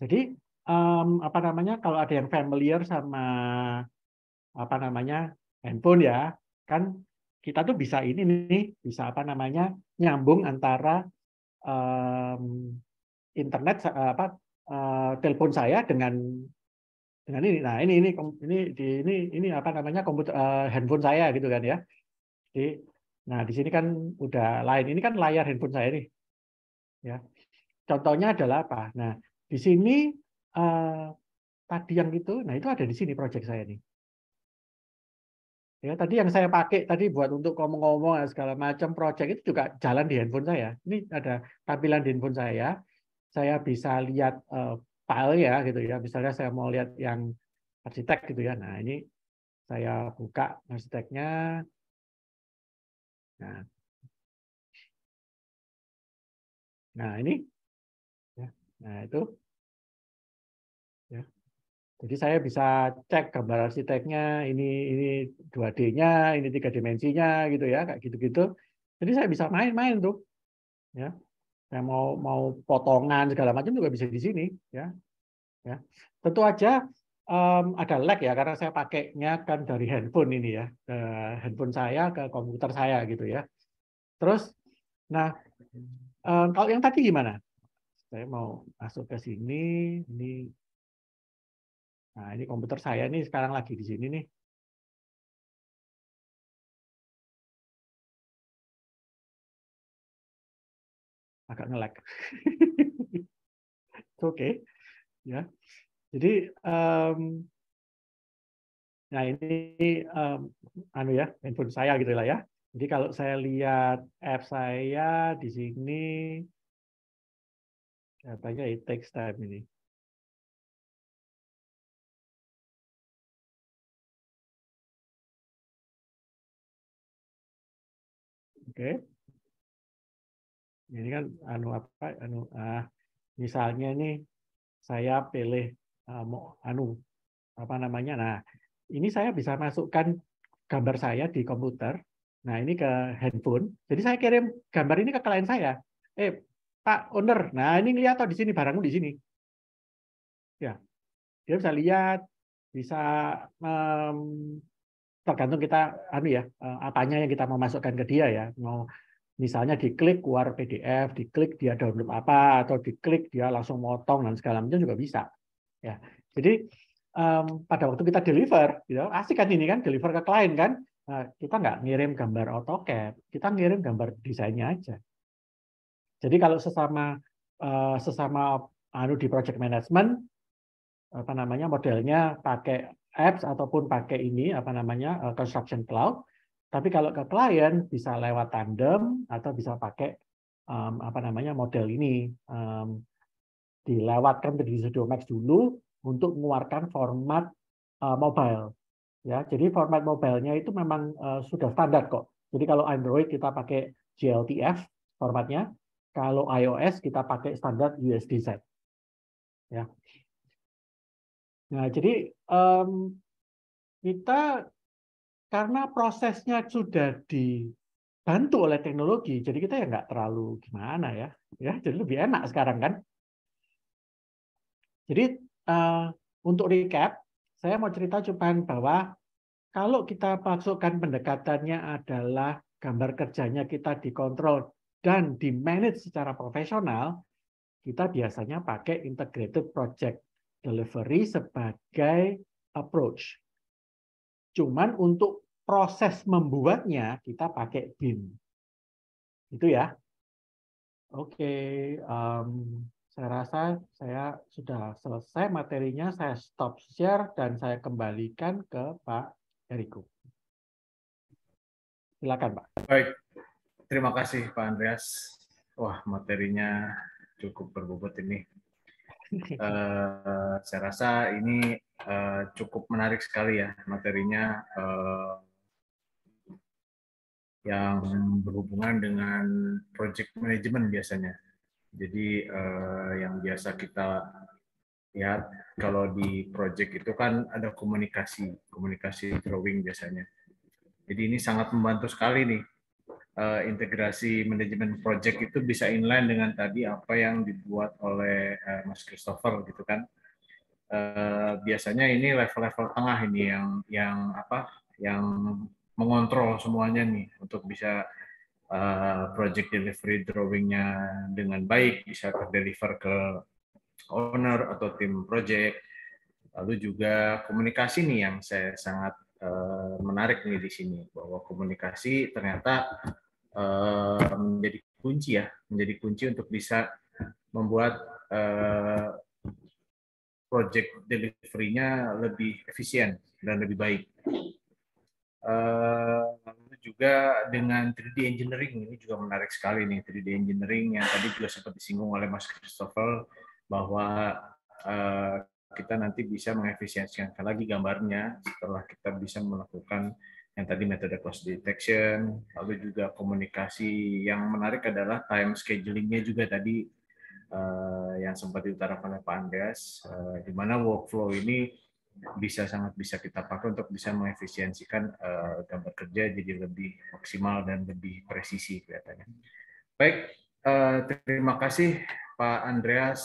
Jadi um, apa namanya kalau ada yang familiar sama apa namanya handphone ya, kan kita tuh bisa ini nih, bisa apa namanya nyambung antara um, internet apa uh, telepon saya dengan dengan ini. Nah ini ini ini di ini ini apa namanya komputer uh, handphone saya gitu kan ya. Jadi, nah di sini kan udah lain. Ini kan layar handphone saya nih. Ya. Contohnya adalah apa? Nah, di sini uh, eh, tadi yang itu, nah itu ada di sini project saya nih. Ya, tadi yang saya pakai tadi buat untuk ngomong-ngomong segala macam project itu juga jalan di handphone saya. Ini ada tampilan di handphone saya. Ya. Saya bisa lihat uh, file ya gitu ya. Misalnya saya mau lihat yang arsitek gitu ya. Nah, ini saya buka arsiteknya. Nah, Nah ini, ya, nah itu, ya. Jadi saya bisa cek gambar arsiteknya, ini ini 2D-nya, ini tiga dimensinya gitu ya, kayak gitu-gitu. Jadi saya bisa main-main tuh, ya. Saya mau mau potongan segala macam juga bisa di sini, ya. Ya, tentu aja um, ada lag ya karena saya pakainya kan dari handphone ini ya ke handphone saya ke komputer saya gitu ya terus nah Ehm, kalau yang tadi gimana? Saya mau masuk ke sini, ini. Nah, ini komputer saya nih sekarang lagi di sini nih. agak nge-lag. Oke, [LAUGHS] okay. ya. Jadi, um, nah ini um, anu ya, handphone saya gitu lah ya. Jadi kalau saya lihat app saya di sini, katanya it takes time ini. Oke. Okay. Ini kan anu apa anu ah misalnya nih saya pilih uh, mau anu apa namanya. Nah, ini saya bisa masukkan gambar saya di komputer Nah, ini ke handphone. Jadi saya kirim gambar ini ke klien saya. Eh, Pak owner, nah ini lihat toh di sini barangmu di sini. Ya. Dia bisa lihat, bisa um, tergantung kita anu ya, eh, apanya yang kita mau masukkan ke dia ya. Mau misalnya diklik keluar PDF, diklik dia download apa atau diklik dia langsung motong dan segala macam juga bisa. Ya. Jadi um, pada waktu kita deliver, gitu, asik kan ini kan deliver ke klien kan, Nah, kita nggak ngirim gambar AutoCAD, kita ngirim gambar desainnya aja. Jadi kalau sesama eh, sesama anu di project management apa namanya modelnya pakai apps ataupun pakai ini apa namanya eh, construction cloud, tapi kalau ke klien bisa lewat tandem atau bisa pakai um, apa namanya model ini um, dilewatkan ke Digital Max dulu untuk mengeluarkan format uh, mobile. Ya, jadi format mobile itu memang uh, sudah standar kok. Jadi kalau Android kita pakai GLTF formatnya, kalau iOS kita pakai standar USDZ Ya. Nah, jadi um, kita karena prosesnya sudah dibantu oleh teknologi, jadi kita ya nggak terlalu gimana ya, ya jadi lebih enak sekarang kan. Jadi uh, untuk recap, saya mau cerita cuman bahwa kalau kita masukkan pendekatannya adalah gambar kerjanya kita dikontrol dan di manage secara profesional, kita biasanya pakai integrated project delivery sebagai approach. Cuman untuk proses membuatnya kita pakai BIM. Itu ya. Oke, okay. um, mmm, saya rasa saya sudah selesai materinya, saya stop share dan saya kembalikan ke Pak Eriko. Silakan Pak. Baik, terima kasih Pak Andreas. Wah materinya cukup berbobot ini. Uh, [LAUGHS] saya rasa ini uh, cukup menarik sekali ya materinya uh, yang berhubungan dengan project management biasanya. Jadi uh, yang biasa kita lihat kalau di project itu kan ada komunikasi, komunikasi drawing biasanya. Jadi ini sangat membantu sekali nih uh, integrasi manajemen project itu bisa inline dengan tadi apa yang dibuat oleh uh, Mas Christopher gitu kan. Uh, biasanya ini level-level tengah ini yang yang apa yang mengontrol semuanya nih untuk bisa Eh, project delivery drawingnya dengan baik bisa terdeliver ke owner atau tim project lalu juga komunikasi nih yang saya sangat eh, menarik nih di sini bahwa komunikasi ternyata eh, menjadi kunci ya menjadi kunci untuk bisa membuat project delivery-nya lebih efisien dan lebih baik juga dengan 3D engineering ini juga menarik sekali nih 3D engineering yang tadi juga sempat disinggung oleh Mas Christopher bahwa uh, kita nanti bisa mengefisiensikan lagi gambarnya setelah kita bisa melakukan yang tadi metode cost detection, lalu juga komunikasi yang menarik adalah time schedulingnya juga tadi uh, yang sempat diutarakan oleh Pak Andreas, uh, di mana workflow ini bisa sangat bisa kita pakai untuk bisa mengefisiensikan uh, gambar kerja jadi lebih maksimal dan lebih presisi kelihatannya. Baik, uh, terima kasih Pak Andreas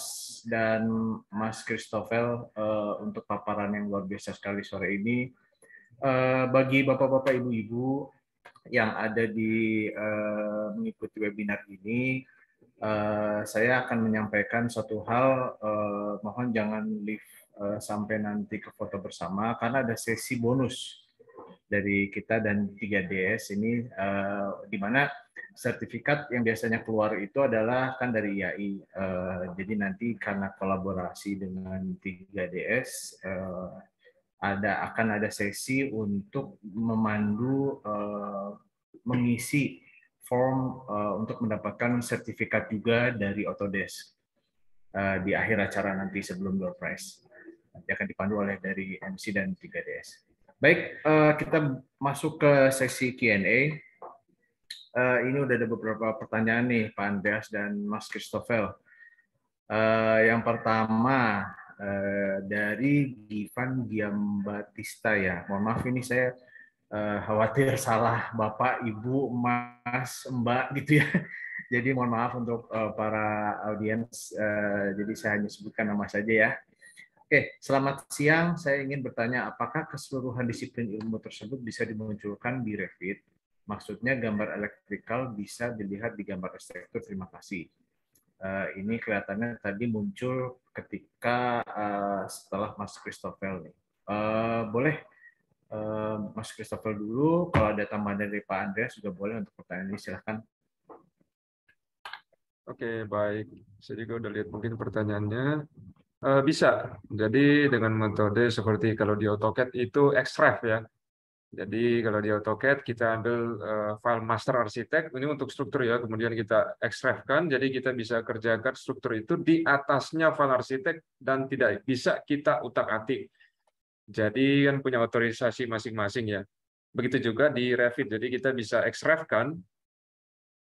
dan Mas Kristofel uh, eh, untuk paparan yang luar biasa sekali sore ini. Uh, bagi Bapak-bapak, Ibu-ibu yang ada di uh, mengikuti webinar ini, uh, saya akan menyampaikan satu hal. Uh, mohon jangan leave Eh, sampai nanti ke foto bersama karena ada sesi bonus dari kita dan 3DS ini uh, di mana sertifikat yang biasanya keluar itu adalah kan dari IAI. Uh, eh, jadi nanti karena kolaborasi dengan 3DS uh, ada akan ada sesi untuk memandu uh, mengisi form uh, untuk mendapatkan sertifikat juga dari Autodesk uh, di akhir acara nanti sebelum door prize. Nanti akan dipandu oleh dari MC dan 3DS. Baik, eh, kita masuk ke sesi Q&A. Eh, ini udah ada beberapa pertanyaan nih, Pak Andreas dan Mas Christopher. Eh, yang pertama dari Givan Giambatista, ya. Mohon maaf ini saya khawatir salah Bapak, Ibu, Mas, Mbak gitu ya. [LAUGHS] Jadi mohon maaf untuk para audiens, jadi saya hanya sebutkan nama saja ya. Oke, selamat siang. Saya ingin bertanya, apakah keseluruhan disiplin ilmu tersebut bisa dimunculkan di Revit? Maksudnya gambar elektrikal bisa dilihat di gambar arsitektur. Terima kasih. Uh, ini kelihatannya tadi muncul ketika uh, setelah Mas Christopher nih. Uh, boleh uh, Mas Christopher dulu. Kalau ada tambahan dari Pak Andreas juga boleh untuk pertanyaan ini. Silahkan. Oke, okay, baik. Saya juga udah lihat mungkin pertanyaannya. Eh, bisa. Jadi dengan metode seperti kalau di AutoCAD itu extract ya. Jadi kalau di AutoCAD kita ambil eh, file master arsitek ini untuk struktur ya, kemudian kita kan. Jadi kita bisa kerjakan struktur itu di atasnya file arsitek dan tidak bisa kita utak-atik. Jadi kan punya otorisasi masing-masing ya. Begitu juga di Revit. Jadi kita bisa kan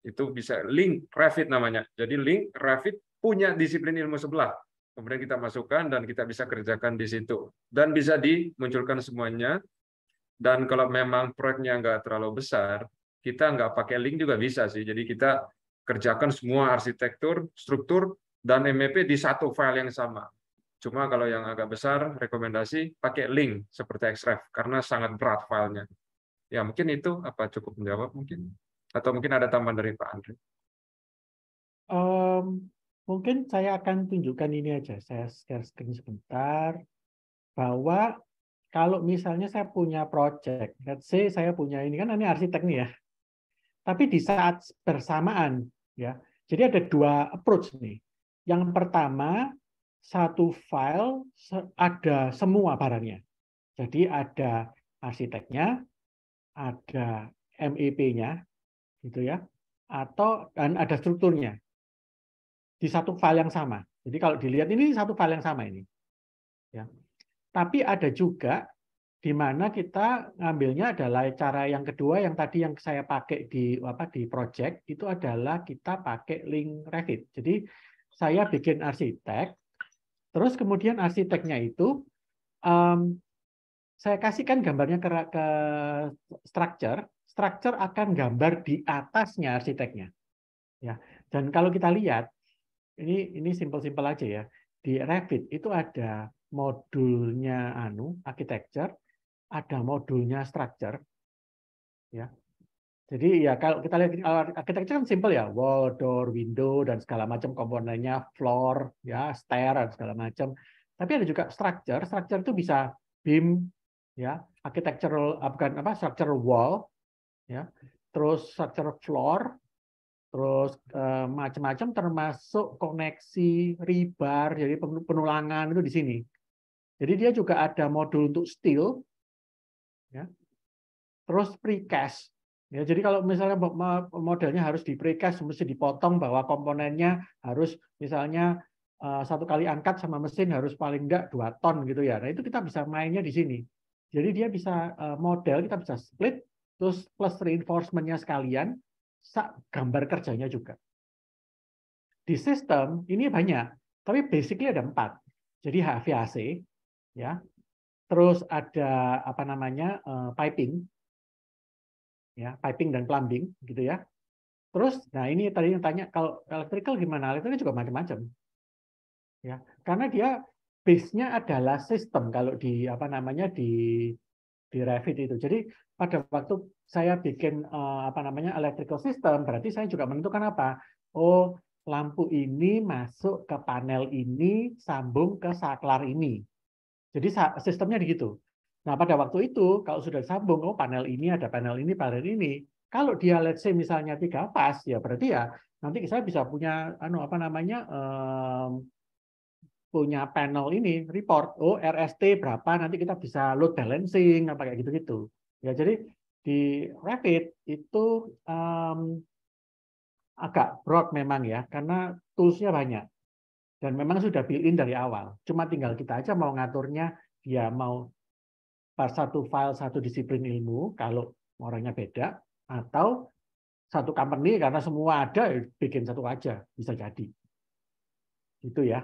itu bisa link Revit namanya. Jadi link Revit punya disiplin ilmu sebelah kemudian kita masukkan dan kita bisa kerjakan di situ. Dan bisa dimunculkan semuanya. Dan kalau memang proyeknya nggak terlalu besar, kita nggak pakai link juga bisa sih. Jadi kita kerjakan semua arsitektur, struktur, dan MEP di satu file yang sama. Cuma kalau yang agak besar, rekomendasi pakai link seperti XREF, karena sangat berat filenya. Ya mungkin itu apa cukup menjawab mungkin? Atau mungkin ada tambahan dari Pak Andre? Um, Mungkin saya akan tunjukkan ini aja. Saya share screen sebentar. Bahwa kalau misalnya saya punya project, let's say saya punya ini kan ini arsitek nih ya. Tapi di saat bersamaan ya. Jadi ada dua approach nih. Yang pertama, satu file ada semua barangnya. Jadi ada arsiteknya, ada MEP-nya gitu ya, atau dan ada strukturnya di satu file yang sama. Jadi kalau dilihat ini satu file yang sama ini. Ya. Tapi ada juga di mana kita ngambilnya adalah cara yang kedua yang tadi yang saya pakai di apa di project itu adalah kita pakai link Revit. Jadi saya bikin arsitek, terus kemudian arsiteknya itu um, saya kasihkan gambarnya ke, ke structure, structure akan gambar di atasnya arsiteknya. Ya. Dan kalau kita lihat ini ini simpel-simpel aja ya. Di Revit itu ada modulnya anu architecture, ada modulnya structure. Ya. Jadi ya kalau kita lihat eh, architecture kan simpel ya, wall, door, window dan segala macam komponennya, floor, ya, stair dan segala macam. Tapi ada juga structure. Structure itu bisa beam, ya, architectural eh, bukan apa structure wall, ya, terus structure floor, terus eh, macam-macam termasuk koneksi ribar jadi penulangan itu di sini. Jadi dia juga ada modul untuk steel ya. Terus precast. Ya, jadi kalau misalnya modelnya harus di precast mesti dipotong bahwa komponennya harus misalnya eh, satu kali angkat sama mesin harus paling enggak dua ton gitu ya. Nah, itu kita bisa mainnya di sini. Jadi dia bisa eh, model kita bisa split terus plus reinforcementnya sekalian gambar kerjanya juga. Di sistem ini banyak, tapi basically ada empat. Jadi HVAC, ya. Terus ada apa namanya eh, piping, ya piping dan plumbing, gitu ya. Terus, nah ini tadi yang tanya kalau electrical gimana? Electrical juga macam-macam, ya. Karena dia base-nya adalah sistem kalau di apa namanya di di Revit itu. Jadi pada waktu saya bikin eh, apa namanya electrical system, berarti saya juga menentukan apa. Oh, lampu ini masuk ke panel ini, sambung ke saklar ini. Jadi sistemnya begitu. Nah, pada waktu itu kalau sudah sambung, oh panel ini ada panel ini, panel ini. Kalau dia let's say misalnya tiga pas, ya berarti ya nanti saya bisa punya anu apa namanya um, punya panel ini report oh RST berapa nanti kita bisa load balancing apa kayak gitu-gitu ya jadi di Revit itu um, agak broad memang ya karena toolsnya banyak dan memang sudah built-in dari awal cuma tinggal kita aja mau ngaturnya dia mau per satu file satu disiplin ilmu kalau orangnya beda atau satu company karena semua ada ya, bikin satu aja bisa jadi itu ya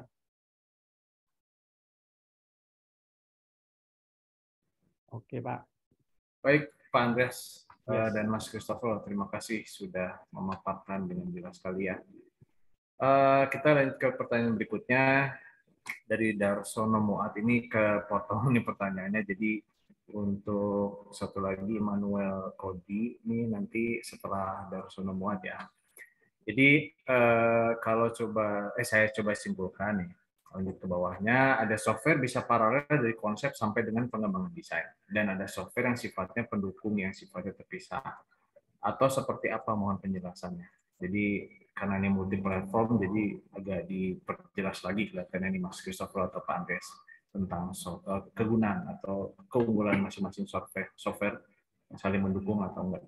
Oke Pak. Baik Pak Andreas eh, yes. dan Mas Christopher, terima kasih sudah memaparkan dengan jelas sekali ya. Eh, kita lanjut ke pertanyaan berikutnya dari Darsono Muat ini ke Potong ini [LAUGHS] pertanyaannya. Jadi untuk satu lagi Manuel Kodi ini nanti setelah Darsono Muat ya. Jadi eh, kalau coba eh saya coba simpulkan nih lanjut ke bawahnya ada software bisa paralel dari konsep sampai dengan pengembangan desain dan ada software yang sifatnya pendukung yang sifatnya terpisah atau seperti apa mohon penjelasannya jadi karena ini multi platform jadi agak diperjelas lagi kelihatannya ini Mas Christopher atau Pak Andres tentang eh, kegunaan atau keunggulan masing-masing software software saling mendukung atau enggak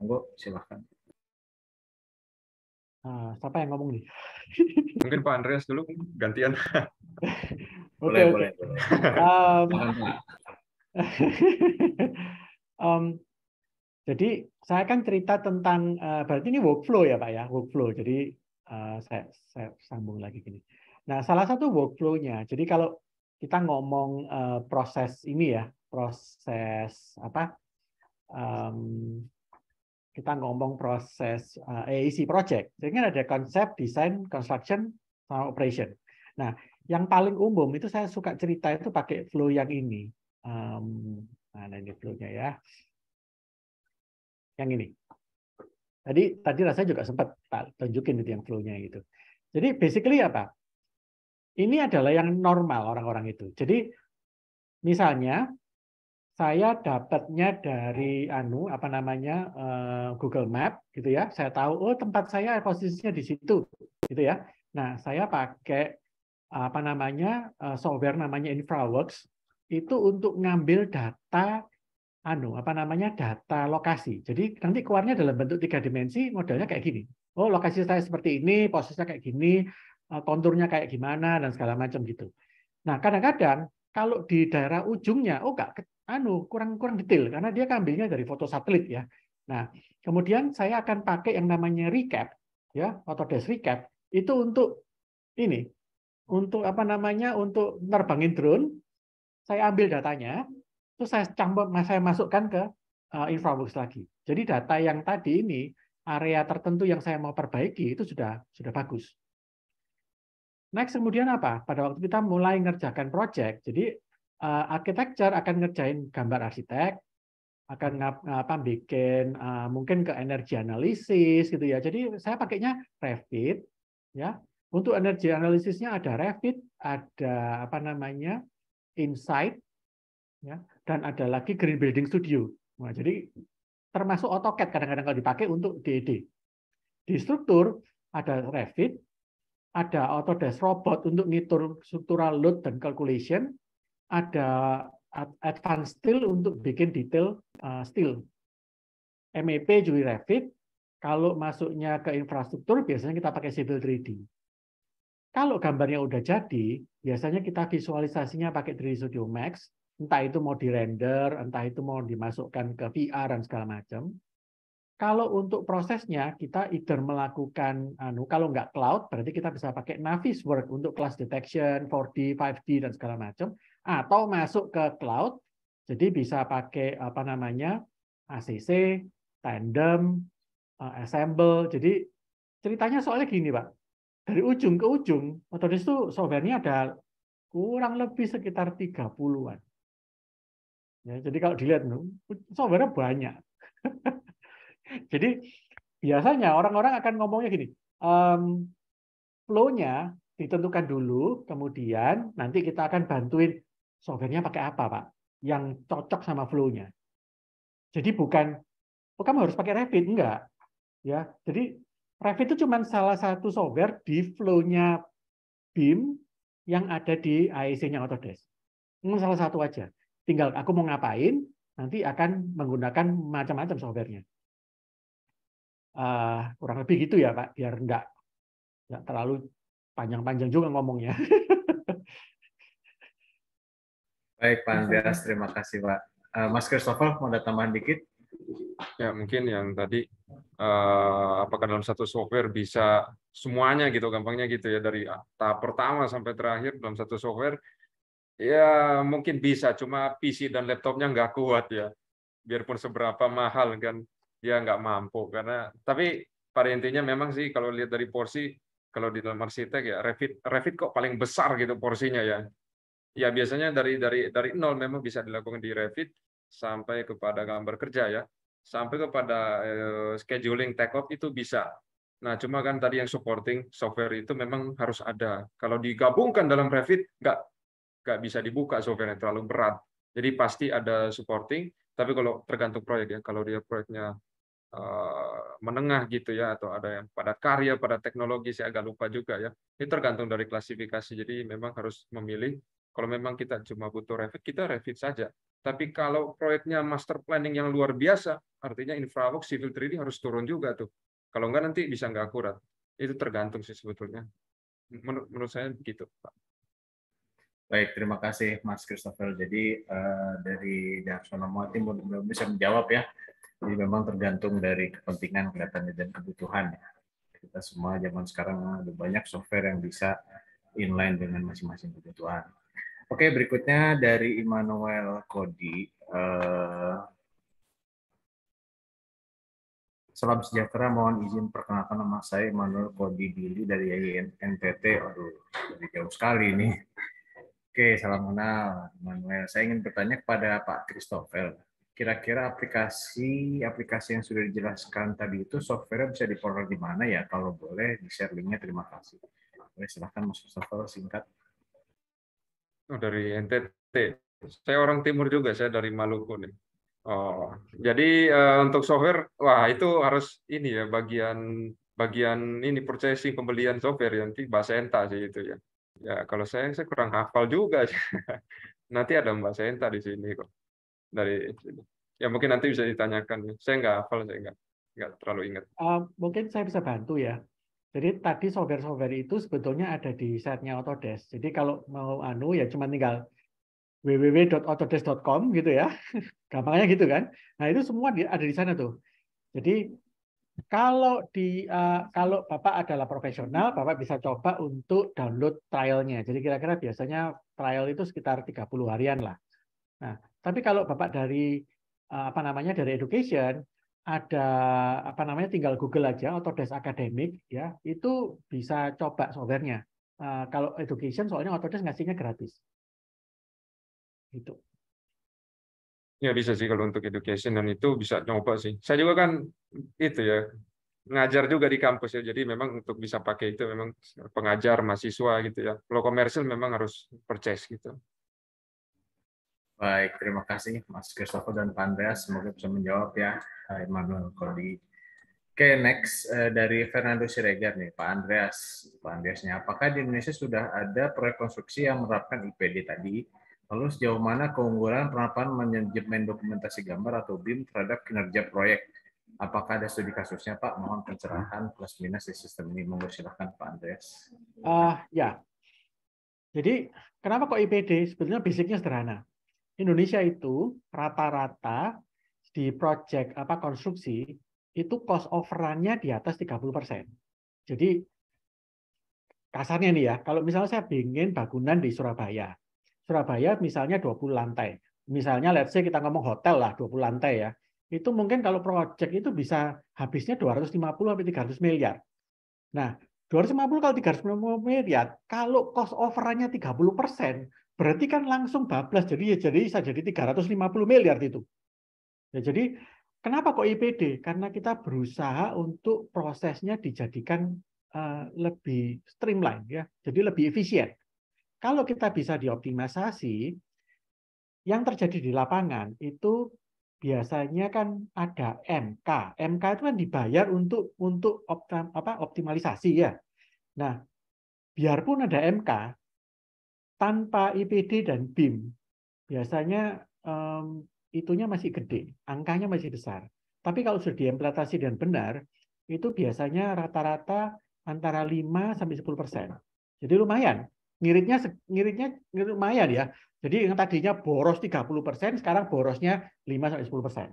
monggo silahkan Ah, siapa yang ngomong nih? Mungkin Pak Andreas dulu gantian. [LAUGHS] Oke, oke. Um, [LAUGHS] um, jadi saya kan cerita tentang uh, berarti ini workflow ya Pak ya, workflow. Jadi uh, saya, saya sambung lagi gini. Nah, salah satu workflow-nya. Jadi kalau kita ngomong uh, proses ini ya, proses apa? Um, kita ngomong proses eh, AEC project, sehingga ada konsep desain, construction, sama operation. Nah, yang paling umum itu saya suka cerita itu pakai flow yang ini. Um, mana ini flow-nya ya? Yang ini. Tadi tadi rasanya juga sempat Pak tunjukin itu yang flow-nya gitu. Jadi basically apa? Ini adalah yang normal orang-orang itu. Jadi misalnya saya dapatnya dari anu apa namanya eh, Google Map gitu ya. Saya tahu oh tempat saya posisinya di situ gitu ya. Nah, saya pakai apa namanya eh, software namanya InfraWorks itu untuk ngambil data anu apa namanya data lokasi. Jadi nanti keluarnya dalam bentuk tiga dimensi modelnya kayak gini. Oh, lokasi saya seperti ini, posisinya kayak gini, eh, konturnya kayak gimana dan segala macam gitu. Nah, kadang-kadang kalau di daerah ujungnya, oh nggak anu kurang kurang detail karena dia ambilnya dari foto satelit ya. Nah, kemudian saya akan pakai yang namanya recap ya, Autodesk recap itu untuk ini untuk apa namanya untuk nerbangin drone saya ambil datanya terus saya campur saya masukkan ke uh, lagi jadi data yang tadi ini area tertentu yang saya mau perbaiki itu sudah sudah bagus next kemudian apa pada waktu kita mulai ngerjakan project jadi uh, eh, architecture akan ngerjain gambar arsitek, akan apa bikin uh, mungkin ke energi analisis gitu ya. Jadi saya pakainya Revit ya. Untuk energi analisisnya ada Revit, ada apa namanya? Insight ya, dan ada lagi Green Building Studio. Nah, jadi termasuk AutoCAD kadang-kadang kalau dipakai untuk DED. E Di struktur ada Revit, ada Autodesk Robot untuk ngitung struktural load dan calculation, ada advanced steel untuk bikin detail uh, steel. MEP juga Revit, kalau masuknya ke infrastruktur biasanya kita pakai civil 3D. Kalau gambarnya udah jadi, biasanya kita visualisasinya pakai 3D Studio Max, entah itu mau di-render, entah itu mau dimasukkan ke VR dan segala macam. Kalau untuk prosesnya kita either melakukan anu kalau nggak cloud berarti kita bisa pakai Navisworks untuk class detection, 4D, 5D dan segala macam atau masuk ke cloud. Jadi bisa pakai apa namanya ACC, tandem, eh, assemble. Jadi ceritanya soalnya gini, Pak. Dari ujung ke ujung, metodis itu softwarenya ada kurang lebih sekitar 30-an. Ya, jadi kalau dilihat, softwarenya banyak. [LAUGHS] jadi biasanya orang-orang akan ngomongnya gini, um, flow-nya ditentukan dulu, kemudian nanti kita akan bantuin softwarenya pakai apa Pak yang cocok sama flow-nya. Jadi bukan oh kamu harus pakai Revit enggak. Ya, jadi Revit itu cuma salah satu software di flow-nya BIM yang ada di AEC-nya Autodesk. Cuma salah satu aja. Tinggal aku mau ngapain, nanti akan menggunakan macam-macam softwarenya. Uh, kurang lebih gitu ya Pak, biar enggak, enggak terlalu panjang-panjang juga ngomongnya. [LAUGHS] Baik Pak iya, Andreas, terima kasih Pak. Uh, Mas Christopher mau ada tambahan dikit? Ya mungkin yang tadi eh, apakah dalam satu software bisa semuanya gitu gampangnya gitu ya dari tahap pertama sampai terakhir dalam satu software ya mungkin bisa cuma PC dan laptopnya nggak kuat ya biarpun seberapa mahal kan dia nggak mampu karena tapi pada intinya memang sih kalau lihat dari porsi kalau di dalam arsitek ya Revit Revit kok paling besar gitu porsinya ya ya biasanya dari dari dari nol memang bisa dilakukan di Revit sampai kepada gambar kerja ya sampai kepada uh, scheduling take off itu bisa Nah, cuma kan tadi yang supporting software itu memang harus ada. Kalau digabungkan dalam Revit, nggak nggak bisa dibuka softwarenya terlalu berat. Jadi pasti ada supporting. Tapi kalau tergantung proyek ya, kalau dia proyeknya uh, menengah gitu ya, atau ada yang pada karya, pada teknologi, saya agak lupa juga ya. Ini tergantung dari klasifikasi. Jadi memang harus memilih kalau memang kita cuma butuh refit, kita refit saja. Tapi kalau proyeknya master planning yang luar biasa, artinya infrawork, civil 3D harus turun juga tuh. Kalau enggak nanti bisa nggak akurat. Itu tergantung sih sebetulnya. Menurut, menurut saya begitu, Pak. Baik, terima kasih Mas Christopher. Jadi uh, dari Daksonomo Timur belum bisa menjawab ya. Jadi memang tergantung dari kepentingan kelihatannya dan kebutuhan. Ya. Kita semua zaman sekarang ada banyak software yang bisa inline dengan masing-masing kebutuhan. Oke, berikutnya dari Immanuel Kodi. Uh, Salam sejahtera, mohon izin perkenalkan nama saya Immanuel Kodi Billy dari YIN NTT. Aduh, dari jauh sekali ini. Oke, salam kenal Immanuel. Saya ingin bertanya kepada Pak Christopher. Kira-kira aplikasi aplikasi yang sudah dijelaskan tadi itu software bisa diperoleh di mana ya? Kalau boleh di share linknya, terima kasih. Oke silahkan Mas Christopher singkat. Oh, dari NTT. Saya orang timur juga, saya dari Maluku nih. Oh, jadi uh, untuk software, wah itu harus ini ya bagian bagian ini purchasing pembelian software ya, nanti bahasa enta sih itu ya. Ya kalau saya saya kurang hafal juga. sih. [LAUGHS] nanti ada bahasa enta di sini kok. Dari ya mungkin nanti bisa ditanyakan. Ya. Saya nggak hafal, saya nggak nggak terlalu ingat. Uh, mungkin saya bisa bantu ya. Jadi tadi software-software itu sebetulnya ada di site-nya Autodesk. Jadi kalau mau anu ya cuma tinggal www.autodesk.com gitu ya. [LAUGHS] Gampangnya gitu kan. Nah, itu semua ada di sana tuh. Jadi kalau di uh, kalau Bapak adalah profesional, Bapak bisa coba untuk download trialnya. Jadi kira-kira biasanya trial itu sekitar 30 harian lah. Nah, tapi kalau Bapak dari uh, apa namanya dari education, ada apa namanya tinggal Google aja Autodesk Academic ya itu bisa coba softwarenya. Uh, kalau education soalnya Autodesk ngasihnya gratis. Itu. Ya bisa sih kalau untuk education dan itu bisa coba sih. Saya juga kan itu ya ngajar juga di kampus ya. Jadi memang untuk bisa pakai itu memang pengajar mahasiswa gitu ya. Kalau komersil memang harus purchase gitu. Baik, terima kasih Mas Christopher dan Pak Andreas. Semoga bisa menjawab ya, Emmanuel eh, Kodi. Oke, next eh, dari Fernando Siregar nih, Pak Andreas. Pak Andreasnya, apakah di Indonesia sudah ada proyek konstruksi yang menerapkan IPD tadi? Lalu sejauh mana keunggulan penerapan manajemen dokumentasi gambar atau BIM terhadap kinerja proyek? Apakah ada studi kasusnya, Pak? Mohon pencerahan plus minus di sistem ini. Monggo silahkan, Pak Andreas. Uh, ya. Jadi, kenapa kok IPD? Sebetulnya basicnya sederhana. Indonesia itu rata-rata di project apa konstruksi itu cost overrunnya di atas 30%. Jadi kasarnya nih ya, kalau misalnya saya ingin bangunan di Surabaya. Surabaya misalnya 20 lantai. Misalnya let's say kita ngomong hotel lah 20 lantai ya. Itu mungkin kalau project itu bisa habisnya 250 sampai 300 miliar. Nah, 250 kalau 350 miliar, kalau cost overrunnya 30 persen, berarti kan langsung bablas. Jadi ya jadi bisa jadi 350 miliar itu. Ya, jadi kenapa kok IPD? Karena kita berusaha untuk prosesnya dijadikan uh, lebih streamline ya, jadi lebih efisien. Kalau kita bisa dioptimisasi, yang terjadi di lapangan itu biasanya kan ada MK. MK itu kan dibayar untuk untuk optimalisasi ya. Nah, biarpun ada MK, tanpa IPD dan BIM biasanya um, itunya masih gede, angkanya masih besar. Tapi kalau sudah diimplementasi dan benar, itu biasanya rata-rata antara 5 sampai 10 persen. Jadi lumayan. Ngiritnya, ngiritnya lumayan ya. Jadi yang tadinya boros 30 persen, sekarang borosnya 5 sampai 10 persen.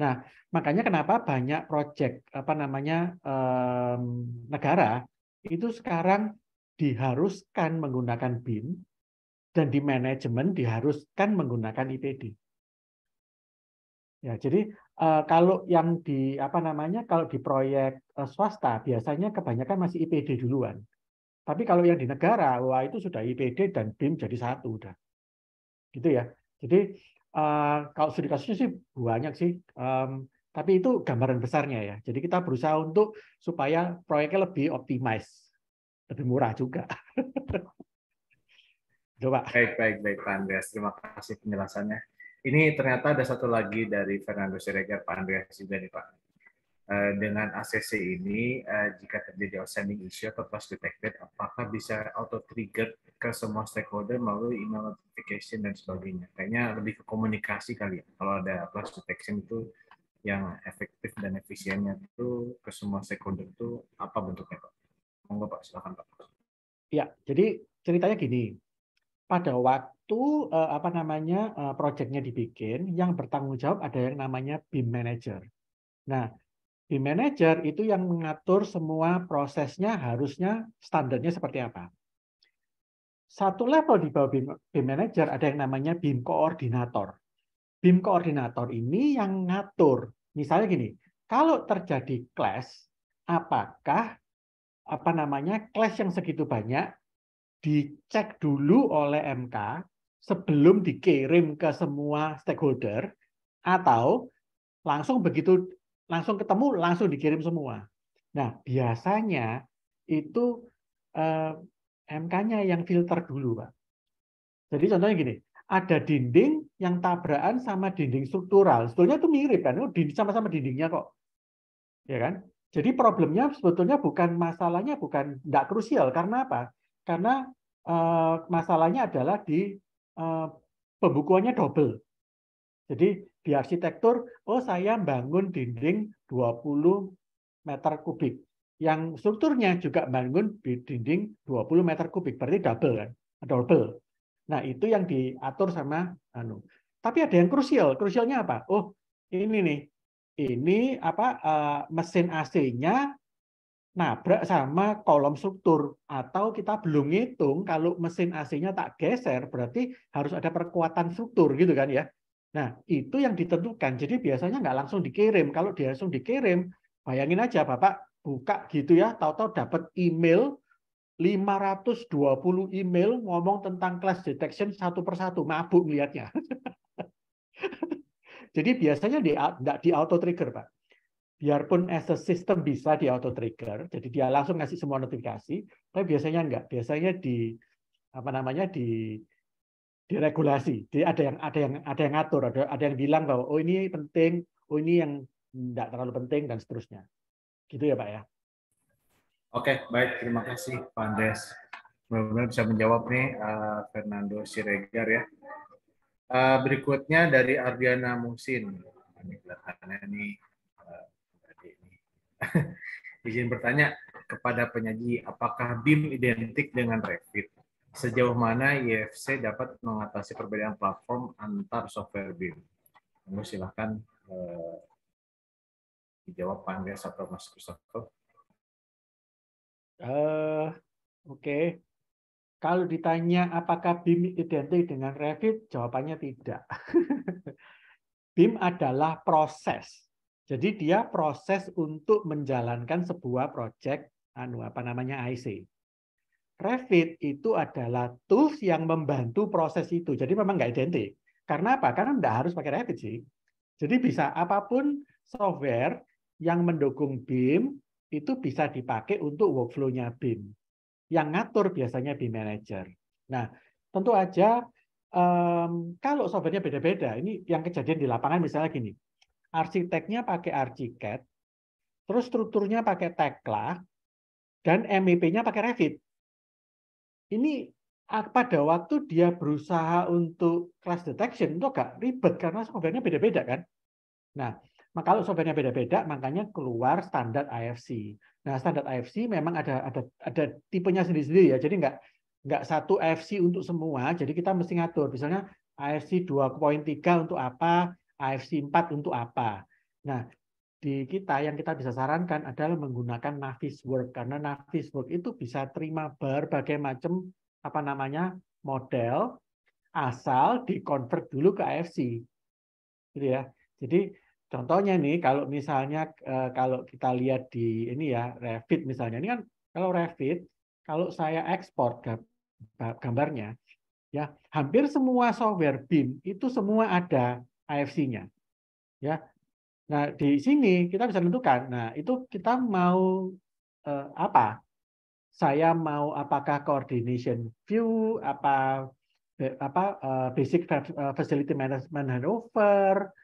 Nah, makanya kenapa banyak proyek apa namanya um, negara itu sekarang diharuskan menggunakan BIM dan di manajemen diharuskan menggunakan IPD. Ya, jadi eh, kalau yang di apa namanya kalau di proyek eh, swasta biasanya kebanyakan masih IPD duluan. Tapi kalau yang di negara, wah itu sudah IPD dan BIM jadi satu udah. Gitu ya. Jadi eh, kalau studi kasusnya sih banyak sih. tapi itu gambaran besarnya ya. Jadi kita berusaha untuk supaya proyeknya lebih optimize, lebih murah juga. [LAUGHS] Itu Pak. Baik, baik, baik Pak Andreas. Terima kasih penjelasannya. Ini ternyata ada satu lagi dari Fernando Siregar, Pak Andreas juga nih Pak. Eh, dengan ACC ini, eh, jika terjadi outstanding issue atau task detected, apakah bisa auto-trigger ke semua stakeholder melalui email notification dan sebagainya? Kayaknya lebih ke komunikasi kali ya. Kalau ada task detection itu yang efektif dan efisiennya itu ke semua stakeholder itu apa bentuknya Pak? Monggo Pak, silakan Pak. Ya, jadi ceritanya gini, pada waktu uh, apa namanya uh, eh, proyeknya dibikin, yang bertanggung jawab ada yang namanya BIM manager. Nah, BIM manager itu yang mengatur semua prosesnya harusnya standarnya seperti apa. Satu level di bawah BIM, BIM manager ada yang namanya BIM koordinator. BIM koordinator ini yang ngatur. Misalnya gini, kalau terjadi clash, apakah apa namanya clash yang segitu banyak dicek dulu oleh MK sebelum dikirim ke semua stakeholder atau langsung begitu langsung ketemu langsung dikirim semua. Nah biasanya itu eh, MK-nya yang filter dulu, pak. Jadi contohnya gini, ada dinding yang tabrakan sama dinding struktural. Sebetulnya itu mirip kan, oh, dinding sama-sama dindingnya kok, ya kan? Jadi problemnya sebetulnya bukan masalahnya bukan tidak krusial karena apa? karena uh, masalahnya adalah di uh, pembukuannya double. Jadi di arsitektur, oh saya bangun dinding 20 meter kubik. Yang strukturnya juga bangun di dinding 20 meter kubik, berarti double kan? Double. Nah, itu yang diatur sama anu. Tapi ada yang krusial. Krusialnya apa? Oh, ini nih. Ini apa uh, mesin AC-nya nabrak sama kolom struktur atau kita belum ngitung kalau mesin AC-nya tak geser berarti harus ada perkuatan struktur gitu kan ya. Nah, itu yang ditentukan. Jadi biasanya nggak langsung dikirim. Kalau dia langsung dikirim, bayangin aja Bapak buka gitu ya, tahu-tahu dapat email 520 email ngomong tentang class detection satu persatu, mabuk melihatnya. [LAUGHS] Jadi biasanya di, nggak di auto trigger, Pak biarpun as a system bisa di auto trigger, jadi dia langsung ngasih semua notifikasi, tapi biasanya enggak. Biasanya di apa namanya di diregulasi. Jadi ada yang ada yang ada yang ngatur, ada ada yang bilang bahwa oh ini penting, oh ini yang enggak terlalu penting dan seterusnya. Gitu ya, Pak ya. Oke, baik. Terima kasih, Pak Andes. Benar-benar bisa menjawab nih uh, Fernando Siregar ya. Uh, berikutnya dari Ardiana Musin. Ini kelihatannya ini eh, [LAUGHS] izin bertanya kepada penyaji, apakah BIM identik dengan Revit? Sejauh mana IFC dapat mengatasi perbedaan platform antar software BIM? kamu silahkan eh, dijawab Pak Andreas atau Mas Christopher. Uh, Oke, okay. kalau ditanya apakah BIM identik dengan Revit, jawabannya tidak. [LAUGHS] BIM adalah proses jadi dia proses untuk menjalankan sebuah project anu apa namanya IC. Revit itu adalah tools yang membantu proses itu. Jadi memang nggak identik. Karena apa? Karena nggak harus pakai Revit sih. Jadi bisa apapun software yang mendukung BIM itu bisa dipakai untuk workflow-nya BIM. Yang ngatur biasanya BIM Manager. Nah, tentu aja um, kalau softwarenya beda-beda, ini yang kejadian di lapangan misalnya gini, arsiteknya pakai Archicad, terus strukturnya pakai Tekla, dan MEP-nya pakai Revit. Ini pada waktu dia berusaha untuk class detection itu agak ribet karena software-nya beda-beda kan. Nah, kalau software-nya beda-beda, makanya keluar standar IFC. Nah, standar IFC memang ada ada ada tipenya sendiri-sendiri ya. Jadi nggak nggak satu IFC untuk semua. Jadi kita mesti ngatur. Misalnya IFC 2.3 untuk apa, AFC 4 untuk apa. Nah, di kita yang kita bisa sarankan adalah menggunakan Navis Work karena Navis Work itu bisa terima berbagai macam apa namanya model asal dikonvert dulu ke AFC. Gitu ya. Jadi contohnya nih kalau misalnya eh, kalau kita lihat di ini ya Revit misalnya ini kan kalau Revit kalau saya ekspor gambarnya ya hampir semua software BIM itu semua ada AFC-nya. Ya. Nah, di sini kita bisa tentukan. Nah, itu kita mau eh, apa? Saya mau apakah coordination view, apa apa eh, basic eh, facility management handover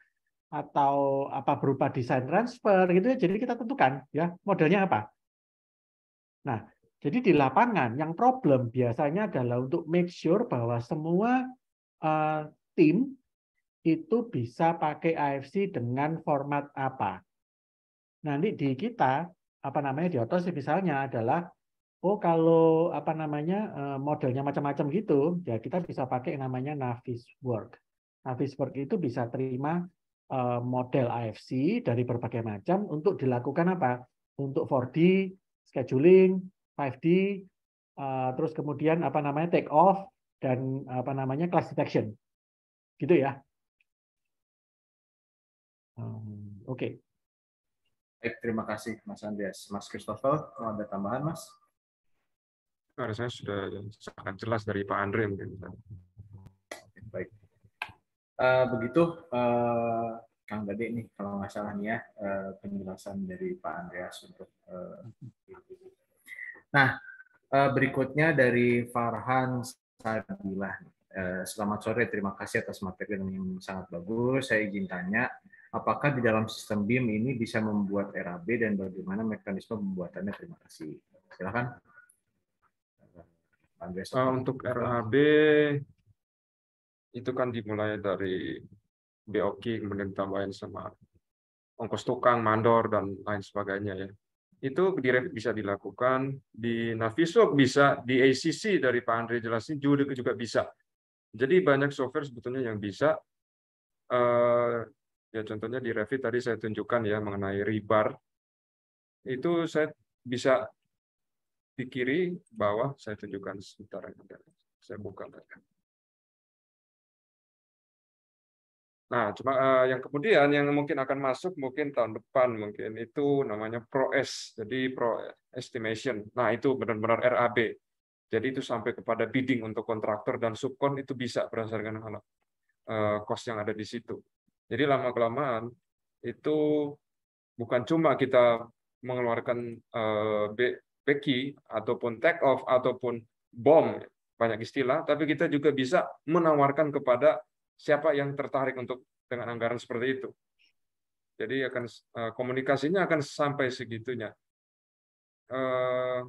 atau apa berupa design transfer gitu ya. Jadi kita tentukan ya modelnya apa. Nah, jadi di lapangan yang problem biasanya adalah untuk make sure bahwa semua uh, tim itu bisa pakai AFC dengan format apa. Nanti di kita, apa namanya, di otos misalnya adalah, oh kalau apa namanya eh, modelnya macam-macam gitu, ya kita bisa pakai yang namanya Navis Work itu bisa terima eh, model AFC dari berbagai macam untuk dilakukan apa? Untuk 4D, scheduling, 5D, eh, terus kemudian apa namanya take off dan apa namanya class detection. Gitu ya. Hmm, oke. Okay. Baik, terima kasih Mas Andreas. Mas Christopher, mau ada tambahan Mas? saya sudah sangat jelas dari Pak Andre mungkin. baik. Uh, begitu uh, Kang Gade nih kalau nggak salah nih ya uh, penjelasan dari Pak Andreas untuk. Uh, nah uh, berikutnya dari Farhan Sadilah. Uh, selamat sore, terima kasih atas materi yang sangat bagus. Saya izin tanya apakah di dalam sistem BIM ini bisa membuat RAB dan bagaimana mekanisme pembuatannya? Terima kasih. Silakan. Uh, untuk RAB itu kan dimulai dari BOK kemudian ditambahin sama ongkos tukang, mandor dan lain sebagainya ya. Itu direk bisa dilakukan, di Navisok bisa, di ACC dari Pak Andre jelasin juga juga bisa. Jadi banyak software sebetulnya yang bisa uh, Ya contohnya di Revit tadi saya tunjukkan ya mengenai rebar. Itu saya bisa di kiri bawah saya tunjukkan sebentar saya buka Nah, cuma eh, yang kemudian yang mungkin akan masuk mungkin tahun depan mungkin itu namanya ProS. Jadi Pro Estimation. Nah, itu benar-benar RAB. Jadi itu sampai kepada bidding untuk kontraktor dan subkon itu bisa berdasarkan uh, cost yang ada di situ. Jadi lama kelamaan itu bukan cuma kita mengeluarkan uh, eh, beki ataupun take off ataupun bom banyak istilah, tapi kita juga bisa menawarkan kepada siapa yang tertarik untuk dengan anggaran seperti itu. Jadi akan uh, komunikasinya akan sampai segitunya. Uh,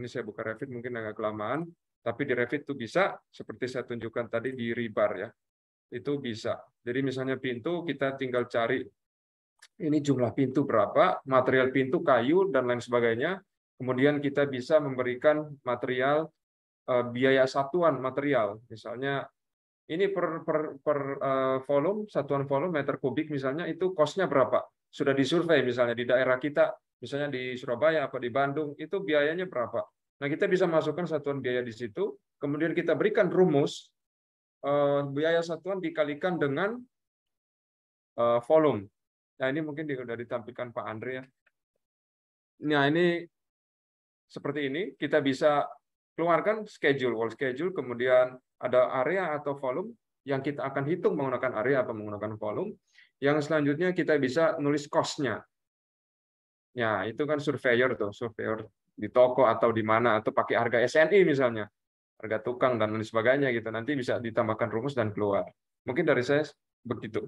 ini saya buka Revit mungkin agak kelamaan, tapi di Revit itu bisa seperti saya tunjukkan tadi di Rebar ya itu bisa. Jadi misalnya pintu kita tinggal cari ini jumlah pintu berapa, material pintu kayu dan lain sebagainya. Kemudian kita bisa memberikan material eh, biaya satuan material, misalnya ini per per, per eh, volume satuan volume meter kubik misalnya itu kosnya berapa? Sudah disurvei misalnya di daerah kita, misalnya di Surabaya apa di Bandung itu biayanya berapa? Nah kita bisa masukkan satuan biaya di situ, kemudian kita berikan rumus Eh, biaya satuan dikalikan dengan eh, volume. Nah, ini mungkin sudah ditampilkan Pak Andre ya. Nah, ini seperti ini, kita bisa keluarkan schedule, wall schedule, kemudian ada area atau volume yang kita akan hitung menggunakan area atau menggunakan volume. Yang selanjutnya kita bisa nulis cost-nya. Ya, itu kan surveyor tuh, surveyor di toko atau di mana atau pakai harga SNI misalnya harga tukang dan lain sebagainya gitu. Nanti bisa ditambahkan rumus dan keluar. Mungkin dari saya begitu.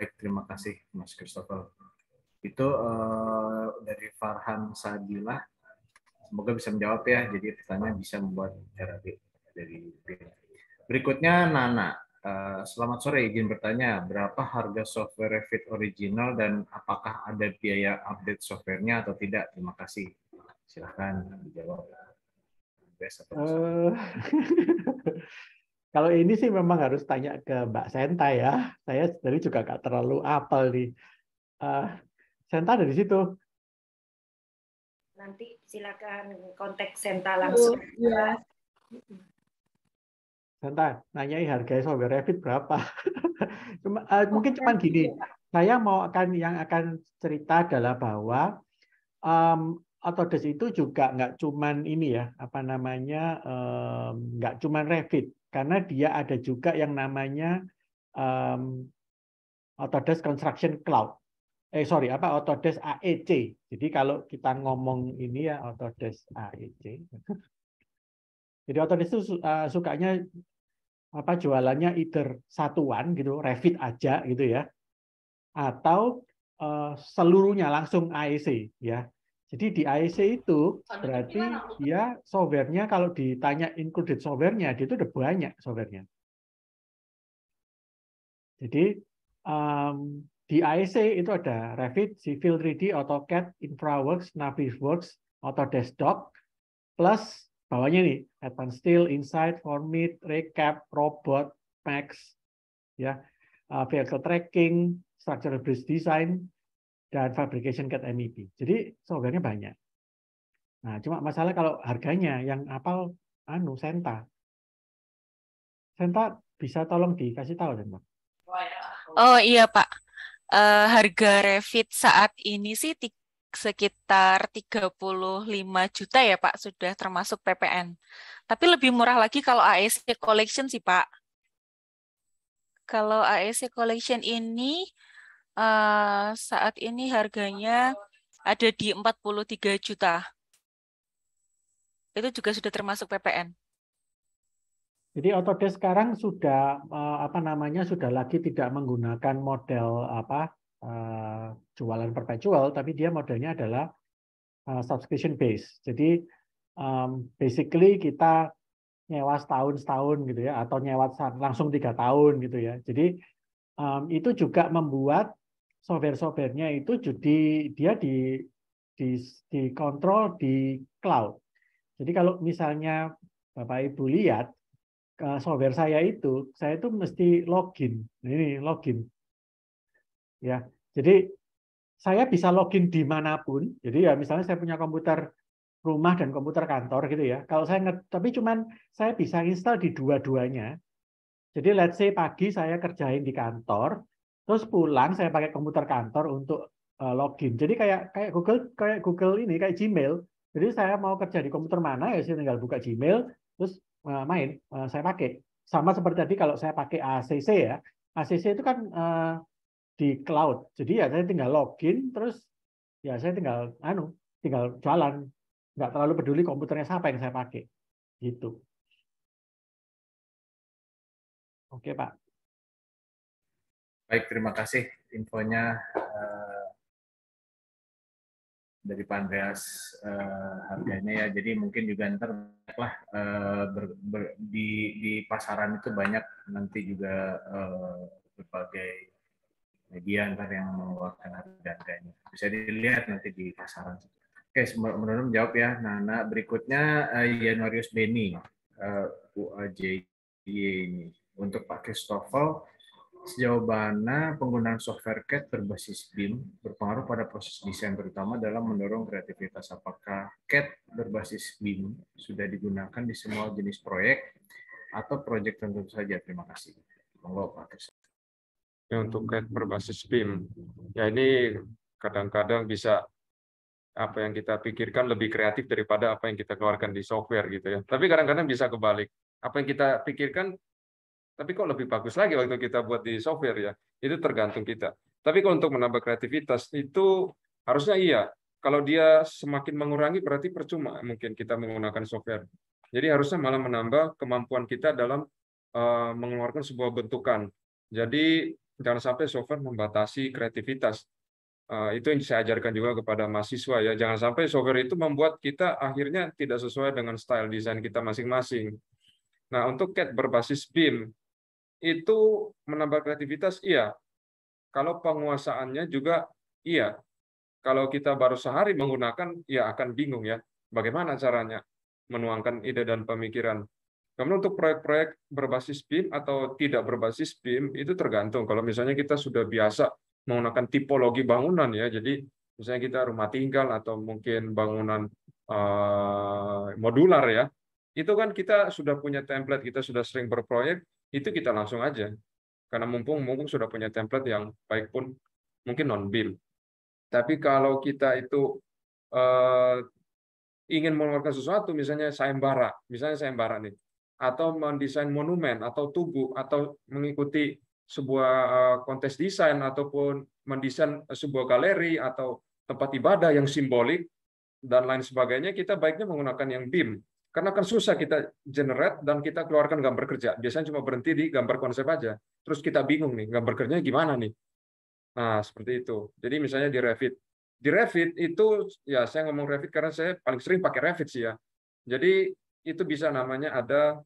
Baik, terima kasih Mas Christopher. Itu uh, dari Farhan Sadilah Semoga bisa menjawab ya. Jadi pertanyaan bisa membuat RAB dari Berikutnya Nana. Uh, selamat sore, izin bertanya, berapa harga software Revit original dan apakah ada biaya update softwarenya atau tidak? Terima kasih silahkan dijawab eh, [LAUGHS] kalau ini sih memang harus tanya ke Mbak Senta ya saya sendiri juga gak terlalu apel eh, di uh, Senta dari situ nanti silakan kontak Senta langsung oh, ya. Senta nanyai harga software Revit berapa [LAUGHS] eh, oh, mungkin cuma gini ya. saya mau akan yang akan cerita adalah bahwa um, Autodesk itu juga nggak cuman ini ya, apa namanya, nggak cuman Revit, karena dia ada juga yang namanya um, mmm, Autodesk Construction Cloud. Eh sorry, apa Autodesk AEC. Jadi kalau kita ngomong ini ya Autodesk AEC. Jadi Autodesk itu uh, sukanya apa jualannya either satuan gitu, Revit aja gitu ya, atau uh, seluruhnya langsung AEC ya jadi di AEC itu berarti dia ya softwarenya kalau ditanya included softwarenya, dia itu udah banyak softwarenya. Jadi um, di AEC itu ada Revit, Civil 3D, AutoCAD, InfraWorks, Navisworks, Autodesk plus bawahnya nih Advanced Steel, Insight, Formit, Recap, Robot, Max, ya, uh, Vehicle Tracking, Structural Bridge Design, dan fabrication cat MEP. Jadi softwarenya banyak. Nah, cuma masalah kalau harganya yang apal anu senta. Senta bisa tolong dikasih tahu dan Pak. Oh iya Pak. Uh, harga Revit saat ini sih sekitar 35 juta ya Pak, sudah termasuk PPN. Tapi lebih murah lagi kalau AEC Collection sih Pak. Kalau AEC Collection ini Eh, saat ini harganya ada di 43 juta. Itu juga sudah termasuk PPN. Jadi Autodesk sekarang sudah eh, apa namanya sudah lagi tidak menggunakan model apa eh, jualan perpetual, tapi dia modelnya adalah subscription base. Jadi basically kita nyewa setahun setahun gitu ya, atau nyewa langsung tiga tahun gitu ya. Jadi itu juga membuat software-softwarenya itu jadi dia di di dikontrol di cloud. Jadi kalau misalnya Bapak Ibu lihat software saya itu, saya itu mesti login. Ini login. Ya. Jadi saya bisa login dimanapun. Jadi ya misalnya saya punya komputer rumah dan komputer kantor gitu ya. Kalau saya tapi cuman saya bisa install di dua-duanya. Jadi let's say pagi saya kerjain di kantor, terus pulang saya pakai komputer kantor untuk eh, login jadi kayak kayak Google kayak Google ini kayak Gmail jadi saya mau kerja di komputer mana ya saya tinggal buka Gmail terus eh, main eh, saya pakai sama seperti tadi kalau saya pakai ACC ya ACC itu kan di cloud jadi ya saya tinggal login terus ya saya tinggal anu tinggal jalan nggak terlalu peduli komputernya siapa yang saya pakai gitu oke pak Baik, terima kasih infonya eh, dari Pak Andreas uh, harganya ya. Jadi mungkin juga ntar lah uh, di di pasaran itu banyak nanti juga uh, berbagai media ntar yang mengeluarkan harganya Bisa dilihat nanti di pasaran. Oke, menurut menjawab ya. nah berikutnya uh, Januarius Beni uh, UAJY ini untuk Pak Christoffel Sejauh mana penggunaan software CAD berbasis BIM berpengaruh pada proses desain terutama dalam mendorong kreativitas? Apakah CAD berbasis BIM sudah digunakan di semua jenis proyek atau proyek tertentu saja? Terima kasih. Monggo Pak Ya, untuk CAD berbasis BIM, ya ini kadang-kadang bisa apa yang kita pikirkan lebih kreatif daripada apa yang kita keluarkan di software gitu ya. Tapi kadang-kadang bisa kebalik. Apa yang kita pikirkan tapi kok lebih bagus lagi waktu kita buat di software ya. Itu tergantung kita. Tapi kalau untuk menambah kreativitas itu harusnya iya. Kalau dia semakin mengurangi berarti percuma mungkin kita menggunakan software. Jadi harusnya malah menambah kemampuan kita dalam eh, mengeluarkan sebuah bentukan. Jadi jangan sampai software membatasi kreativitas. Eh, itu yang saya ajarkan juga kepada mahasiswa ya. Jangan sampai software itu membuat kita akhirnya tidak sesuai dengan style desain kita masing-masing. Nah, untuk cat berbasis BIM itu menambah kreativitas iya. Kalau penguasaannya juga iya. Kalau kita baru sehari menggunakan ya akan bingung ya bagaimana caranya menuangkan ide dan pemikiran. Kemudian untuk proyek-proyek berbasis BIM atau tidak berbasis BIM itu tergantung. Kalau misalnya kita sudah biasa menggunakan tipologi bangunan ya, jadi misalnya kita rumah tinggal atau mungkin bangunan uh, modular ya, itu kan kita sudah punya template, kita sudah sering berproyek, itu kita langsung aja. Karena mumpung mumpung sudah punya template yang baik pun mungkin non BIM. Tapi kalau kita itu uh, ingin mengeluarkan sesuatu, misalnya sayembara, misalnya sayembara nih, atau mendesain monumen atau tugu atau mengikuti sebuah eh, kontes desain ataupun mendesain sebuah galeri atau tempat ibadah yang simbolik dan lain sebagainya, kita baiknya menggunakan yang BIM karena kan susah kita generate dan kita keluarkan gambar kerja. Biasanya cuma berhenti di gambar konsep aja. Terus kita bingung nih, gambar kerjanya gimana nih? Nah, seperti itu. Jadi misalnya di Revit. Di Revit itu, ya saya ngomong Revit karena saya paling sering pakai Revit sih ya. Jadi itu bisa namanya ada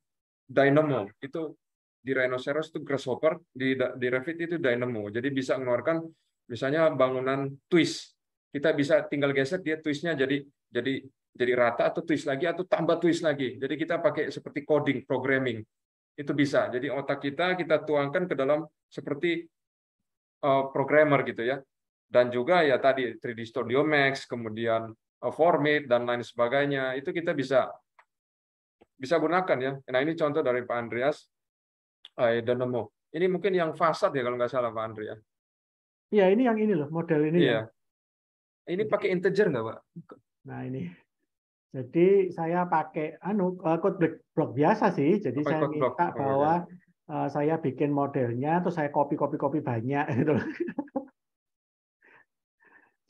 dynamo. Itu di Rhinoceros itu grasshopper, di, di Revit itu dynamo. Jadi bisa mengeluarkan misalnya bangunan twist. Kita bisa tinggal geser dia twistnya jadi jadi jadi rata atau twist lagi atau tambah twist lagi. Jadi kita pakai seperti coding, programming. Itu bisa. Jadi otak kita kita tuangkan ke dalam seperti eh, programmer gitu ya. Dan juga ya tadi 3D Studio Max, kemudian eh, Formate dan lain sebagainya. Itu kita bisa bisa gunakan ya. Nah, ini contoh dari Pak Andreas. I don't know. Ini mungkin yang fasad ya kalau nggak salah Pak Andreas. Ya, ini yang ini loh, model ini. Iya. Ya. Ini pakai integer nggak, Pak? Nah, ini jadi saya pakai anu eh, code block, biasa sih. Jadi Apa saya minta block? Oh, iya, bahwa oh, ya. saya bikin modelnya, terus saya copy copy copy banyak [LAUGHS] gitu.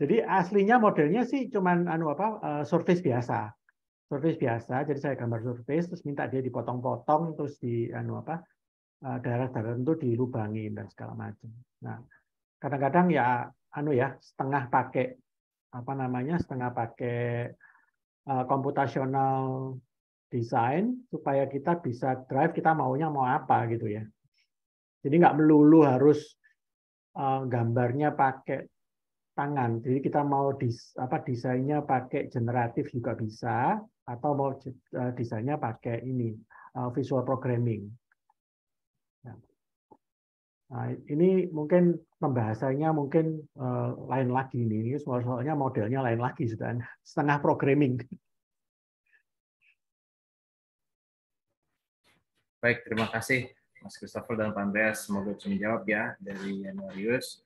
Jadi aslinya modelnya sih cuman anu apa eh, surface biasa. Surface biasa, jadi saya gambar surface terus minta dia dipotong-potong terus di anu apa daerah tertentu dilubangi dan segala macam. Nah, kadang-kadang ya anu ya setengah pakai apa namanya setengah pakai Komputasional eh, desain supaya kita bisa drive kita maunya mau apa gitu ya. Jadi nggak melulu harus eh, gambarnya pakai tangan. Jadi kita mau dis, apa desainnya pakai generatif juga bisa atau mau eh, desainnya pakai ini visual programming. Nah, ini mungkin pembahasannya mungkin uh, lain lagi nih. Ini soalnya modelnya lain lagi, sedang setengah programming. Baik, terima kasih Mas Christopher dan Pak Semoga bisa menjawab ya dari Januarius.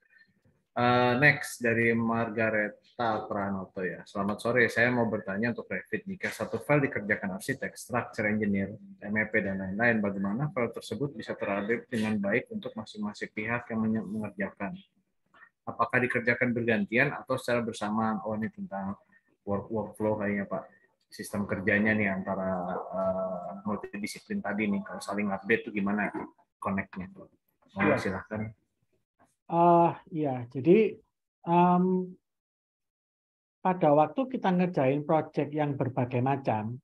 Uh, next dari Margareta Pranoto ya. Selamat sore, saya mau bertanya untuk Revit. Jika satu file dikerjakan arsitek, structure engineer, MEP, dan lain-lain, bagaimana file tersebut bisa terupdate dengan baik untuk masing-masing pihak yang mengerjakan? Apakah dikerjakan bergantian atau secara bersamaan? Oh, ini tentang work workflow kayaknya Pak. Sistem kerjanya nih antara uh, multidisiplin tadi nih, kalau saling update tuh gimana connect-nya? Iya. silahkan. Uh, ya, jadi um, pada waktu kita ngerjain project yang berbagai macam,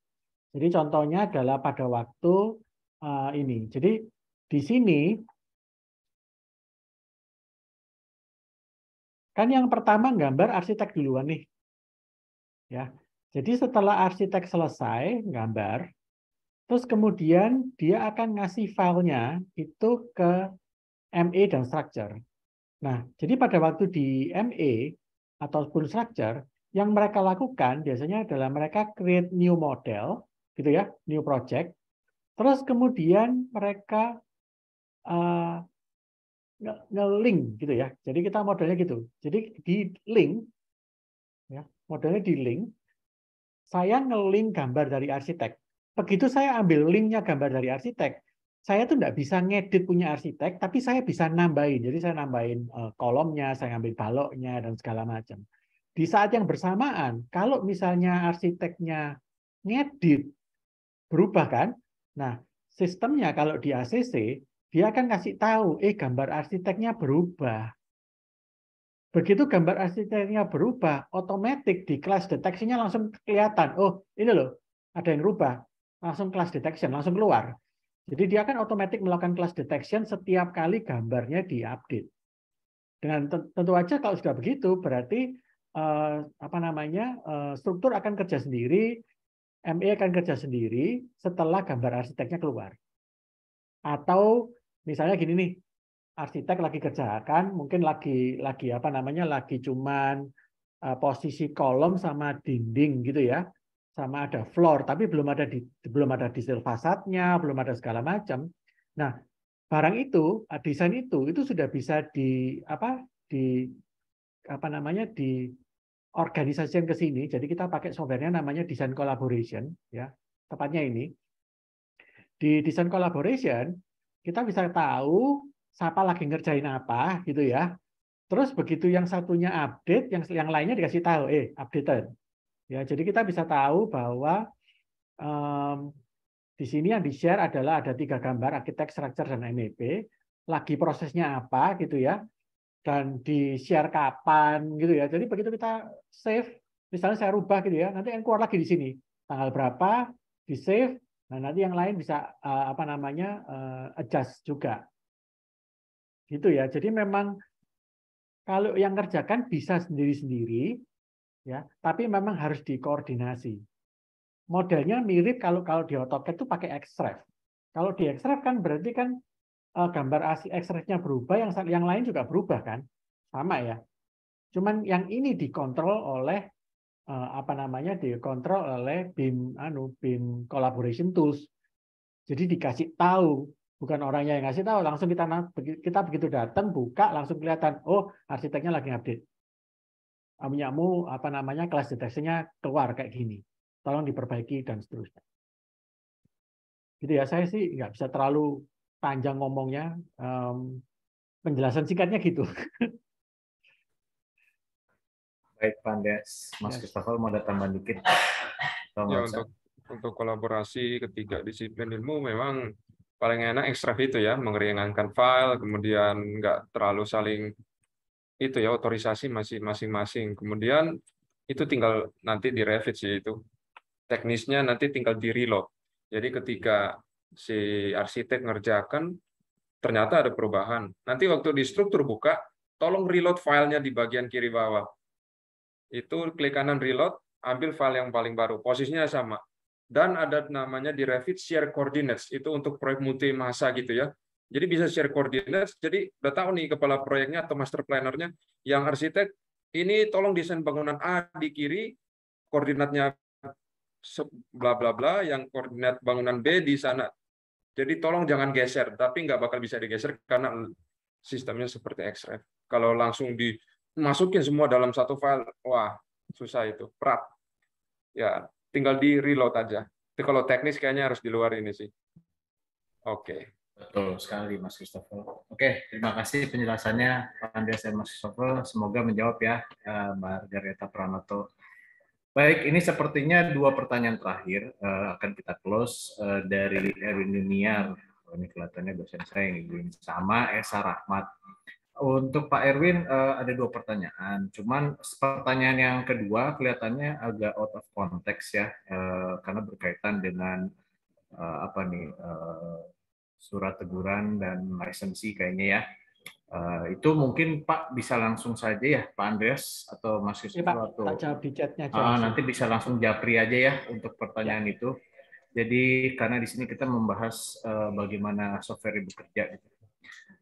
jadi contohnya adalah pada waktu uh, ini. Jadi di sini kan yang pertama gambar arsitek duluan nih, ya. Jadi setelah arsitek selesai gambar, terus kemudian dia akan ngasih filenya itu ke ME dan structure. Nah, jadi pada waktu di MA e ataupun structure, yang mereka lakukan biasanya adalah mereka create new model, gitu ya, new project. Terus kemudian mereka uh, nge-link gitu ya. Jadi kita modelnya gitu. Jadi di link ya, modelnya di link saya nge-link gambar dari arsitek. Begitu saya ambil linknya gambar dari arsitek, saya tuh nggak bisa ngedit punya arsitek, tapi saya bisa nambahin. Jadi saya nambahin eh, kolomnya, saya ngambil baloknya, dan segala macam. Di saat yang bersamaan, kalau misalnya arsiteknya ngedit, berubah kan? Nah, sistemnya kalau di ACC, dia akan kasih tahu, eh gambar arsiteknya berubah. Begitu gambar arsiteknya berubah, otomatis di kelas deteksinya langsung kelihatan. Oh, ini loh, ada yang berubah. Langsung kelas detection, langsung keluar jadi dia akan otomatis melakukan class detection setiap kali gambarnya diupdate. Dengan tentu aja kalau sudah begitu berarti eh, apa namanya eh, struktur akan kerja sendiri, ME akan kerja sendiri setelah gambar arsiteknya keluar. Atau misalnya gini nih, arsitek lagi kerjakan, mungkin lagi lagi apa namanya lagi cuman uh, posisi kolom sama dinding gitu ya sama ada floor tapi belum ada di, belum ada detail fasadnya, belum ada segala macam. Nah, barang itu, ah, desain itu itu sudah bisa di apa? di apa namanya? di organisasikan ke sini. Jadi kita pakai softwarenya namanya design collaboration ya. Tepatnya ini. Di design collaboration kita bisa tahu siapa lagi ngerjain apa gitu ya. Terus begitu yang satunya update, yang yang lainnya dikasih tahu, eh updated Ya, jadi kita bisa tahu bahwa um, di sini yang di-share adalah ada tiga gambar arsitek, structure, dan NEP. Lagi prosesnya apa gitu ya, dan di-share kapan gitu ya. Jadi begitu kita save, misalnya saya rubah gitu ya, nanti yang keluar lagi di sini. Tanggal berapa, di-save, nah nanti yang lain bisa uh, apa namanya uh, adjust juga. Gitu ya, jadi memang kalau yang kerjakan bisa sendiri-sendiri, ya tapi memang harus dikoordinasi modelnya mirip kalau kalau di AutoCAD itu pakai extract kalau di extract kan berarti kan uh, gambar asi extractnya berubah yang yang lain juga berubah kan sama ya cuman yang ini dikontrol oleh uh, apa namanya dikontrol oleh BIM anu BIM collaboration tools jadi dikasih tahu bukan orangnya yang ngasih tahu langsung kita kita begitu datang buka langsung kelihatan oh arsiteknya lagi update punyaamu apa namanya kelas deteksinya keluar kayak gini. Tolong diperbaiki dan seterusnya. Gitu ya, saya sih nggak bisa terlalu panjang ngomongnya. Um, penjelasan singkatnya gitu. [LAUGHS] Baik, Pandes. Mas yes. mau ada tambahan dikit. ya, untuk, untuk kolaborasi ketiga disiplin ilmu memang paling enak ekstra itu ya, mengeringankan file, kemudian nggak terlalu saling itu ya otorisasi masih masing-masing. Kemudian itu tinggal nanti di Revit sih itu. Teknisnya nanti tinggal di reload. Jadi ketika si arsitek ngerjakan ternyata ada perubahan. Nanti waktu di struktur buka, tolong reload filenya di bagian kiri bawah. Itu klik kanan reload, ambil file yang paling baru. Posisinya sama. Dan ada namanya di Revit share coordinates. Itu untuk proyek multi masa gitu ya. Jadi bisa share koordinat, jadi udah tahu nih kepala proyeknya atau master plannernya yang arsitek ini tolong desain bangunan A di kiri, koordinatnya bla bla bla, yang koordinat bangunan B di sana. Jadi tolong jangan geser, tapi nggak bakal bisa digeser karena sistemnya seperti Xref. Kalau langsung dimasukin semua dalam satu file, wah susah itu, prat. Ya, tinggal di reload aja. Tapi kalau teknis kayaknya harus di luar ini sih. Oke. Okay. Betul sekali Mas Christopher. Oke, terima kasih penjelasannya Pak Andreas dan Mas Christopher. Semoga menjawab ya eh, Mbak Margareta Pranoto. Baik, ini sepertinya dua pertanyaan terakhir uh, akan kita close uh, dari Erwin Duniar. Oh, ini kelihatannya dosen saya yang ingin sama Esa Rahmat. Untuk Pak Erwin uh, ada dua pertanyaan. Cuman pertanyaan yang kedua kelihatannya agak out of context ya, uh, karena berkaitan dengan uh, apa nih uh, surat teguran dan lisensi kayaknya ya. Eh, itu mungkin Pak bisa langsung saja ya Pak Andreas atau Mas iya, Yusuf ya, atau Pak jawab ah, nanti bisa langsung japri aja ya untuk pertanyaan ya. itu. Jadi karena di sini kita membahas eh, bagaimana software bekerja. Gitu.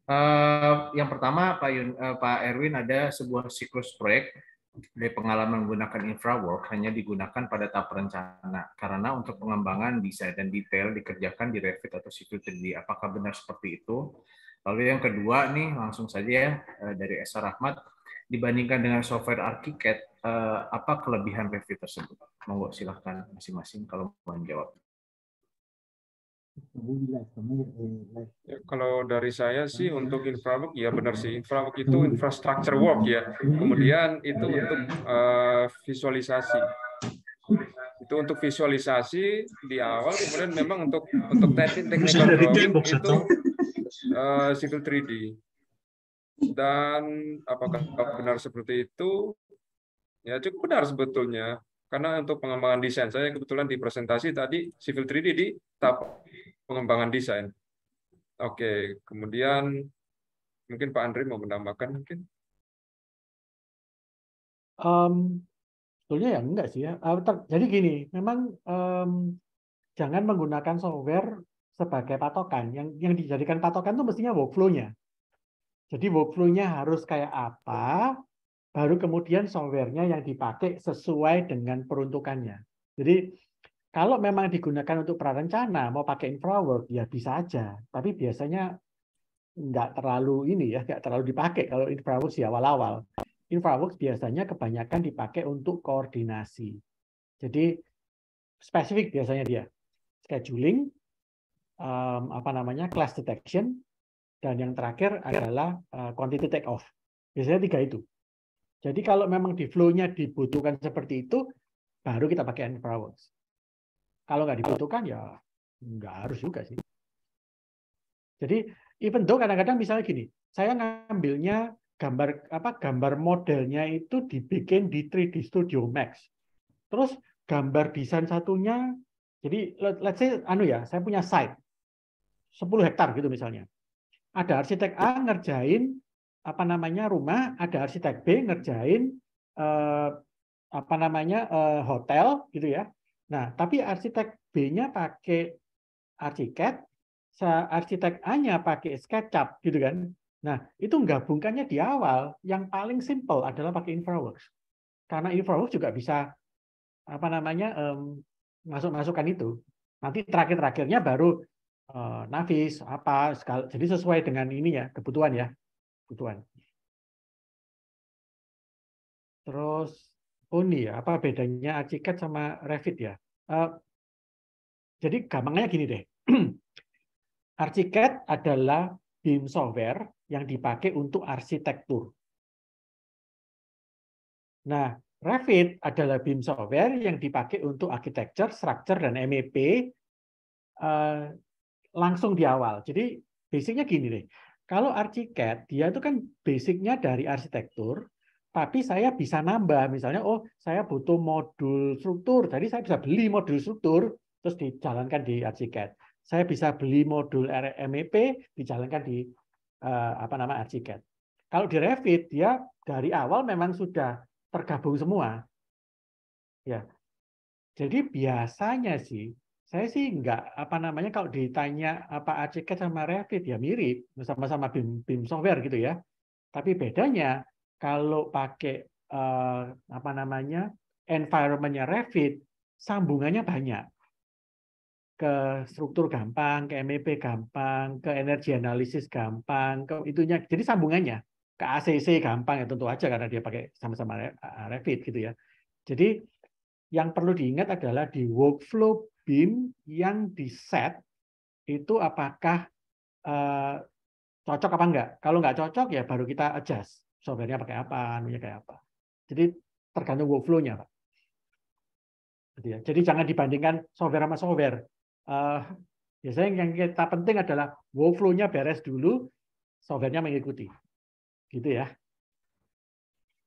Eh, yang pertama Pak Erwin ada sebuah siklus proyek dari pengalaman menggunakan infrawork hanya digunakan pada tahap rencana karena untuk pengembangan desain dan detail dikerjakan di Revit atau Civil 3D. Apakah benar seperti itu? Lalu yang kedua nih langsung saja ya eh, dari Esa Rahmat dibandingkan dengan software ArchiCAD eh, apa kelebihan Revit tersebut? Monggo silahkan masing-masing kalau mau menjawab. Ya, kalau dari saya sih iya. untuk infrawork ya benar sih infrawork itu iya. infrastructure work ya iya. kemudian itu untuk uh, visualisasi itu untuk visualisasi di awal kemudian memang untuk untuk teknik itu uh, civil 3D dan apakah benar seperti itu ya cukup benar sebetulnya karena untuk pengembangan desain saya kebetulan di presentasi tadi civil 3D di tahap pengembangan desain. Oke, kemudian mungkin Pak Andri mau menambahkan mungkin? Um, sebetulnya ya enggak sih ya. Eh, jadi gini, memang um, jangan menggunakan software sebagai patokan. Yang yang dijadikan patokan itu mestinya workflow-nya. Jadi workflow-nya harus kayak apa, baru kemudian software-nya yang dipakai sesuai dengan peruntukannya. Jadi kalau memang digunakan untuk prarencana, mau pakai infrawork, ya bisa aja. Tapi biasanya nggak terlalu ini ya, nggak terlalu dipakai kalau infrawork di awal-awal. Infrawork biasanya kebanyakan dipakai untuk koordinasi. Jadi spesifik biasanya dia scheduling, um, apa namanya class detection, dan yang terakhir adalah eh, quantity take off. Biasanya tiga itu. Jadi kalau memang di flow-nya dibutuhkan seperti itu, baru kita pakai infraworks. Kalau nggak dibutuhkan ya nggak harus juga sih. Jadi even though kadang-kadang misalnya gini, saya ngambilnya gambar apa gambar modelnya itu dibikin di 3D Studio Max. Terus gambar desain satunya jadi let's say anu ya, saya punya site 10 hektar gitu misalnya. Ada arsitek A ngerjain apa namanya rumah, ada arsitek B ngerjain eh, apa namanya eh, hotel gitu ya. Nah, tapi arsitek B-nya pakai ArchiCAD, arsitek A-nya pakai SketchUp gitu kan. Nah, itu gabungkannya di awal yang paling simple adalah pakai InfraWorks. Karena InfraWorks juga bisa apa namanya um, masuk masukkan itu. Nanti terakhir-terakhirnya baru uh, Navis apa segala, jadi sesuai dengan ini ya, kebutuhan ya, kebutuhan. Terus Uni oh, ya, apa bedanya Archicad sama Revit ya? Uh, jadi gampangnya gini deh. Archicad [CLEARS THROAT] adalah BIM software yang dipakai untuk arsitektur. Nah, Revit adalah BIM software yang dipakai untuk architecture, structure, dan MEP uh, eh, langsung di awal. Jadi basicnya gini deh. Kalau Archicad, dia itu kan basicnya dari arsitektur, tapi saya bisa nambah misalnya oh saya butuh modul struktur jadi saya bisa beli modul struktur terus dijalankan di Archicad saya bisa beli modul RMEP dijalankan di eh, apa nama Archicad kalau di Revit dia dari awal memang sudah tergabung semua ya jadi biasanya sih saya sih nggak apa namanya kalau ditanya apa Archicad sama Revit ya mirip sama-sama BIM, BIM software gitu ya tapi bedanya kalau pakai uh, apa namanya environmentnya Revit, sambungannya banyak ke struktur gampang, ke MEP gampang, ke energi analisis gampang, ke itunya. Jadi sambungannya ke ACC gampang ya tentu aja karena dia pakai sama-sama eh, Revit gitu ya. Jadi yang perlu diingat adalah di workflow BIM yang di set itu apakah uh, cocok apa enggak. Kalau enggak cocok ya baru kita adjust softwarenya pakai apa, anunya kayak apa. Jadi tergantung workflow-nya, Pak. Gitu ya. Jadi jangan dibandingkan software sama software. Uh, biasanya yang kita penting adalah workflow-nya beres dulu, softwarenya mengikuti. Gitu ya.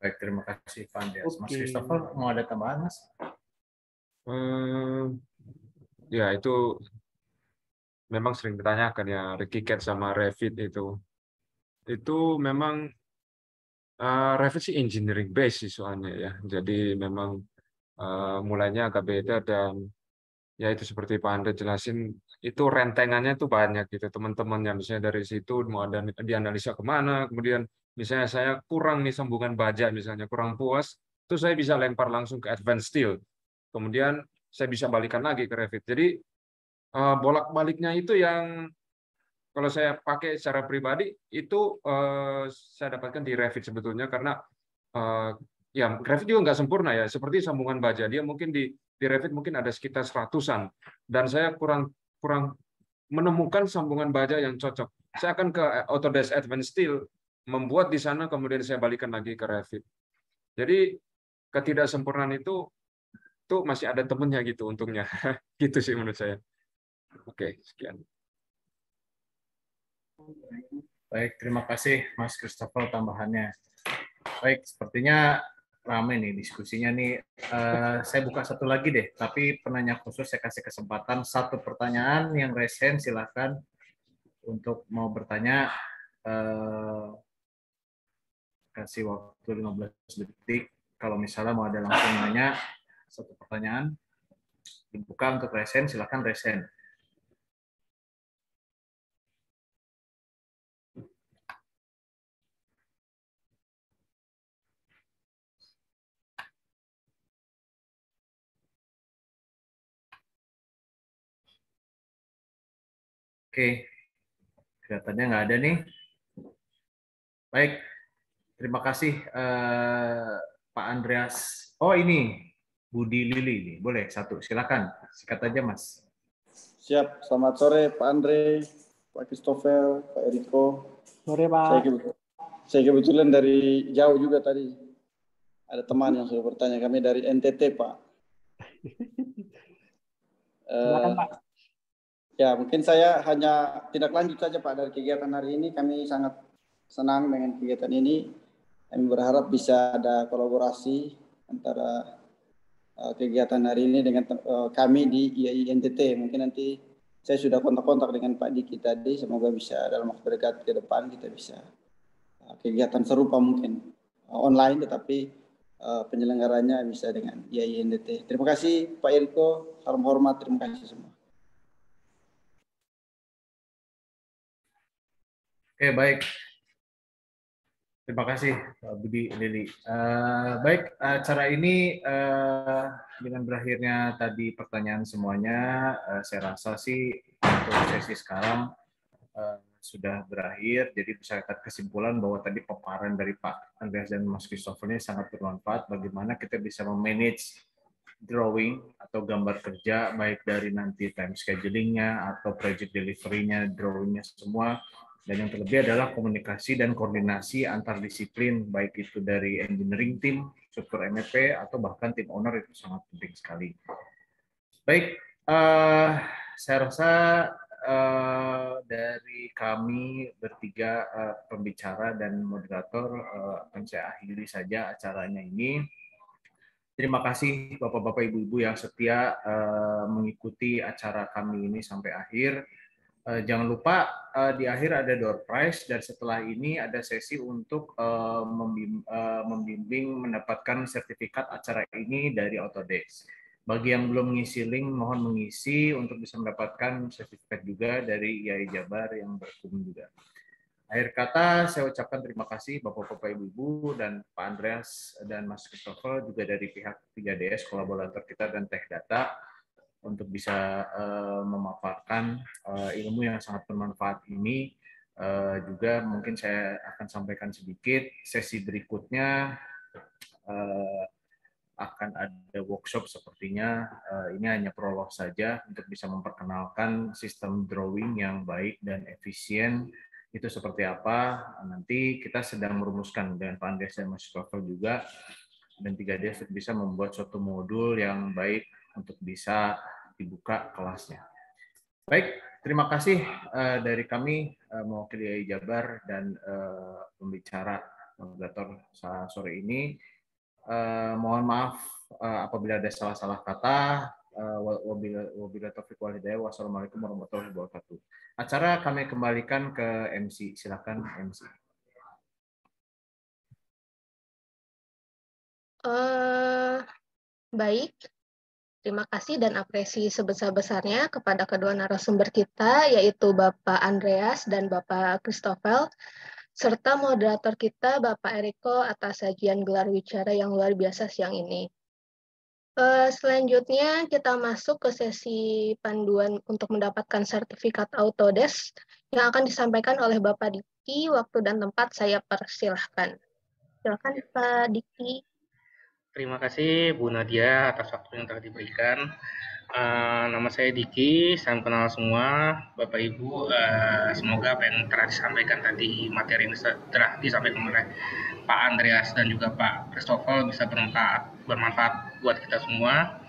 Baik, terima kasih Pak Andreas. Ya, okay. Mas Christopher, mau ada tambahan, Mas? Hmm, ya, itu memang sering ditanyakan ya, Cat sama Revit itu. Itu memang Uh, Revit sih engineering base sih soalnya ya. Jadi memang uh, mulainya agak beda dan ya itu seperti Pak Andre jelasin itu rentengannya itu banyak gitu teman-teman yang misalnya dari situ mau ada dianalisa kemana kemudian misalnya saya kurang nih sambungan baja misalnya kurang puas itu saya bisa lempar langsung ke Advanced steel kemudian saya bisa balikan lagi ke Revit jadi eh, bolak-baliknya itu yang kalau saya pakai secara pribadi itu eh, saya dapatkan di Revit sebetulnya karena eh, ya Revit juga nggak sempurna ya. Seperti sambungan baja dia mungkin di di Revit mungkin ada sekitar seratusan dan saya kurang kurang menemukan sambungan baja yang cocok. Saya akan ke Autodesk Advanced Steel membuat di sana kemudian saya balikan lagi ke Revit. Jadi ketidaksempurnaan itu tuh masih ada temennya gitu untungnya. [LAUGHS] gitu sih menurut saya. Oke, sekian. Baik, terima kasih Mas Christopher tambahannya. Baik, sepertinya rame nih diskusinya nih. Uh, saya buka satu lagi deh, tapi penanya khusus saya kasih kesempatan satu pertanyaan yang resen silahkan untuk mau bertanya. Uh, kasih waktu 15 detik. Kalau misalnya mau ada langsung nanya satu pertanyaan, dibuka untuk resen silahkan resen. Oke, kelihatannya nggak ada nih. Baik, terima kasih uh, Pak Andreas. Oh ini Budi Lili ini, boleh satu, silakan sikat aja Mas. Siap, selamat sore Pak Andre, Pak Christopher, Pak Eriko. Sore Pak. Saya, saya kebetulan dari jauh juga tadi. Ada teman yang sudah bertanya, kami dari NTT Pak. Silakan, Pak. Eh, Ya, mungkin saya hanya tidak lanjut saja Pak dari kegiatan hari ini. Kami sangat senang dengan kegiatan ini. Kami berharap bisa ada kolaborasi antara uh, kegiatan hari ini dengan uh, kami di IAI Mungkin nanti saya sudah kontak-kontak dengan Pak Diki tadi. Semoga bisa dalam waktu dekat ke depan kita bisa uh, kegiatan serupa mungkin uh, online, tetapi uh, penyelenggaranya bisa dengan IAI Terima kasih Pak Irko. Salam hormat. Terima kasih semua. Oke, baik. Terima kasih, Pak Budi Lili. Uh, eh, baik, acara ini uh, dengan berakhirnya tadi pertanyaan semuanya, uh, saya rasa sih untuk sesi sekarang uh, sudah berakhir. Jadi bisa kita kesimpulan bahwa tadi paparan dari Pak Andreas dan Mas Christopher ini sangat bermanfaat. Bagaimana kita bisa memanage drawing atau gambar kerja baik dari nanti time schedulingnya atau project deliverynya, drawingnya semua dan yang terlebih adalah komunikasi dan koordinasi antar disiplin, baik itu dari engineering team, struktur MEP, atau bahkan tim owner itu sangat penting sekali. Baik, uh, saya rasa uh, dari kami bertiga uh, pembicara dan moderator uh, akan saya akhiri saja acaranya ini. Terima kasih Bapak-Bapak Ibu-Ibu yang setia uh, mengikuti acara kami ini sampai akhir Eh, jangan lupa eh, di akhir ada door prize dan setelah ini ada sesi untuk eh, membimbing mendapatkan sertifikat acara ini dari Autodesk. Bagi yang belum mengisi link, mohon mengisi untuk bisa mendapatkan sertifikat juga dari IAI Jabar yang berkunjung juga. Akhir kata, saya ucapkan terima kasih Bapak-Bapak, Ibu-Ibu, dan Pak Andreas dan Mas Christopher juga dari pihak 3DS, kolaborator kita dan Tech Data untuk bisa uh, eh, memaparkan uh, eh, ilmu yang sangat bermanfaat ini. Uh, juga mungkin saya akan sampaikan sedikit. Sesi berikutnya uh, akan ada workshop sepertinya. Uh, ini hanya prolog saja untuk bisa memperkenalkan sistem drawing yang baik dan efisien itu seperti apa nanti kita sedang merumuskan dengan Pak Andreas dan Mas juga dan tiga d bisa membuat suatu modul yang baik untuk bisa dibuka kelasnya. Baik, terima kasih uh, dari kami uh, mewakili Jabar dan uh, pembicara moderator sore ini. Uh, mohon maaf uh, apabila ada salah-salah kata. Uh, Wassalamualaikum warahmatullahi wabarakatuh. Acara kami kembalikan ke MC. Silakan MC. Uh, baik, Terima kasih dan apresi sebesar-besarnya kepada kedua narasumber kita, yaitu Bapak Andreas dan Bapak Christopher, serta moderator kita, Bapak Eriko, atas sajian gelar wicara yang luar biasa siang ini. Eh, selanjutnya, kita masuk ke sesi panduan untuk mendapatkan sertifikat Autodesk yang akan disampaikan oleh Bapak Diki. Waktu dan tempat saya persilahkan. Silakan Pak Diki. Terima kasih Bu Nadia atas waktu yang telah diberikan. Uh, nama saya Diki, salam kenal semua, Bapak Ibu. Uh, semoga apa yang telah disampaikan tadi materi yang telah disampaikan oleh Pak Andreas dan juga Pak Christopher bisa bermanfaat, bermanfaat buat kita semua.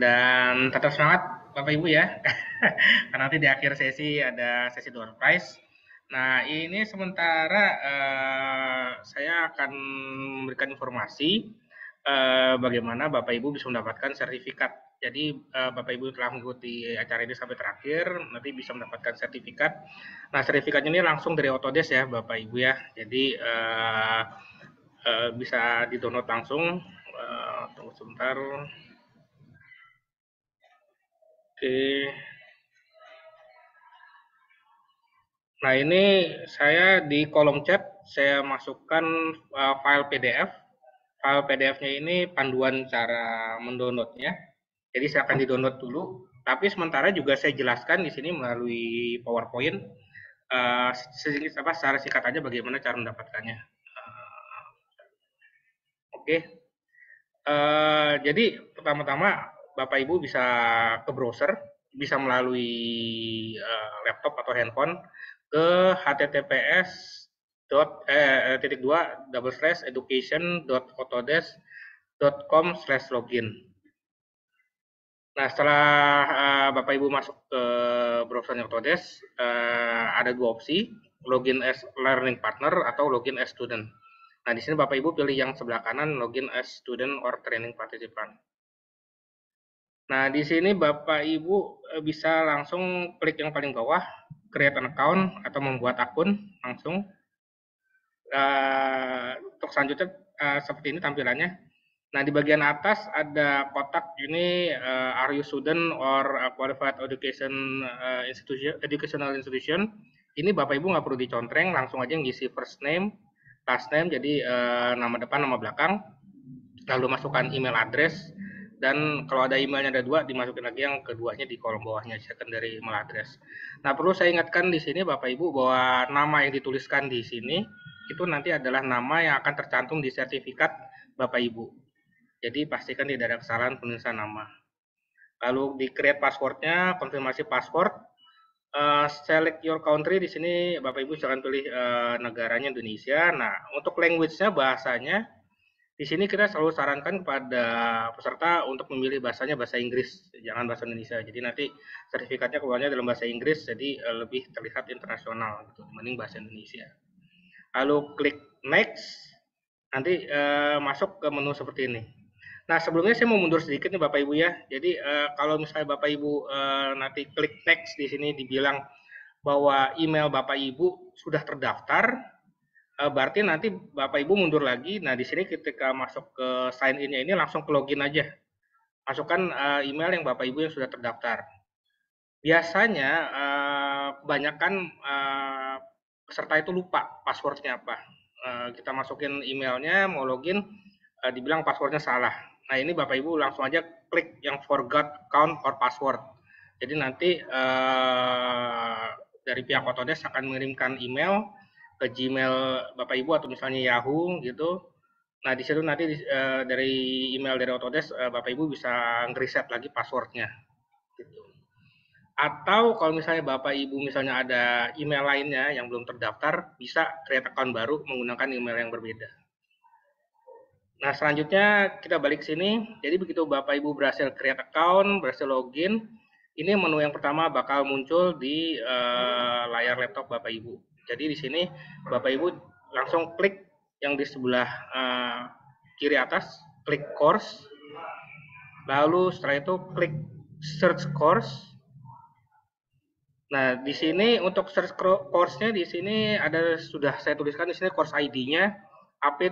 Dan tetap semangat Bapak Ibu ya, [LAUGHS] karena nanti di akhir sesi ada sesi door prize. Nah ini sementara uh, saya akan memberikan informasi eh, bagaimana Bapak Ibu bisa mendapatkan sertifikat. Jadi eh, Bapak Ibu telah mengikuti acara ini sampai terakhir, nanti bisa mendapatkan sertifikat. Nah sertifikatnya ini langsung dari Autodesk ya Bapak Ibu ya. Jadi eh, eh, bisa didownload langsung. Eh, tunggu sebentar. Oke. Nah ini saya di kolom chat saya masukkan eh, file PDF file PDF-nya ini panduan cara mendownloadnya. Jadi silakan di-download dulu. Tapi sementara juga saya jelaskan di sini melalui PowerPoint uh, apa secara singkat aja bagaimana cara mendapatkannya. Uh, Oke. Okay. Uh, eh, jadi pertama-tama Bapak Ibu bisa ke browser, bisa melalui uh, laptop atau handphone ke https dot eh, eh, titik dua double slash education dot autodesk dot com slash login. Nah setelah uh, bapak ibu masuk ke browsernya Autodesk uh, ada dua opsi login as learning partner atau login as student. Nah di sini bapak ibu pilih yang sebelah kanan login as student or training participant. Nah di sini bapak ibu bisa langsung klik yang paling bawah create an account atau membuat akun langsung Eh, untuk selanjutnya uh, seperti ini tampilannya. Nah, di bagian atas ada kotak ini uh, are you student or qualified education uh, institution educational institution. Ini Bapak Ibu nggak perlu dicontreng, langsung aja ngisi first name, last name, jadi uh, nama depan, nama belakang. Lalu masukkan email address dan kalau ada emailnya ada dua dimasukin lagi yang keduanya di kolom bawahnya secondary email address. Nah perlu saya ingatkan di sini Bapak Ibu bahwa nama yang dituliskan di sini itu nanti adalah nama yang akan tercantum di sertifikat Bapak Ibu. Jadi pastikan tidak ada kesalahan penulisan nama. Lalu di create passwordnya, konfirmasi password, eh, select your country di sini Bapak Ibu silakan pilih eh, negaranya Indonesia. Nah untuk language-nya bahasanya di sini kita selalu sarankan kepada peserta untuk memilih bahasanya bahasa Inggris, jangan bahasa Indonesia. Jadi nanti sertifikatnya keluarnya dalam bahasa Inggris, jadi eh, lebih terlihat internasional gitu, dibanding bahasa Indonesia lalu klik next, nanti eh, masuk ke menu seperti ini. Nah sebelumnya saya mau mundur sedikit nih Bapak Ibu ya. Jadi eh, kalau misalnya Bapak Ibu eh, nanti klik next di sini dibilang bahwa email Bapak Ibu sudah terdaftar, berarti nanti Bapak Ibu mundur lagi. Nah di sini ketika masuk ke sign in ini langsung ke login aja. Masukkan email yang Bapak Ibu yang sudah terdaftar. Biasanya kebanyakan eh, peserta itu lupa passwordnya apa. Eh, kita masukin emailnya, mau login, eh, dibilang passwordnya salah. Nah ini Bapak Ibu langsung aja klik yang forgot account or password. Jadi nanti eh, dari pihak Otodesk akan mengirimkan email ke Gmail Bapak Ibu atau misalnya Yahoo gitu. Nah di situ nanti dari email dari Otodesk Bapak Ibu bisa ngeriset lagi passwordnya. Gitu atau kalau misalnya Bapak Ibu misalnya ada email lainnya yang belum terdaftar, bisa create account baru menggunakan email yang berbeda. Nah, selanjutnya kita balik sini. Jadi begitu Bapak Ibu berhasil create account, berhasil login, ini menu yang pertama bakal muncul di uh, layar laptop Bapak Ibu. Jadi di sini Bapak Ibu langsung klik yang di sebelah uh, kiri atas, klik course. Lalu setelah itu klik search course Nah, di sini untuk search course-nya di sini ada sudah saya tuliskan di sini course ID-nya ap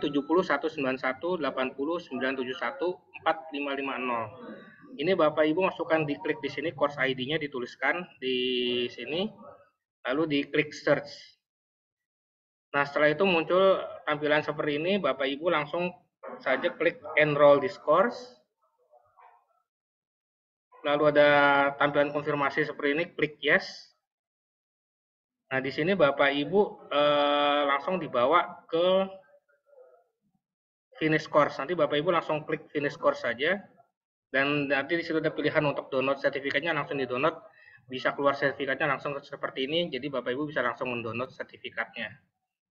70191809714550 Ini Bapak Ibu masukkan di klik di sini course ID-nya dituliskan di sini lalu di klik search. Nah, setelah itu muncul tampilan seperti ini, Bapak Ibu langsung saja klik enroll this course. Lalu ada tampilan konfirmasi seperti ini, klik yes. Nah, di sini Bapak Ibu eh, langsung dibawa ke finish course. Nanti Bapak Ibu langsung klik finish course saja. Dan nanti di situ ada pilihan untuk download sertifikatnya langsung di-download. Bisa keluar sertifikatnya langsung seperti ini. Jadi Bapak Ibu bisa langsung mendownload sertifikatnya.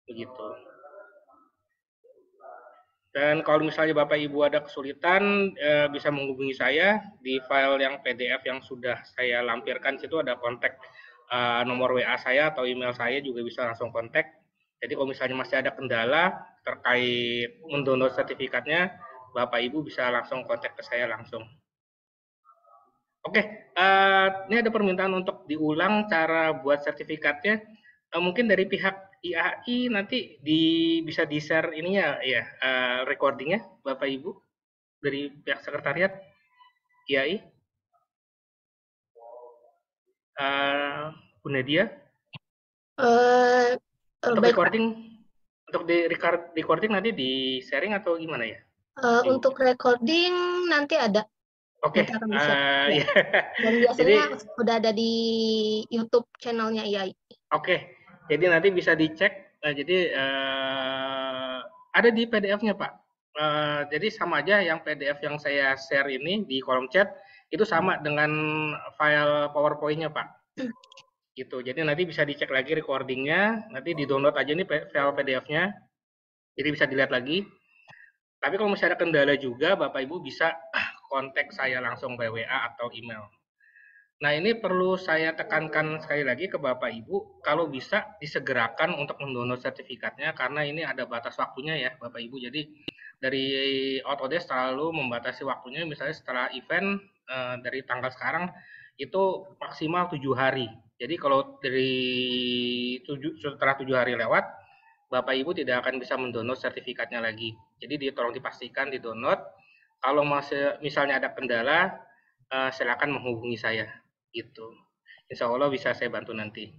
Begitu. Dan kalau misalnya Bapak Ibu ada kesulitan eh, bisa menghubungi saya di file yang PDF yang sudah saya lampirkan situ ada kontak eh, nomor WA saya atau email saya juga bisa langsung kontak. Jadi kalau misalnya masih ada kendala terkait mendownload sertifikatnya, Bapak Ibu bisa langsung kontak ke saya langsung. Oke, eh, ini ada permintaan untuk diulang cara buat sertifikatnya. Eh, mungkin dari pihak IAI nanti di bisa di share ininya ya uh, recordingnya Bapak Ibu dari pihak sekretariat IAI. Uh, eh, Bu Nadia. Uh, untuk baik, recording untuk di record, recording nanti di sharing atau gimana ya? Uh, untuk recording nanti ada. Oke. Okay. Uh, ya. Iya. Dan [LAUGHS] biasanya Jadi, sudah ada di YouTube channelnya IAI. Oke. Okay. Jadi nanti bisa dicek. Nah, jadi uh, ada di PDF-nya Pak. Uh, jadi sama aja yang PDF yang saya share ini di kolom chat itu sama dengan file PowerPoint-nya Pak. Gitu. Jadi nanti bisa dicek lagi recordingnya. Nanti di download aja nih file PDF-nya. Jadi bisa dilihat lagi. Tapi kalau misalnya ada kendala juga, Bapak Ibu bisa ah, kontak saya langsung by WA atau email. Nah, ini perlu saya tekankan sekali lagi ke Bapak Ibu, kalau bisa disegerakan untuk mendownload sertifikatnya karena ini ada batas waktunya ya, Bapak Ibu. Jadi dari Autodesk selalu membatasi waktunya misalnya setelah event eh, dari tanggal sekarang itu maksimal tujuh hari. Jadi kalau dari 7, setelah tujuh hari lewat, Bapak Ibu tidak akan bisa mendownload sertifikatnya lagi. Jadi ditolong tolong dipastikan di download. Kalau masih, misalnya ada kendala, eh, silakan menghubungi saya gitu. Insya Allah bisa saya bantu nanti.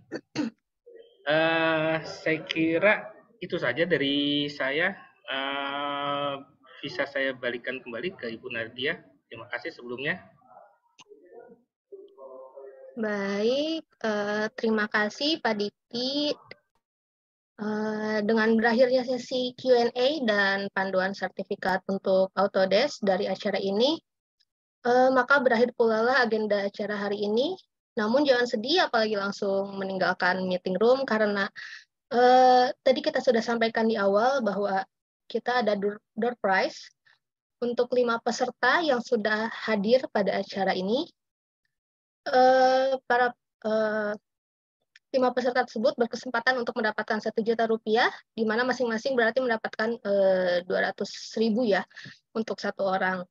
Uh, saya kira itu saja dari saya. Uh, bisa saya balikan kembali ke Ibu Nardia. Terima kasih sebelumnya. Baik, uh, terima kasih Pak Diki. Uh, dengan berakhirnya sesi Q&A dan panduan sertifikat untuk Autodesk dari acara ini, Eh, maka berakhir pula lah agenda acara hari ini. Namun jangan sedih apalagi langsung meninggalkan meeting room karena e, tadi kita sudah sampaikan di awal bahwa kita ada door, door prize untuk lima peserta yang sudah hadir pada acara ini. Eh, para lima peserta tersebut berkesempatan untuk mendapatkan satu juta rupiah, di mana masing-masing berarti mendapatkan dua ratus ribu ya untuk satu orang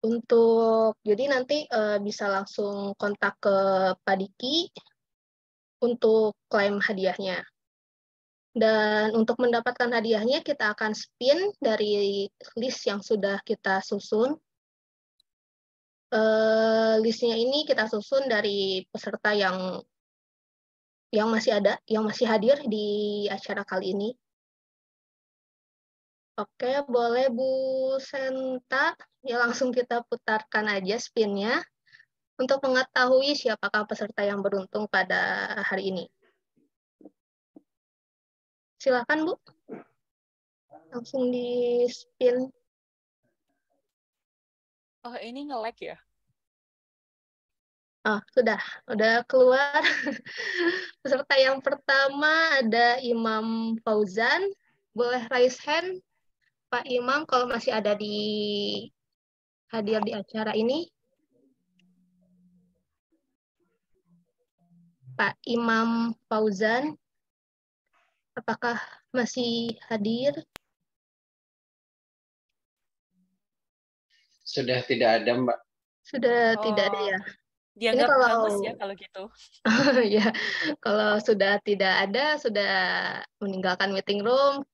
untuk jadi nanti uh, bisa langsung kontak ke Pak Diki untuk klaim hadiahnya. Dan untuk mendapatkan hadiahnya kita akan spin dari list yang sudah kita susun. Uh, listnya ini kita susun dari peserta yang yang masih ada, yang masih hadir di acara kali ini. Oke, boleh Bu Senta Ya, langsung kita putarkan aja spinnya untuk mengetahui siapakah peserta yang beruntung pada hari ini. Silakan Bu. Langsung di spin. Oh, ini ngelek ya? Oh, sudah. Udah keluar. [LAUGHS] Peserta yang pertama ada Imam Fauzan. Boleh raise hand, Pak Imam, kalau masih ada di hadir di acara ini? Pak Imam Fauzan, apakah masih hadir? Sudah tidak ada, Mbak. Sudah oh, tidak ada oh, ya. Dianggap Ini kalau hangus ya kalau gitu. [LAUGHS] ya, kalau sudah tidak ada, sudah meninggalkan meeting room,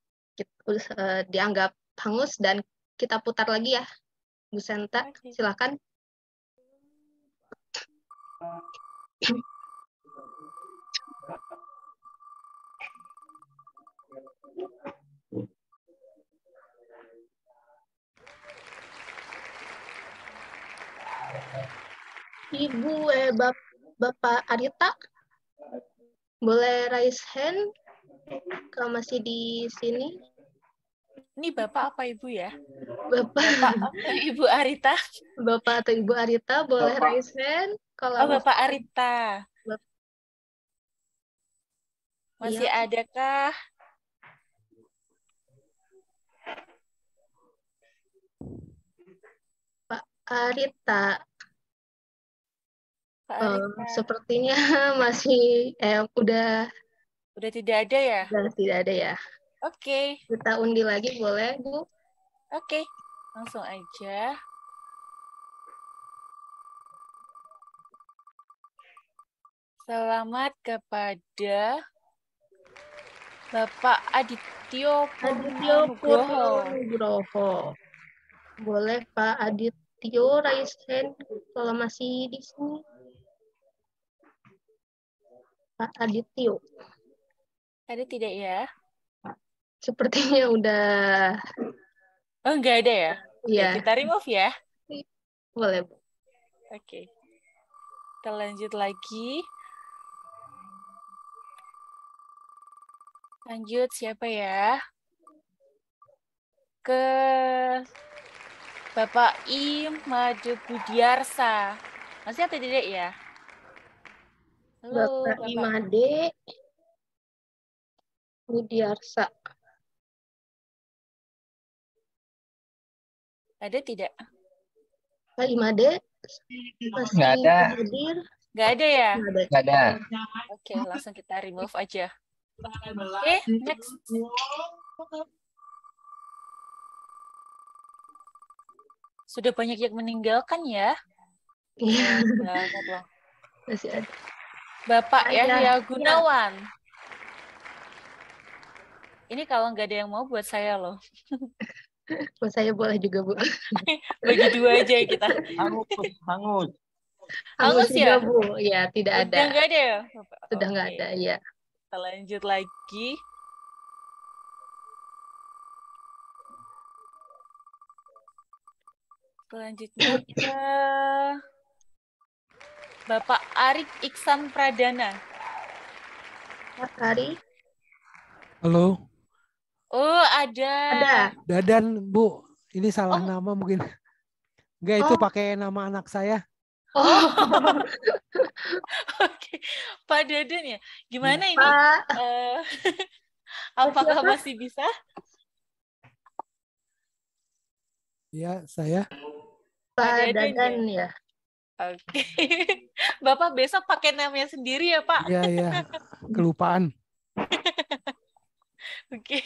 eh, dianggap hangus dan kita putar lagi ya Bu Senta, silakan. Ibu eh Bap Bapak Arita boleh raise hand kalau masih di sini. Ini Bapak apa Ibu ya? Bapak. atau Ibu Arita? Bapak atau Ibu Arita boleh Bapak. raise hand. Kalau oh, Bapak Arita. Masih ya. adakah? Pak Arita. Pak oh, Arita. Um, sepertinya [LAUGHS] masih eh udah udah tidak ada ya? Udah tidak ada ya. Oke. Okay. Kita undi lagi boleh, Bu? Oke, okay. langsung aja. Selamat kepada Bapak Adityo Purwonugroho. Boleh Pak Adityo raise hand kalau masih di sini. Pak Adityo. ada tidak ya? Sepertinya udah. Oh, enggak ada ya? Iya. Kita remove ya? Boleh. Oke. Okay. Kita lanjut lagi. Lanjut siapa ya? Ke Bapak I Maju Budiarsa. Masih ada tidak ya? Halo, Bapak, Bapak. I Budiarsa. Ada tidak? Pak Imade? Enggak ada. Hadir? Nggak ada ya? Nggak ada. Oke, okay, langsung kita remove aja. Oke, okay, next. Sudah banyak yang meninggalkan ya? Iya. Masih ada. Bapak ya ya Gunawan. Ya. Ini kalau nggak ada yang mau buat saya loh. [LAUGHS] Oh, saya boleh juga, Bu. [LAUGHS] Bagi dua aja kita. Hangus, hangus. Hangus, ya? Bu. Ya, tidak oh, ada. Sudah nggak ada ya? Sudah enggak ada, ya. Kita lanjut lagi. Selanjutnya [LAUGHS] ke Bapak Arik Iksan Pradana. Pak Arik. Halo. Oh, ada. Ada. Dadan, Bu. Ini salah oh. nama mungkin. Enggak, oh. itu pakai nama anak saya. Oh. [LAUGHS] Oke. Pak Dadan ya. Gimana ya. ini? Uh, apakah masih bisa? Ya, saya. Pak Dadan, Dadan ya. ya. Oke. Okay. [LAUGHS] Bapak besok pakai namanya sendiri ya, Pak? Ya ya Kelupaan. [LAUGHS] [LAUGHS] Oke.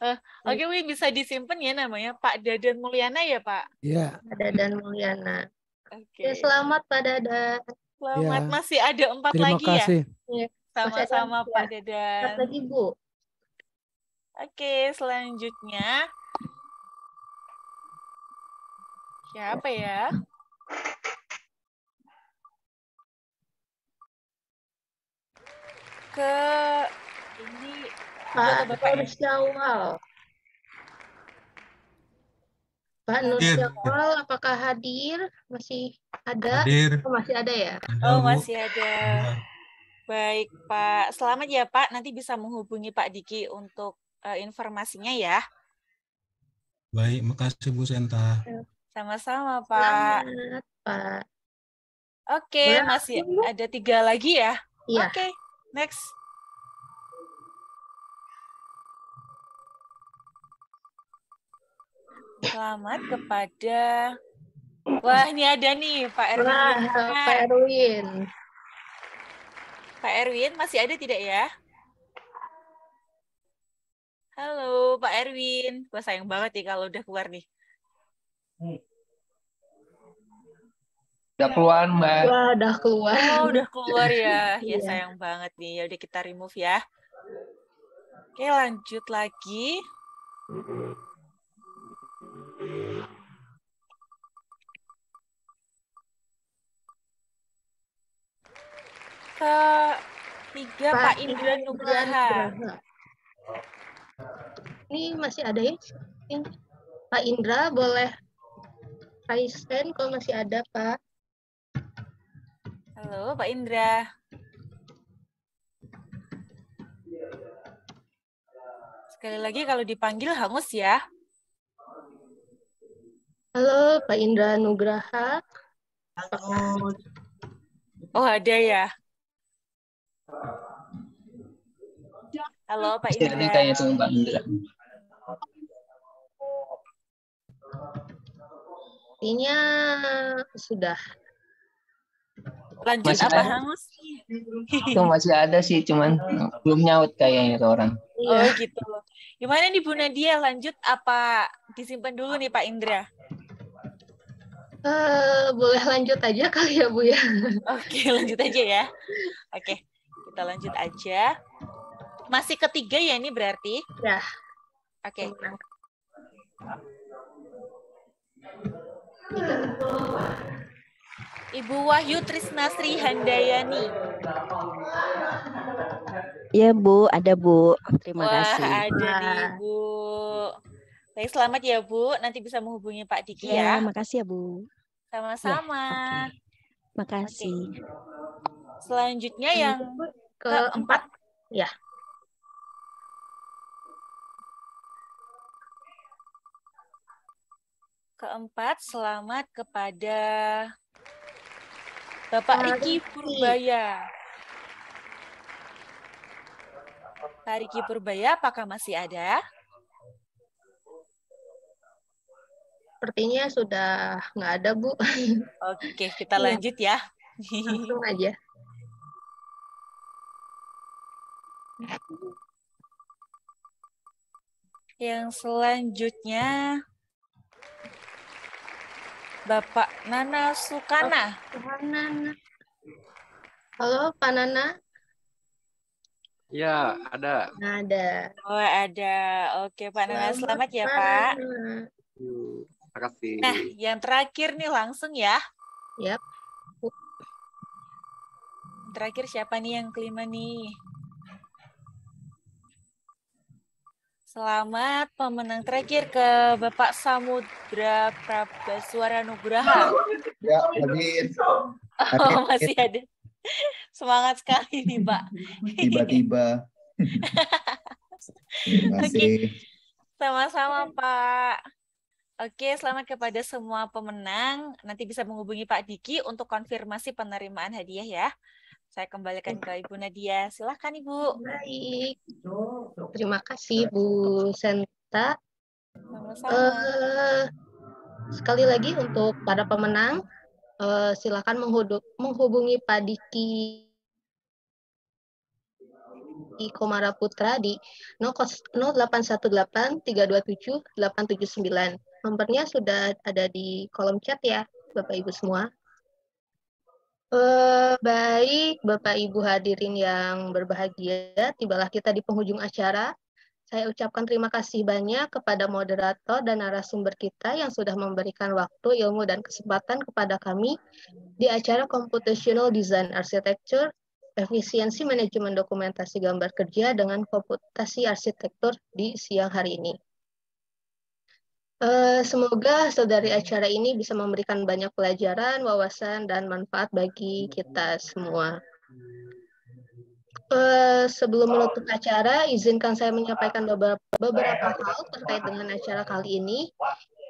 Eh, iya. Oke, Wi bisa disimpan ya namanya Pak Dadan Mulyana ya Pak. Iya. Pak Dadan Mulyana. Oke. Okay. Ya, selamat Pak Dadan. Selamat ya. masih ada empat Terima lagi ya? kasih. ya. Sama-sama ya. Pak Dadan. Empat lagi Bu. Oke, selanjutnya siapa ya? Ke Pak Nur Syawal. Pak ya. apakah hadir? Masih ada? Hadir. Oh, masih ada ya? Ada, oh, masih ada. Baik, Pak. Selamat ya, Pak. Nanti bisa menghubungi Pak Diki untuk uh, informasinya ya. Baik, makasih Bu Senta. Sama-sama, Pak. Selamat, Pak. Oke, Berhasil. masih ada tiga lagi ya? Iya. Oke, okay, next. selamat kepada Wah, ini ada nih Pak Erwin. Wah, Pak Erwin. Pak Erwin masih ada tidak ya? Halo, Pak Erwin. Gue sayang banget ya kalau udah keluar nih. Udah keluar, Mbak. Wah, udah keluar. Oh, udah keluar ya. [LAUGHS] Ya, iya. sayang banget nih. Ya udah kita remove ya. Oke, lanjut lagi. ketiga Pak, Pak Indra Nugraha. Ini masih ada ya? Pak Indra boleh raise hand kalau masih ada Pak. Halo Pak Indra. Sekali lagi kalau dipanggil hangus ya. Halo Pak Indra Nugraha. Halo. Oh ada ya. Halo Pak Indra. Ini tanya tuh Pak Indra. Artinya sudah. Lanjut apa hangus Itu masih ada sih, cuman belum nyaut kayaknya itu orang. Oh gitu. Gimana nih Bu Nadia, lanjut apa disimpan dulu nih Pak Indra? Uh, boleh lanjut aja kali ya Bu ya. Oke, okay, lanjut aja ya. Oke. Okay kita lanjut aja. Masih ketiga ya ini berarti? Ya. Oke. Okay. Ibu Wahyu Trisnasri Handayani. Ya Bu, ada Bu. Terima Wah, kasih. ada nih Bu. Baik, selamat ya Bu. Nanti bisa menghubungi Pak Diki ya. ya. Makasih ya Bu. Sama-sama. Ya, okay. Makasih. Okay. Selanjutnya yang keempat, ya. Keempat, selamat kepada Bapak Iki Purbaya. Pak Riki Purbaya, apakah masih ada? Sepertinya sudah nggak ada, Bu. Oke, kita iya. lanjut ya. Langsung aja. Yang selanjutnya Bapak Nana Sukana. Halo Pak Nana. Ya, ada. Ada. Oh, ada. Oke, Pak Nana, selamat, ya, Pak. Terima kasih. Nah, yang terakhir nih langsung ya. Yap. Terakhir siapa nih yang kelima nih? Selamat pemenang terakhir ke Bapak Samudra Prabaswara Nugraha. Ya, hadir. Ya, oh, masih ada. Semangat sekali nih, Pak. Tiba-tiba. [LAUGHS] Terima kasih. Sama-sama, Pak. Oke, selamat kepada semua pemenang. Nanti bisa menghubungi Pak Diki untuk konfirmasi penerimaan hadiah ya. Saya kembalikan ke Ibu Nadia. Silahkan Ibu. Baik. Terima kasih Bu Senta. Uh, sekali lagi untuk para pemenang, uh, silakan menghubungi Pak Diki Komara Putra di 0818-327-879. Nomornya sudah ada di kolom chat ya, Bapak-Ibu semua. Eh, baik, Bapak Ibu hadirin yang berbahagia, tibalah kita di penghujung acara. Saya ucapkan terima kasih banyak kepada moderator dan narasumber kita yang sudah memberikan waktu, ilmu, dan kesempatan kepada kami di acara Computational Design Architecture, Efisiensi Manajemen Dokumentasi Gambar Kerja dengan Komputasi Arsitektur di siang hari ini. Eh, semoga saudari acara ini bisa memberikan banyak pelajaran, wawasan, dan manfaat bagi kita semua. Uh, sebelum menutup acara, izinkan saya menyampaikan beberapa, beberapa hal terkait dengan acara kali ini.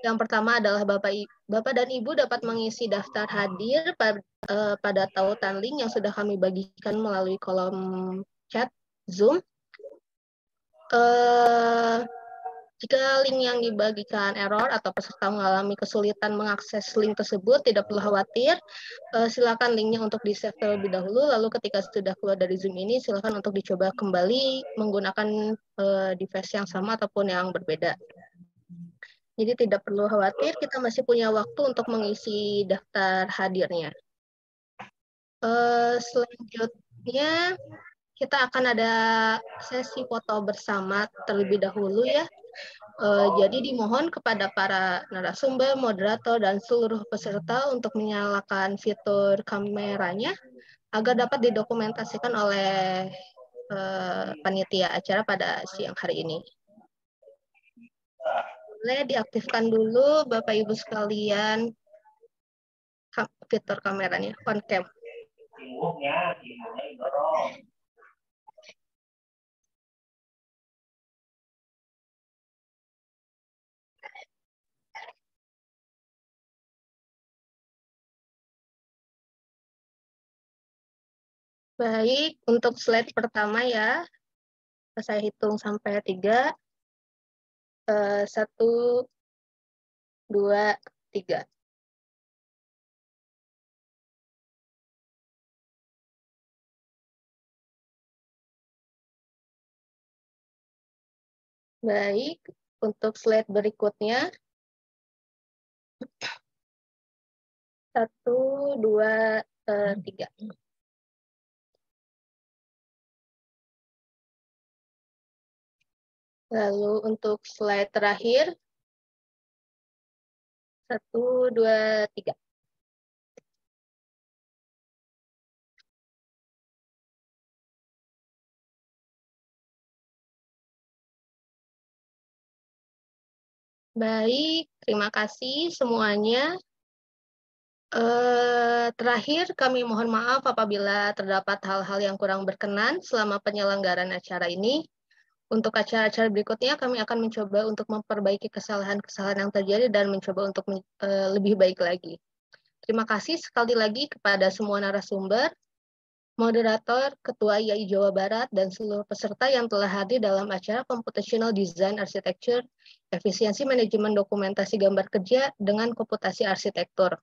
Yang pertama adalah Bapak, Bapak dan Ibu dapat mengisi daftar hadir pada, uh, eh, pada tautan link yang sudah kami bagikan melalui kolom chat Zoom. Uh, jika link yang dibagikan error atau peserta mengalami kesulitan mengakses link tersebut, tidak perlu khawatir. Eh, silakan linknya untuk di-save terlebih dahulu, lalu ketika sudah keluar dari Zoom ini, silakan untuk dicoba kembali menggunakan eh, device yang sama ataupun yang berbeda. Jadi tidak perlu khawatir, kita masih punya waktu untuk mengisi daftar hadirnya. Eh, selanjutnya, kita akan ada sesi foto bersama terlebih dahulu ya. Uh, jadi dimohon kepada para narasumber, moderator, dan seluruh peserta untuk menyalakan fitur kameranya agar dapat didokumentasikan oleh uh, panitia acara pada siang hari ini. Boleh diaktifkan dulu Bapak-Ibu sekalian fitur kameranya, on cam. Baik, untuk slide pertama ya, saya hitung sampai tiga. Eh, satu, dua, tiga. Baik, untuk slide berikutnya. Satu, dua, eh, tiga. Lalu untuk slide terakhir. Satu, dua, tiga. Baik, terima kasih semuanya. Eh, terakhir, kami mohon maaf apabila terdapat hal-hal yang kurang berkenan selama penyelenggaran acara ini. Untuk acara-acara berikutnya, kami akan mencoba untuk memperbaiki kesalahan-kesalahan yang terjadi dan mencoba untuk uh, lebih baik lagi. Terima kasih sekali lagi kepada semua narasumber, moderator, ketua IAI Jawa Barat, dan seluruh peserta yang telah hadir dalam acara Computational Design Architecture, Efisiensi Manajemen Dokumentasi Gambar Kerja dengan Komputasi Arsitektur.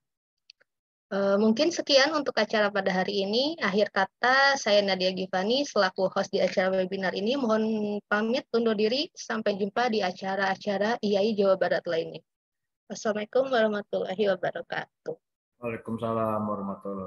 Eh, mungkin sekian untuk acara pada hari ini. Akhir kata, saya Nadia Givani selaku host di acara webinar ini mohon pamit undur diri. Sampai jumpa di acara-acara IAI Jawa Barat lainnya. Wassalamualaikum warahmatullahi wabarakatuh. Waalaikumsalam warahmatullahi wabarakatuh.